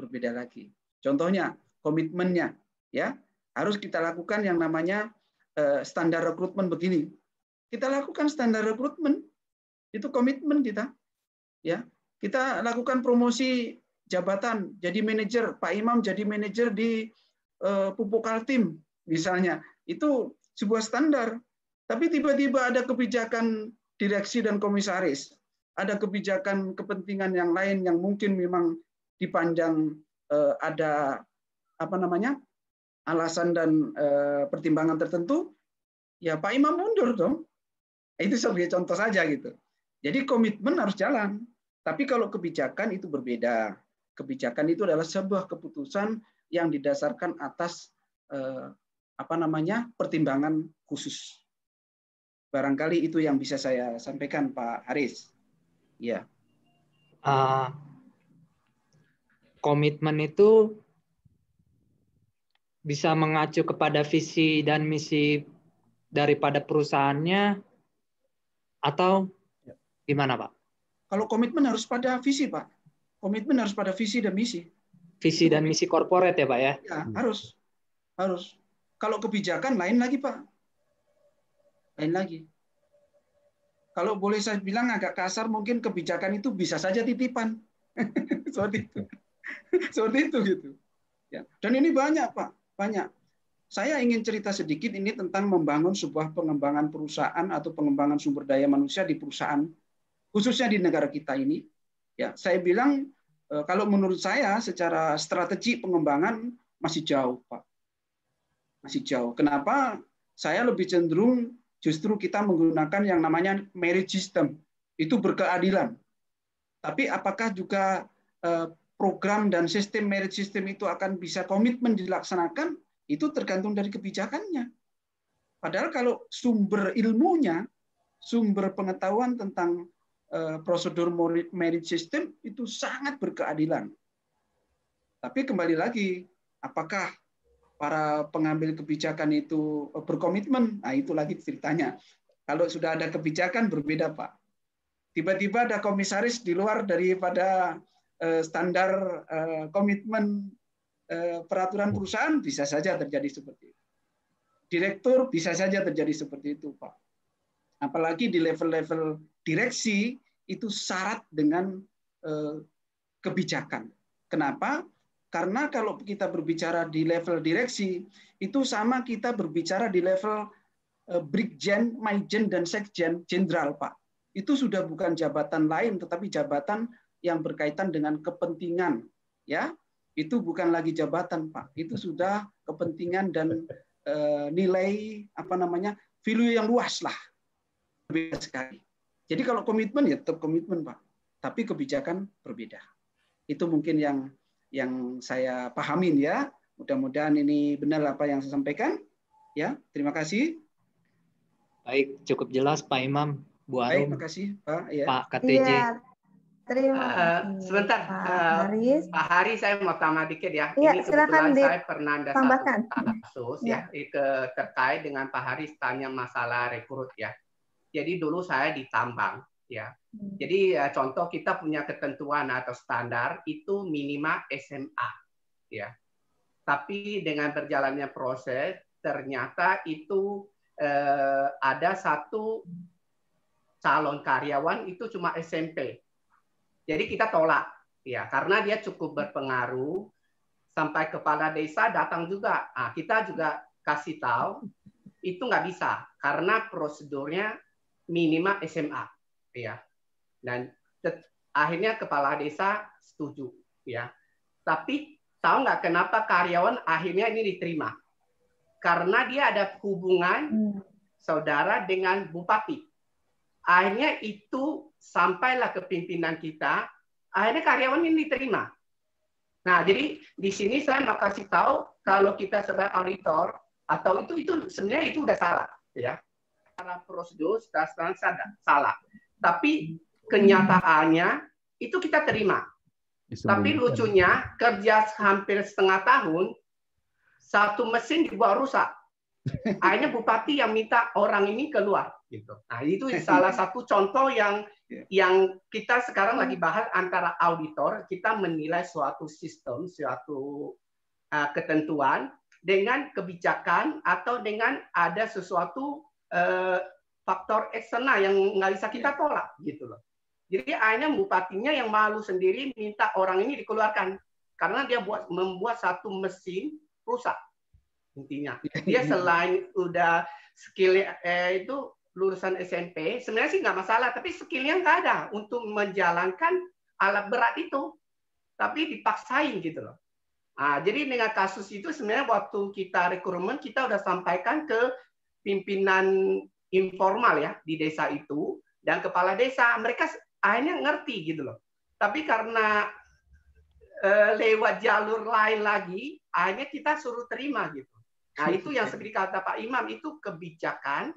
berbeda lagi contohnya komitmennya ya harus kita lakukan yang namanya Eh, standar rekrutmen begini. Kita lakukan standar rekrutmen, itu komitmen kita. Ya, kita lakukan promosi jabatan jadi manajer, Pak Imam jadi manajer di eh, Pupuk Kaltim misalnya. Itu sebuah standar. Tapi tiba-tiba ada kebijakan direksi dan komisaris, ada kebijakan kepentingan yang lain yang mungkin memang dipandang eh, ada apa namanya alasan dan eh, pertimbangan tertentu, ya Pak Imam mundur dong. Itu sebagai contoh saja gitu. Jadi komitmen harus jalan. Tapi kalau kebijakan itu berbeda. Kebijakan itu adalah sebuah keputusan yang didasarkan atas eh, apa namanya pertimbangan khusus. Barangkali itu yang bisa saya sampaikan Pak Haris. Ya. Uh, komitmen itu bisa mengacu kepada visi dan misi daripada perusahaannya atau ya. gimana Pak? Kalau komitmen harus pada visi Pak. Komitmen harus pada visi dan misi. Visi dan misi korporat ya Pak ya? Ya harus, harus. Kalau kebijakan lain lagi Pak, lain lagi. Kalau boleh saya bilang agak kasar mungkin kebijakan itu bisa saja titipan. Seperti itu. Seperti itu gitu. Ya. Dan ini banyak Pak banyak. Saya ingin cerita sedikit ini tentang membangun sebuah pengembangan perusahaan atau pengembangan sumber daya manusia di perusahaan khususnya di negara kita ini. Ya, saya bilang eh, kalau menurut saya secara strategi pengembangan masih jauh, Pak. Masih jauh. Kenapa? Saya lebih cenderung justru kita menggunakan yang namanya merit system. Itu berkeadilan. Tapi apakah juga eh, program dan sistem merit sistem itu akan bisa komitmen dilaksanakan itu tergantung dari kebijakannya. Padahal kalau sumber ilmunya, sumber pengetahuan tentang eh, prosedur merit sistem itu sangat berkeadilan. Tapi kembali lagi, apakah para pengambil kebijakan itu eh, berkomitmen? Nah, itu lagi ceritanya. Kalau sudah ada kebijakan berbeda, Pak. Tiba-tiba ada komisaris di luar daripada Eh, standar eh, komitmen eh, peraturan perusahaan bisa saja terjadi seperti itu. Direktur bisa saja terjadi seperti itu, Pak. Apalagi di level-level direksi itu syarat dengan kebijakan. Kenapa? Karena kalau kita berbicara di level direksi, itu sama kita berbicara di level brigjen, majen, dan sekjen, jenderal, Pak. Itu sudah bukan jabatan lain, tetapi jabatan yang berkaitan dengan kepentingan ya itu bukan lagi jabatan pak itu sudah kepentingan dan e, nilai apa namanya value yang luas lah berbeda sekali jadi kalau komitmen ya tetap komitmen pak tapi kebijakan berbeda itu mungkin yang yang saya pahamin ya mudah-mudahan ini benar apa yang saya sampaikan ya terima kasih baik cukup jelas pak imam bu Arum baik, terima pak ya. pak KTJ ya. Terima eh, kasih. Uh, sebentar, Pak uh, Haris. Pak Haris, saya mau tambah dikit ya. ya Ini kebetulan di... saya pernah ada tambahkan. satu kasus ya, ya Itu terkait dengan Pak Haris tanya masalah rekrut ya. Jadi dulu saya ditambang ya. Hmm. Jadi ya, contoh kita punya ketentuan atau standar itu minimal SMA ya. Tapi dengan berjalannya proses ternyata itu eh, ada satu calon karyawan itu cuma SMP jadi kita tolak ya karena dia cukup berpengaruh sampai kepala desa datang juga. Nah, kita juga kasih tahu itu nggak bisa karena prosedurnya minimal SMA ya. Dan akhirnya kepala desa setuju ya. Tapi tahu nggak kenapa karyawan akhirnya ini diterima? Karena dia ada hubungan hmm. saudara dengan bupati. Akhirnya itu sampailah ke pimpinan kita, akhirnya karyawan ini diterima. Nah, jadi di sini saya mau kasih tahu kalau kita sebagai auditor atau itu itu sebenarnya itu udah salah, ya. karena prosedur secara salah. Tapi kenyataannya itu kita terima. Tapi lucunya kerja hampir setengah tahun satu mesin dibuat rusak. Akhirnya bupati yang minta orang ini keluar gitu. Nah, itu salah satu contoh yang Ya. yang kita sekarang lagi hmm. bahas antara auditor kita menilai suatu sistem suatu eh, ketentuan dengan kebijakan atau dengan ada sesuatu eh, faktor eksternal yang nggak bisa kita ya. tolak gitu loh jadi akhirnya bupatinya yang malu sendiri minta orang ini dikeluarkan karena dia buat membuat satu mesin rusak intinya ya. dia selain udah skill eh, itu lulusan SMP, sebenarnya sih nggak masalah, tapi skillnya nggak ada untuk menjalankan alat berat itu, tapi dipaksain gitu loh. Nah, jadi dengan kasus itu sebenarnya waktu kita rekrutmen kita udah sampaikan ke pimpinan informal ya di desa itu dan kepala desa mereka akhirnya ngerti gitu loh. Tapi karena e, lewat jalur lain lagi akhirnya kita suruh terima gitu. Nah itu yang seperti kata Pak Imam itu kebijakan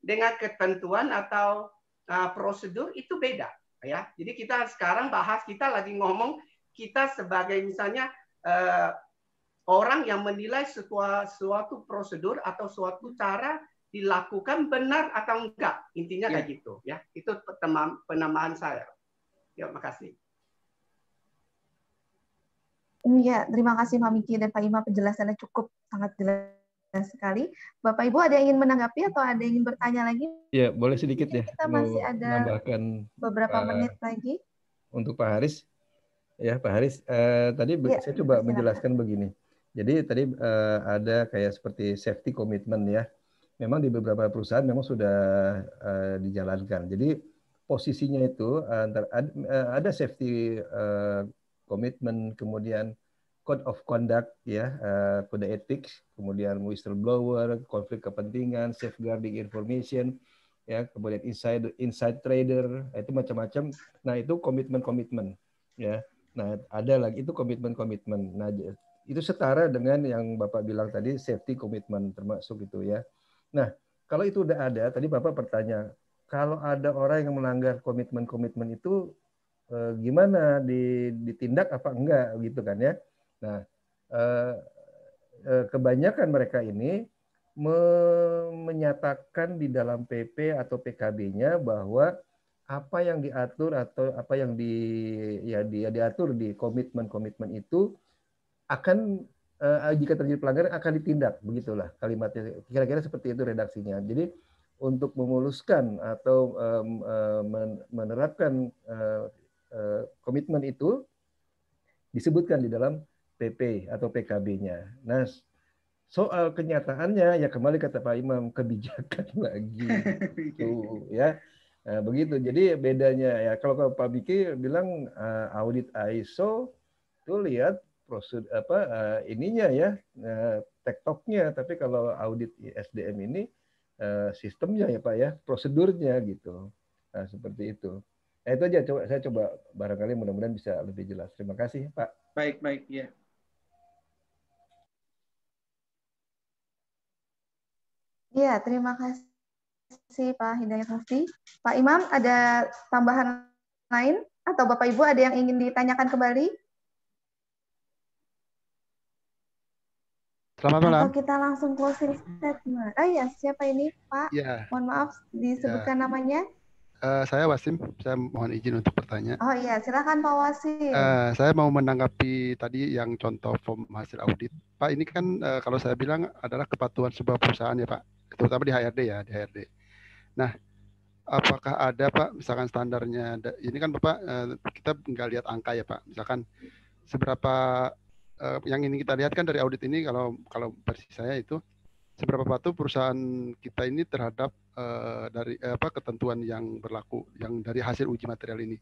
dengan ketentuan atau uh, prosedur itu beda ya. Jadi kita sekarang bahas kita lagi ngomong kita sebagai misalnya uh, orang yang menilai sebuah suatu prosedur atau suatu cara dilakukan benar atau enggak. Intinya ya. kayak gitu ya. Itu penamaan saya. Ya, makasih. Iya, terima kasih Mami dan Pak Ima penjelasannya cukup sangat jelas sekali. Bapak Ibu ada yang ingin menanggapi atau ada yang ingin bertanya lagi? Iya, boleh sedikit ya. Kita masih ada beberapa Pak, eh, menit lagi. Untuk Pak Haris. Ya, Pak Haris, uh, tadi ya, saya coba silakan. menjelaskan begini. Jadi tadi uh, ada kayak seperti safety commitment ya. Memang di beberapa perusahaan memang sudah uh, dijalankan. Jadi posisinya itu antara ada safety uh, commitment kemudian code of conduct ya uh, kode etik kemudian whistleblower konflik kepentingan safeguarding information ya kemudian inside inside trader itu macam-macam nah itu komitmen komitmen ya nah ada lagi itu komitmen komitmen nah itu setara dengan yang bapak bilang tadi safety komitmen termasuk itu ya nah kalau itu udah ada tadi bapak bertanya kalau ada orang yang melanggar komitmen komitmen itu eh, gimana ditindak apa enggak gitu kan ya Nah, eh, eh, kebanyakan mereka ini menyatakan di dalam PP atau PKB-nya bahwa apa yang diatur atau apa yang di ya di, ya diatur di komitmen-komitmen itu akan eh, jika terjadi pelanggaran akan ditindak begitulah kalimatnya kira-kira seperti itu redaksinya jadi untuk memuluskan atau eh, menerapkan eh, komitmen itu disebutkan di dalam PP atau PKB-nya. Nah, soal kenyataannya ya kembali kata Pak Imam kebijakan lagi. Tuh, gitu, ya. Nah, begitu. Jadi bedanya ya kalau, kalau Pak Biki bilang uh, audit ISO itu lihat prosedur apa uh, ininya ya uh, tektoknya tapi kalau audit SDM ini uh, sistemnya ya Pak ya, prosedurnya gitu. Nah, seperti itu. Nah, itu aja coba saya coba barangkali mudah-mudahan bisa lebih jelas. Terima kasih, Pak. Baik, baik, ya. Ya, terima kasih Pak Hidayat Mufti. Pak Imam, ada tambahan lain? Atau Bapak Ibu ada yang ingin ditanyakan kembali? Selamat malam. Atau kita langsung closing statement. Oh iya, siapa ini Pak? Ya. Mohon maaf disebutkan ya. namanya. Uh, saya Wasim, saya mohon izin untuk bertanya. Oh iya, silakan Pak Wasim. Uh, saya mau menanggapi tadi yang contoh form hasil audit. Pak, ini kan uh, kalau saya bilang adalah kepatuhan sebuah perusahaan ya Pak terutama di HRD ya, di HRD. Nah, apakah ada Pak misalkan standarnya ini kan Bapak eh, kita nggak lihat angka ya Pak. Misalkan seberapa eh, yang ini kita lihat kan dari audit ini kalau kalau versi saya itu seberapa patuh perusahaan kita ini terhadap eh, dari apa ketentuan yang berlaku yang dari hasil uji material ini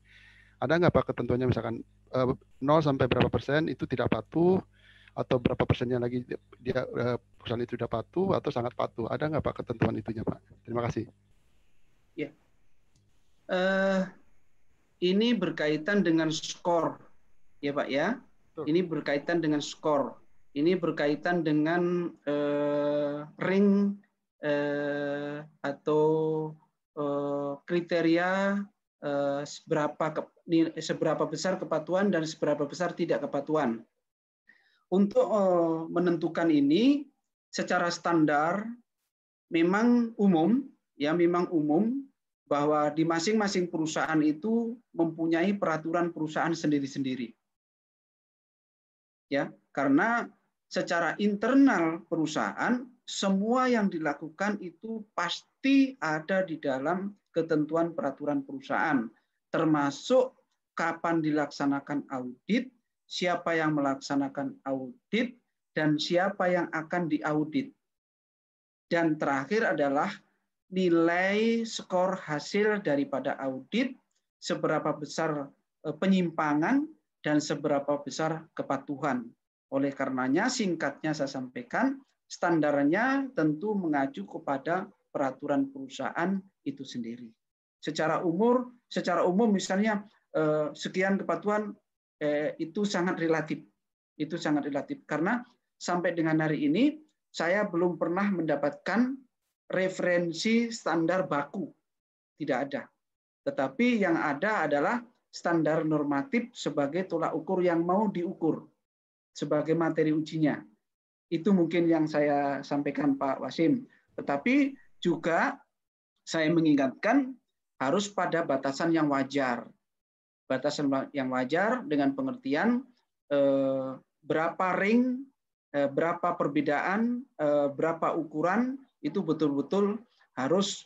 ada nggak pak ketentuannya misalkan 0 sampai berapa persen itu tidak patuh atau berapa persennya lagi dia eh, perusahaan itu sudah patuh atau sangat patuh? Ada nggak Pak ketentuan itunya Pak? Terima kasih. Ya, uh, ini berkaitan dengan skor, ya Pak ya. Betul. Ini berkaitan dengan skor. Ini berkaitan dengan uh, ring uh, atau uh, kriteria uh, seberapa ke, seberapa besar kepatuhan dan seberapa besar tidak kepatuhan untuk eh, menentukan ini secara standar memang umum ya memang umum bahwa di masing-masing perusahaan itu mempunyai peraturan perusahaan sendiri-sendiri. Ya, karena secara internal perusahaan semua yang dilakukan itu pasti ada di dalam ketentuan peraturan perusahaan, termasuk kapan dilaksanakan audit, siapa yang melaksanakan audit dan siapa yang akan diaudit. Dan terakhir adalah nilai skor hasil daripada audit, seberapa besar eh, penyimpangan dan seberapa besar kepatuhan. Oleh karenanya singkatnya saya sampaikan, standarnya tentu mengacu kepada peraturan perusahaan itu sendiri. Secara umur, secara umum misalnya eh, sekian kepatuhan eh, itu sangat relatif. Itu sangat relatif karena sampai dengan hari ini saya belum pernah mendapatkan referensi standar baku. Tidak ada. Tetapi yang ada adalah standar normatif sebagai tolak ukur yang mau diukur sebagai materi ujinya. Itu mungkin yang saya sampaikan Pak Wasim. Tetapi juga saya mengingatkan harus pada batasan yang wajar batasan yang wajar dengan pengertian eh, berapa ring, eh, berapa perbedaan, eh, berapa ukuran itu betul-betul harus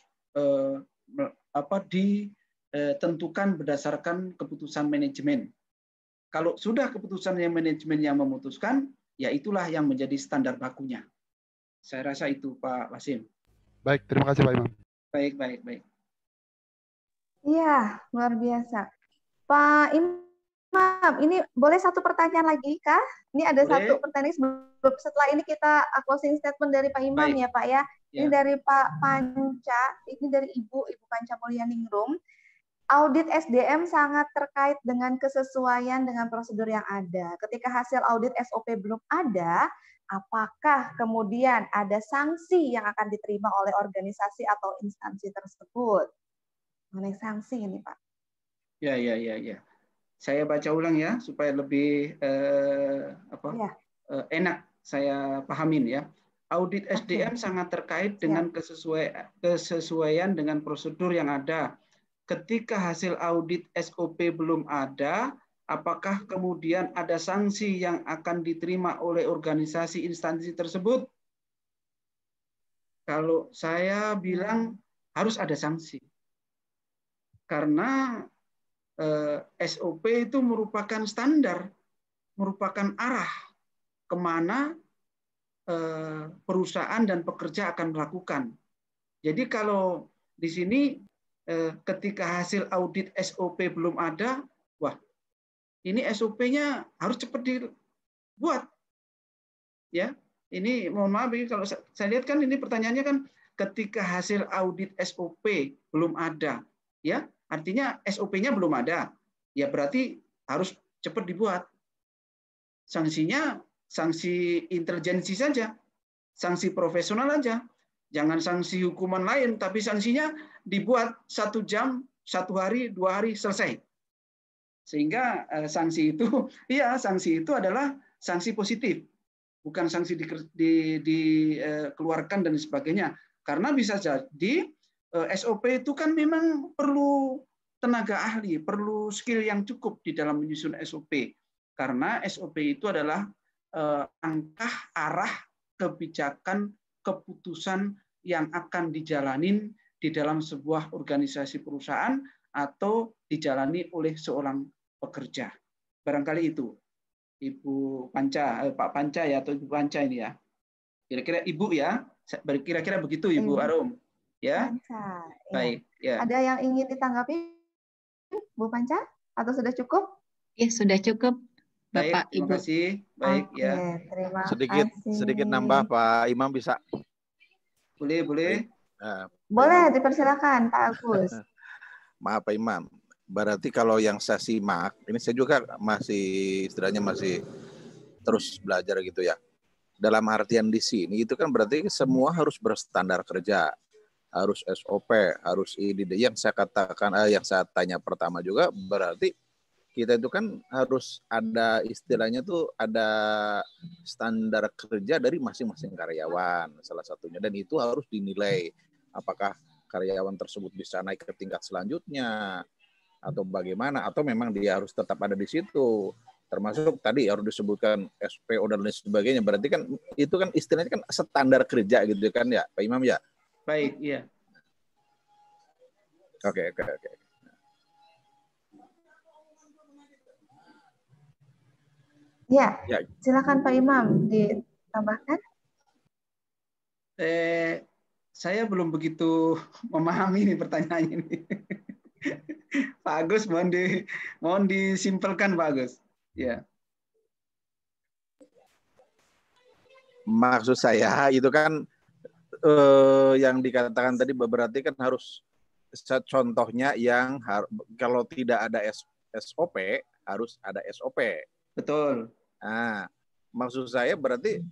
apa ditentukan berdasarkan keputusan manajemen. Kalau sudah keputusan yang manajemen yang memutuskan, ya itulah yang menjadi standar bakunya. Saya rasa itu Pak Wasim. Baik, terima kasih Pak Imam. Baik, baik, baik. Iya, luar biasa. Pak Imam, ini boleh satu pertanyaan lagi kah? Ini ada boleh. satu pertanyaan sebelum setelah ini kita uh, closing statement dari Pak Imam Baik. ya Pak ya. Ini ya. dari Pak Panca, ini dari Ibu, Ibu Panca Mulyaningrum. Audit SDM sangat terkait dengan kesesuaian dengan prosedur yang ada. Ketika hasil audit SOP belum ada, apakah kemudian ada sanksi yang akan diterima oleh organisasi atau instansi tersebut? Mengenai sanksi ini, Pak. Ya, ya, ya, ya. Saya baca ulang ya supaya lebih eh, apa? Ya. Eh, enak saya pahamin ya. Audit SDM okay. sangat terkait ya. dengan ya. kesesuai, kesesuaian dengan prosedur yang ada. Ketika hasil audit SOP belum ada, apakah kemudian ada sanksi yang akan diterima oleh organisasi instansi tersebut? Kalau saya bilang harus ada sanksi. Karena Eh, SOP itu merupakan standar, merupakan arah kemana eh, perusahaan dan pekerja akan melakukan. Jadi kalau di sini eh, ketika hasil audit SOP belum ada, wah ini SOP-nya harus cepat dibuat. Ya, ini mohon maaf ini kalau saya lihat kan ini pertanyaannya kan ketika hasil audit SOP belum ada, ya Artinya SOP-nya belum ada. Ya berarti harus cepat dibuat. Sanksinya sanksi intelijensi saja, sanksi profesional saja. Jangan sanksi hukuman lain, tapi sanksinya dibuat satu jam, satu hari, dua hari selesai. Sehingga eh, sanksi itu, iya sanksi itu adalah sanksi positif, bukan sanksi dikeluarkan di, di, eh, dan sebagainya. Karena bisa jadi Eh, SOP itu kan memang perlu tenaga ahli, perlu skill yang cukup di dalam menyusun SOP. Karena SOP itu adalah eh, angkah arah kebijakan keputusan yang akan dijalanin di dalam sebuah organisasi perusahaan atau dijalani oleh seorang pekerja. Barangkali itu. Ibu Panca, eh, Pak Panca ya atau Ibu Panca ini ya. Kira-kira Ibu ya, kira-kira begitu Ibu hmm. Arum. Ya. Panca. Iya. Baik. Ya. Ada yang ingin ditanggapi, Bu Panca? Atau sudah cukup? Ya sudah cukup. Bapak Baik, Ibu. kasih. Baik ya. Oke, ya. Terima kasih. sedikit sedikit nambah Pak Imam bisa. Boleh, boleh. Ya. Nah, boleh, dipersilakan Pak Agus. Maaf Pak Imam. Berarti kalau yang saya simak, ini saya juga masih istilahnya masih terus belajar gitu ya. Dalam artian di sini itu kan berarti semua harus berstandar kerja harus SOP, harus ini. Yang saya katakan, eh, yang saya tanya pertama juga berarti kita itu kan harus ada istilahnya tuh ada standar kerja dari masing-masing karyawan salah satunya dan itu harus dinilai apakah karyawan tersebut bisa naik ke tingkat selanjutnya atau bagaimana atau memang dia harus tetap ada di situ termasuk tadi harus disebutkan SPO dan lain sebagainya berarti kan itu kan istilahnya kan standar kerja gitu kan ya Pak Imam ya Baik, iya. Oke, okay, oke, okay, oke. Okay. Ya, ya, silakan Pak Imam ditambahkan. Eh, saya belum begitu memahami ini pertanyaan ini. Pak Agus mohon di mohon disimpelkan Pak Agus. Ya. Maksud saya itu kan eh, yang dikatakan tadi berarti kan harus contohnya yang kalau tidak ada SOP harus ada SOP. Betul. Nah, maksud saya berarti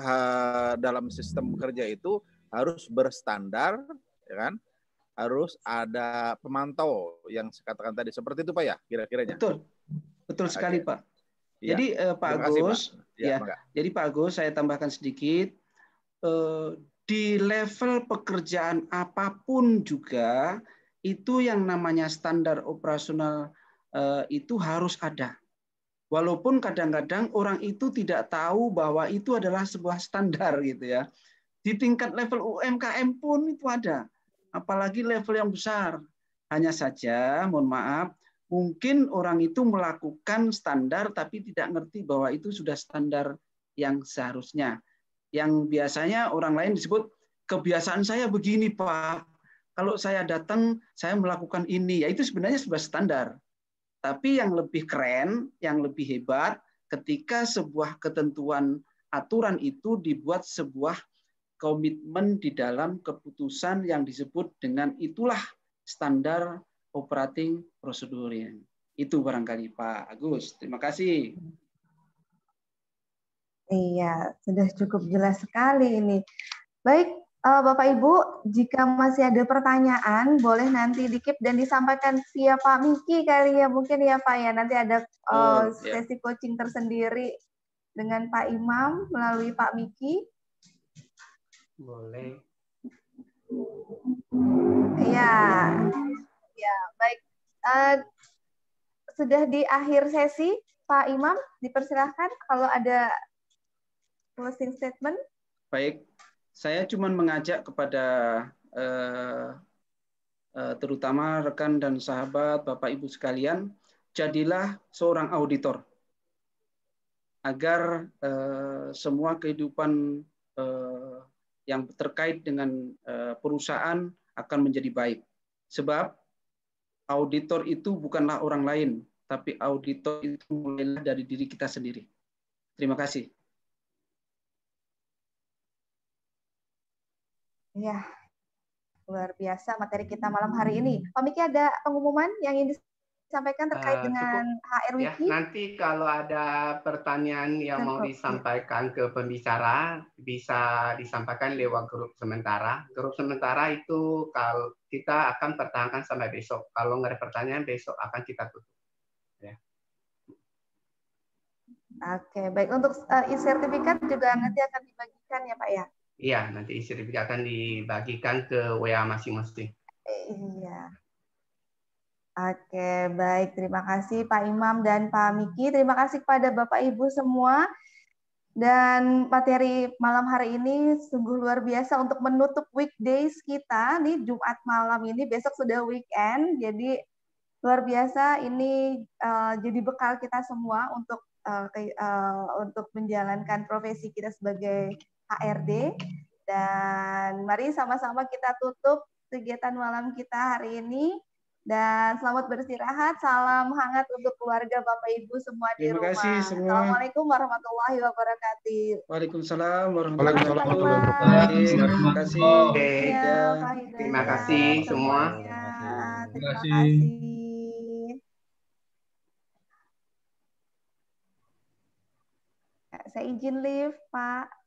ha, dalam sistem kerja itu harus berstandar, ya kan? Harus ada pemantau yang saya katakan tadi seperti itu Pak ya kira-kiranya. Betul. Betul sekali Pak. Ya. Jadi eh, Pak Agus, iya, ya. ya. Jadi Pak Agus saya tambahkan sedikit eh, di level pekerjaan apapun juga itu yang namanya standar operasional eh, itu harus ada. Walaupun kadang-kadang orang itu tidak tahu bahwa itu adalah sebuah standar gitu ya. Di tingkat level UMKM pun itu ada. Apalagi level yang besar. Hanya saja, mohon maaf, mungkin orang itu melakukan standar tapi tidak ngerti bahwa itu sudah standar yang seharusnya yang biasanya orang lain disebut kebiasaan saya begini Pak. Kalau saya datang saya melakukan ini, ya itu sebenarnya sebuah standar. Tapi yang lebih keren, yang lebih hebat ketika sebuah ketentuan aturan itu dibuat sebuah komitmen di dalam keputusan yang disebut dengan itulah standar operating prosedur. Itu barangkali Pak Agus. Terima kasih. Iya, sudah cukup jelas sekali ini. Baik, eh, Bapak Ibu, jika masih ada pertanyaan, boleh nanti dikip dan disampaikan via Pak Miki kali ya, mungkin ya Pak ya. Nanti ada eh, oh, iya. sesi yeah. coaching tersendiri dengan Pak Imam melalui Pak Miki. Boleh. Iya, ya baik. Uh, sudah di akhir sesi, Pak Imam, dipersilahkan kalau ada closing statement? Baik, saya cuma mengajak kepada eh, eh, terutama rekan dan sahabat Bapak Ibu sekalian, jadilah seorang auditor agar eh, semua kehidupan eh, yang terkait dengan eh, perusahaan akan menjadi baik. Sebab auditor itu bukanlah orang lain, tapi auditor itu mulailah dari diri kita sendiri. Terima kasih. Ya, luar biasa materi kita malam hari ini. Pak Miki ada pengumuman yang ingin disampaikan terkait uh, dengan HR ya, Wiki? Ya, nanti kalau ada pertanyaan yang Tentu. mau disampaikan ke pembicara bisa disampaikan lewat grup sementara. Grup sementara itu kalau kita akan pertahankan sampai besok. Kalau nggak ada pertanyaan besok akan kita tutup. Ya. Oke, baik untuk eh, e-sertifikat juga nanti akan dibagikan ya Pak ya. Iya, nanti sertifikat akan dibagikan ke WA masing-masing. Iya. Oke, baik. Terima kasih Pak Imam dan Pak Miki. Terima kasih kepada Bapak Ibu semua. Dan materi malam hari ini sungguh luar biasa untuk menutup weekdays kita. Ini Jumat malam ini, besok sudah weekend. Jadi luar biasa ini uh, jadi bekal kita semua untuk uh, ke, uh, untuk menjalankan profesi kita sebagai HRD. Dan mari sama-sama kita tutup kegiatan malam kita hari ini. Dan selamat beristirahat. Salam hangat untuk keluarga Bapak Ibu semua di Terima Kasih semua. Assalamualaikum warahmatullahi wabarakatuh. Waalaikumsalam warahmatullahi wabarakatuh. Terima kasih. Terima kasih semua. Terima kasih. Terima kasih. saya izin lift, Pak.